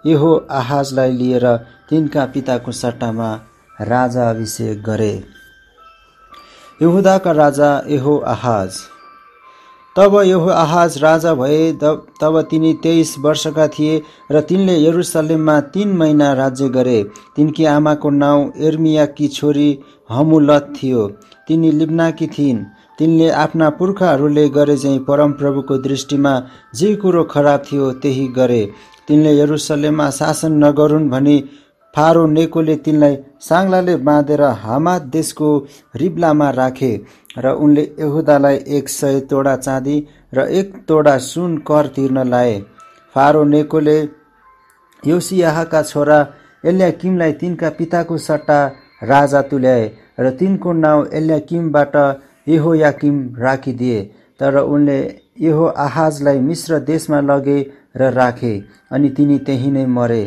यहो आहाजलाई लिएर तिनका पिताको सट्टामा राजा अभिषेक गरे यहुदाका राजा यहो आहाज तब यहो आहाज राजा भए तब तिनी तेइस वर्षका थिए र तिनले यरुसलेममा तिन महिना राज्य गरे तिनकी आमाको नाउँ एर्मियाकी छोरी हमुलत थियो तिनी लिप्नाकी थिइन् तिनले आफ्ना पुर्खाहरूले गरे चाहिँ परमप्रभुको दृष्टिमा जे कुरो खराब थियो त्यही गरे तिनले यरुसलेममा शासन नगरून् भनी फारो नेकोले तिनलाई साङ्लाले बाँधेर हामा देशको रिब्लामा राखे र उनले यहुदालाई एक सय तोडा चाँदी र एक तोडा सुन कर तिर्न लाए फारो नेकोले योसियाहाका छोरा एल्याकिमलाई तिनका पिताको सट्टा राजा तुल्याए र तिनको नाउँ एल्याकिमबाट यहो याकिम राखिदिए तर उनले यहो आहाजलाई मिश्र देशमा लगे र राखे अनि तिनी त्यहीँ नै मरे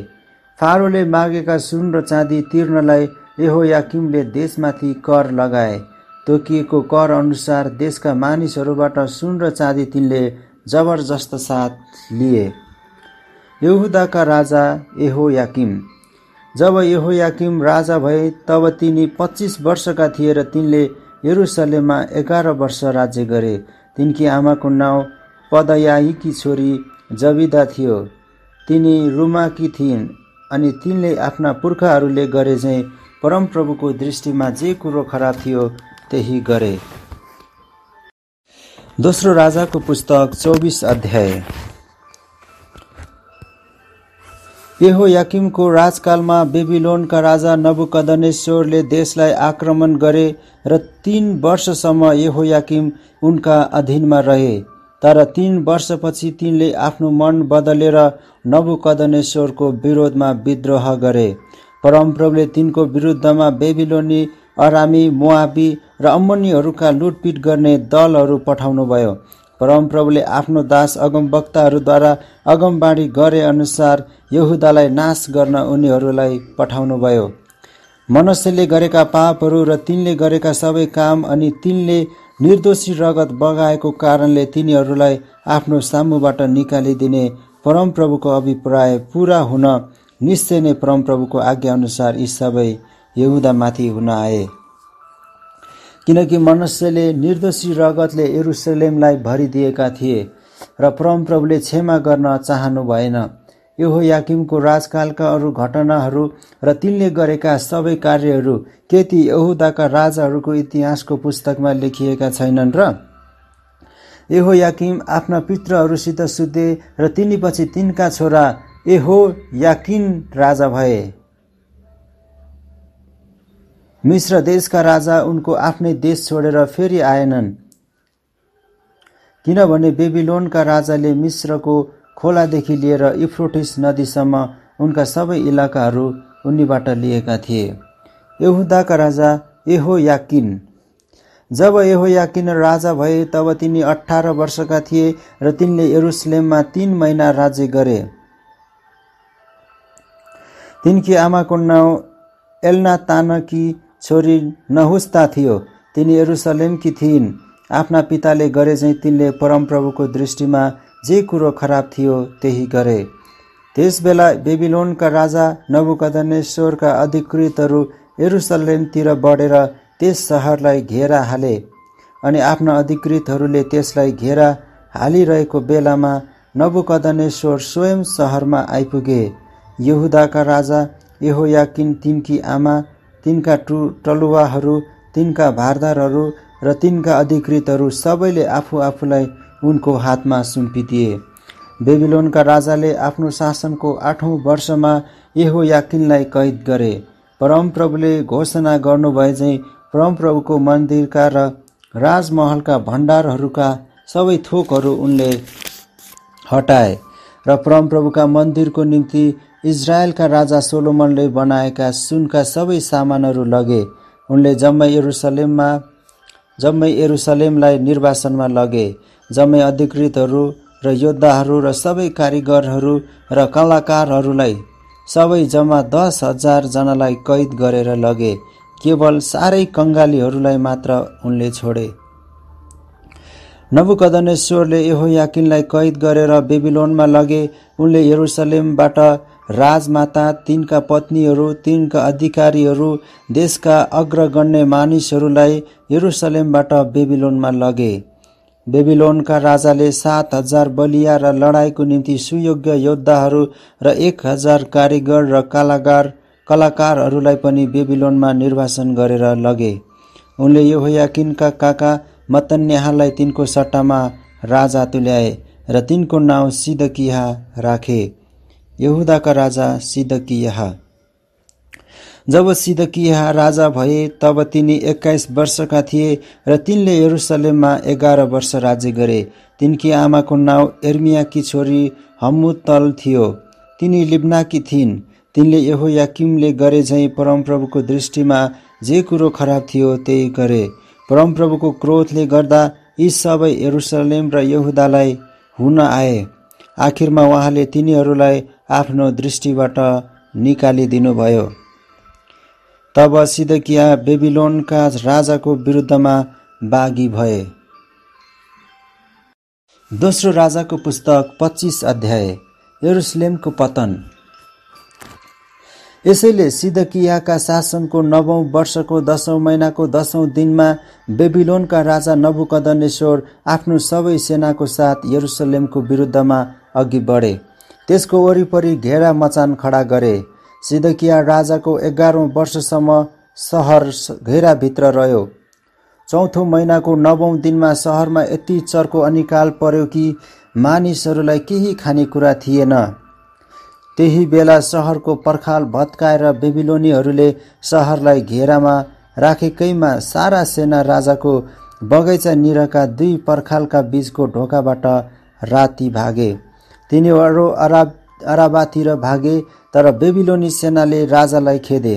फारोले मागेका सुन र चाँदी तिर्नलाई यहो याकिमले देशमाथि कर लगाए तोकिएको कर अनुसार देशका मानिसहरूबाट सुन र चाँदी तिनले जबरजस्त साथ लिए यहुदाका राजा यहो याकिम जब यहो याकिम राजा भए तब तिनी पच्चिस वर्षका थिए र तिनले यरुसलेममा एघार वर्ष राज्य गरे तिनकी आमाको नाउँ पदयाहीकी छोरी जविदा थियो तिनी रुमाकी थिइन् अनि तिनले आफ्ना पुर्खाहरूले गरे चाहिँ परमप्रभुको दृष्टिमा जे कुरो खराब थियो त्यही गरे दोस्रो राजाको पुस्तक चौबिस अध्याय यहोयाकिमको राजकालमा बेबिलोनका राजा नबुकदनेश्वरले देशलाई आक्रमण गरे र तिन वर्षसम्म यहोयाकिम उनका अधीनमा रहे तर तिन वर्षपछि तिनले आफ्नो मन बदलेर नबुकदनेश्वरको विरोधमा विद्रोह गरे परमप्रभुले तिनको विरुद्धमा बेबिलोनी अरामी मोआबी र अम्मनीहरूका लुटपिट गर्ने दलहरू पठाउनुभयो परमप्रभुले आफ्नो दास अगमवक्ताहरूद्वारा अगमबाणी गरे अनुसार यहुदालाई नाश गर्न उनीहरूलाई पठाउनुभयो मनुष्यले गरेका पापहरू र तिनले गरेका सबै काम अनि तिनले निर्दोषी रगत बगाएको कारणले तिनीहरूलाई आफ्नो सामुबाट निकालिदिने परमप्रभुको अभिप्राय पुरा हुन निश्चय नै परमप्रभुको आज्ञाअनुसार यी सबै यहुदामाथि हुन आए किनकि मनुष्यले निर्दोषी रगतले एरुसलेमलाई भरिदिएका थिए र परमप्रभुले क्षमा गर्न चाहनु भएन यो याकिमको राजकालका अरू घटनाहरू र तिनले गरेका सबै कार्यहरू के ती यहुदाका राजाहरूको इतिहासको पुस्तकमा लेखिएका छैनन् र यहो याकिम आफ्ना पितृहरूसित सुते र तिनीपछि तिनका छोरा एहो याकिन राजा भए मिश्र देशका राजा उनको आफ्नै देश छोडेर फेरि आएनन् किनभने बेबिलोनका राजाले मिश्रको खोलादेखि लिएर इफ्रोटिस नदीसम्म उनका सबै इलाकाहरू उनीबाट लिएका थिए यहुदाका राजा एहो याकिन जब एहो याकिन राजा भए तब तिनी अठार वर्षका थिए र तिनले यरुसलेममा तिन महिना राज्य गरे तिनकी आमाको नाउँ एल्ना तानकी छोरी नहुस्ता थियो तिनी एरुसलेमकी थिइन् आफ्ना पिताले गरे चाहिँ तिनले परमप्रभुको दृष्टिमा जे कुरो खराब थियो त्यही गरे त्यसबेला बेबिलोनका राजा नबुकदनेश्वरका अधिकृतहरू एरुसलेमतिर बढेर त्यस सहरलाई घेरा हाले अनि आफ्ना अधिकृतहरूले त्यसलाई घेरा हालिरहेको बेलामा नबुकदनेश्वर स्वयं सहरमा आइपुगे यहुदाका राजा यहोयाकिन तिनकी आमा तिनका टु टलुवाहरू तिनका भारदारहरू र तिनका अधिकृतहरू सबैले आफू आफूलाई उनको हातमा सुम्पिदिए बेबिलोनका राजाले आफ्नो शासनको आठौँ वर्षमा यहो याकिनलाई कैद गरे परमप्रभुले घोषणा गर्नुभए चाहिँ परमप्रभुको मन्दिरका र राजमहलका भण्डारहरूका सबै थोकहरू उनले हटाए र परमप्रभुका मन्दिरको निम्ति इजरायलका राजा सोलोमनले बनाएका सुनका सबै सामानहरू लगे उनले जम्मै एरुसलेममा जम्मै एरुसलेमलाई निर्वासनमा लगे जम्मै अधिकृतहरू र योद्धाहरू र सबै कारिगरहरू र कलाकारहरूलाई सबै जम्मा दस हजारजनालाई कैद गरेर लगे केवल साह्रै कङ्गालीहरूलाई मात्र उनले छोडे नबुकदनेश्वरले याकिनलाई कैद गरेर बेबिलोनमा लगे उनले यरुसलेमबाट राजमाता तिनका पत्नीहरू तिनका अधिकारीहरू देशका अग्रगण्य मानिसहरूलाई यरुसलेमबाट बेबिलोनमा लगे बेबिलोनका राजाले सात हजार बलिया र लडाईँको निम्ति सुयोग्य योद्धाहरू र एक हजार कारिगर र कलाकार कलाकारहरूलाई पनि बेबिलोनमा निर्वासन गरेर लगे उनले योहयाकिनका काका मतन्याहालाई तिनको सट्टामा राजा तुल्याए र तिनको नाउँ सिदकिहा राखे यहुदाका राजा सिद्धकिया जब सिद्धकिया राजा भए तब तिनी एक्काइस वर्षका थिए र तिनले यरुसलेममा एघार वर्ष राज्य गरे तिनकी आमाको नाउँ एर्मियाकी छोरी हम्मुतल थियो तिनी लिब्नाकी थिइन् तिनले यहो किमले गरे झैँ परमप्रभुको दृष्टिमा जे कुरो खराब थियो त्यही गरे परमप्रभुको क्रोधले गर्दा यी सबै यरुसलेम र यहुदालाई हुन आए आखिरमा उहाँले तिनीहरूलाई आफ्नो दृष्टिबाट निकालिदिनुभयो तब सिदकिया बेबिलोनका राजाको विरुद्धमा बागी भए दोस्रो राजाको पुस्तक पच्चिस अध्याय यरुसलेमको पतन यसैले सिदकियाका शासनको नवौँ वर्षको दसौँ महिनाको दसौँ दिनमा बेबिलोनका राजा नबुकदनेश्वर आफ्नो सबै सेनाको साथ यरुसलेमको विरुद्धमा अघि बढे त्यसको वरिपरि घेरा मचान खडा गरे सिद्धकिया राजाको एघारौँ वर्षसम्म सहर घेराभित्र रह्यो चौथो महिनाको नवौँ दिनमा सहरमा यति चर्को अनिकाल पर्यो कि मानिसहरूलाई केही खानेकुरा थिएन त्यही बेला सहरको पर्खाल भत्काएर बेबिलोनीहरूले सहरलाई घेरामा राखेकैमा सारा सेना राजाको बगैँचा निरका दुई पर्खालका बीचको ढोकाबाट राति भागे तिनीहरू अराब अराबातिर भागे तर बेबिलोनी सेनाले राजालाई खेदे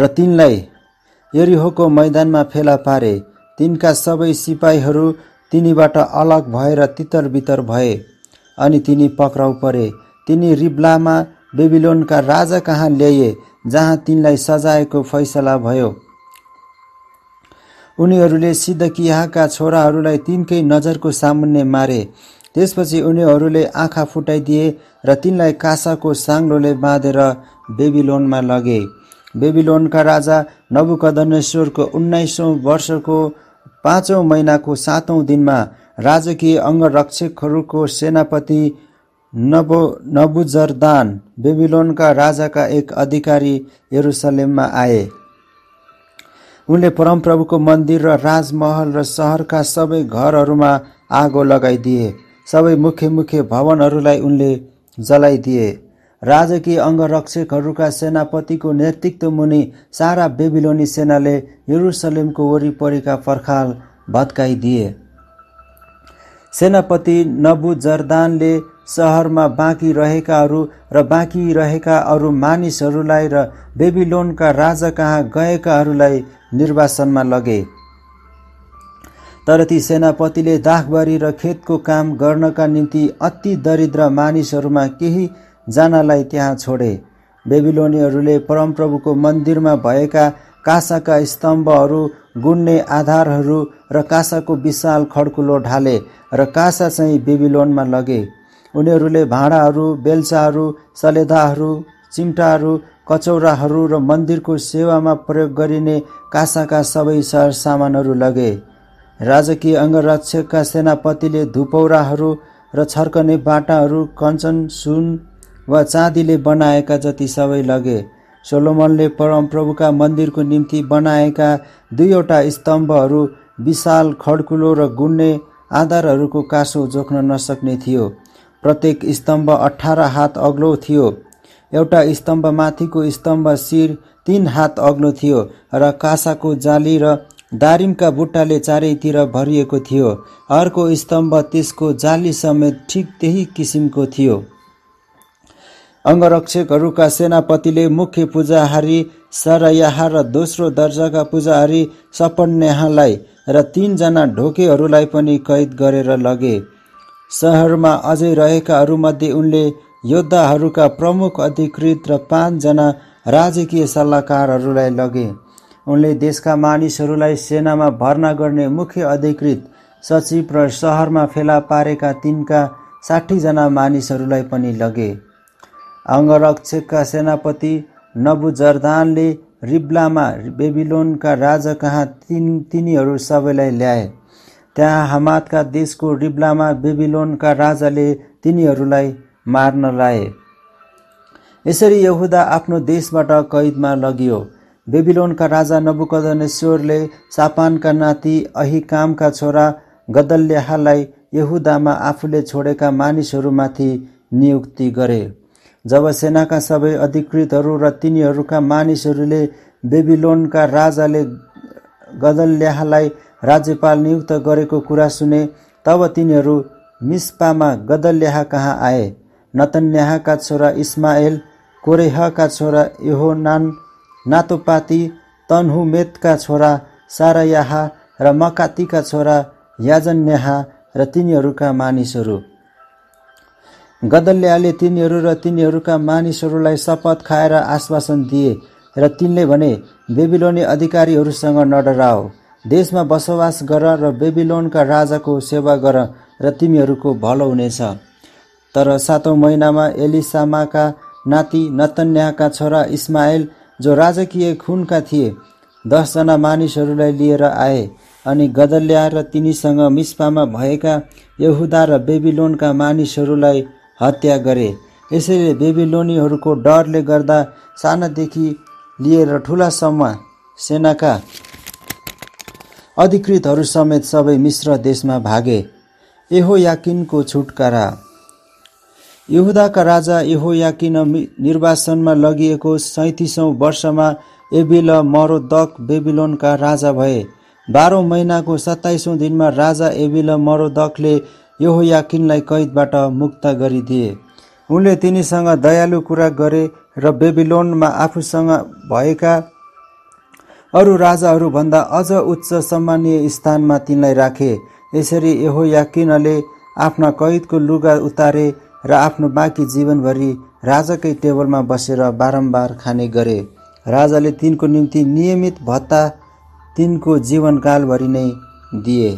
र तिनलाई यरिहोको मैदानमा फेला पारे तिनका सबै सिपाहीहरू तिनीबाट अलग भएर तितर बितर भए अनि तिनी पक्राउ परे तिनी रिब्लामा बेबिलोनका राजा कहाँ ल्याए जहाँ तिनलाई सजाएको फैसला भयो उनीहरूले सिद्धकियाका छोराहरूलाई तिनकै नजरको सामुन्ने मारे त्यसपछि उनीहरूले आँखा फुटाइदिए र तिनलाई कासाको साङ्लोले बाँधेर बेबिलोनमा लगे बेबिलोनका राजा नबुकदनेश्वरको उन्नाइसौँ वर्षको पाँचौँ महिनाको सातौँ दिनमा राजकीय अङ्गरक्षकहरूको सेनापति नबो नबुजरदान बेबिलोनका राजाका एक अधिकारी यरुसलेममा आए उनले परमप्रभुको मन्दिर र राजमहल र सहरका सबै घरहरूमा आगो लगाइदिए सबै मुख्य मुख्य भवनहरूलाई उनले जलाइदिए राजकीय अङ्गरक्षकहरूका सेनापतिको नेतृत्व मुनि सारा बेबिलोनी सेनाले युरुसलेमको वरिपरिका पर्खाल भत्काइदिए सेनापति नबु जर्दानले सहरमा बाँकी रहेकाहरू र बाँकी रहेका अरू मानिसहरूलाई र बेबिलोनका राजा कहाँ गएकाहरूलाई निर्वासनमा लगे तर ती सेनापतिले दाखबारी र खेतको काम गर्नका निम्ति अति दरिद्र मानिसहरूमा केही जनालाई त्यहाँ छोडे बेबिलोनीहरूले परमप्रभुको मन्दिरमा भएका कासाका स्तम्भहरू गुण्ने आधारहरू र कासाको विशाल खड्कुलो ढाले र कासा चाहिँ बेबिलोनमा लगे उनीहरूले भाँडाहरू बेल्चाहरू सलेदाहरू चिम्टाहरू कचौराहरू र मन्दिरको सेवामा प्रयोग गरिने कासाका सबै सरसामानहरू लगे राजकीय अङ्गरक्षकका सेनापतिले धुपौराहरू र छर्कने बाटाहरू कञ्चन सुन वा चाँदीले बनाएका जति सबै लगे सोलोमनले परमप्रभुका मन्दिरको निम्ति बनाएका दुईवटा स्तम्भहरू विशाल खड्कुलो र गुन्ने आधारहरूको कासो जोख्न नसक्ने थियो प्रत्येक स्तम्भ अठार हात अग्लो थियो एउटा स्तम्भमाथिको स्तम्भ शिर तिन हात अग्लो थियो र कासाको जाली र दारिमका बुट्टाले चारैतिर भरिएको थियो अर्को स्तम्भ त्यसको जाली समेत ठिक त्यही किसिमको थियो अङ्गरक्षकहरूका सेनापतिले मुख्य पूजाहारी सरयाहा र दोस्रो दर्जाका पूजाहारी सपन्याहालाई र तिनजना ढोकेहरूलाई पनि कैद गरेर लगे सहरमा अझै रहेकाहरूमध्ये उनले योद्धाहरूका प्रमुख अधिकृत र पाँचजना राजकीय सल्लाहकारहरूलाई लगे उनले देशका मानिसहरूलाई सेनामा भर्ना गर्ने मुख्य अधिकृत सचिव र सहरमा फेला पारेका तिनका साठीजना मानिसहरूलाई पनि लगे अङ्गरक्षकका सेनापति नबु जर्दानले रिब्लामा बेबिलोनका राजा कहाँ तिन तिनीहरू सबैलाई ल्याए त्यहाँ हमातका देशको रिब्लामा बेबिलोनका राजाले तिनीहरूलाई मार्न लाए यसरी यहुदा आफ्नो देशबाट कैदमा लगियो बेबिलोनका राजा नबुकदनेश्वरले सापानका नाति अहिकामका छोरा गदल्याहालाई यहुदामा आफूले छोडेका मानिसहरूमाथि नियुक्ति गरे जब सेनाका सबै अधिकृतहरू र तिनीहरूका मानिसहरूले बेबिलोनका राजाले गदल्याहालाई राज्यपाल नियुक्त गरेको कुरा सुने तब तिनीहरू मिस्पामा गदल्याहा कहाँ आए नतन्याहाका छोरा इस्माएल कोरेहका छोरा यहोनान नातोपाती तनहुमेतका छोरा सारायाहा र मकातीका छोरा याजन्याहा र तिनीहरूका मानिसहरू गदल्याले तिनीहरू र तिनीहरूका मानिसहरूलाई शपथ खाएर आश्वासन दिए र तिनले भने बेबिलोनी अधिकारीहरूसँग नडराओ देशमा बसोबास गर र बेबिलोनका राजाको सेवा गर र तिमीहरूको भलो हुनेछ तर सातौँ महिनामा एलिसामाका नाति नतन्याका छोरा इस्माइल जो राजकीय खुनका थिए दसजना मानिसहरूलाई लिएर आए अनि गदल्या र तिनीसँग मिस्पामा भएका यहुदा र बेबिलोनका मानिसहरूलाई हत्या गरे यसैले बेबिलोनीहरूको डरले गर्दा सानादेखि लिएर ठुलासम्म सेनाका अधिकृतहरू समेत सबै मिश्र देशमा भागे यहो याकिनको छुटकारा यहुदाका राजा यहोयाकिन निर्वाचनमा लगिएको सैतिसौँ वर्षमा एबिल मरोदक बेबिलोनका राजा भए बाह्रौँ महिनाको सत्ताइसौँ दिनमा राजा एबिल मरोदकले यहोयाकिनलाई कैदबाट मुक्त गरिदिए उनले तिनीसँग दयालु कुरा गरे र बेबिलोनमा आफूसँग भएका अरू राजाहरूभन्दा अझ उच्च सम्मानीय स्थानमा तिनलाई राखे यसरी यहोयाकिनले आफ्ना कैदको लुगा उतारे र आफ्नो बाँकी जीवनभरि राजाकै टेबलमा बसेर बारम्बार खाने गरे राजाले तिनको निम्ति नियमित भत्ता तिनको जीवनकालभरि नै दिए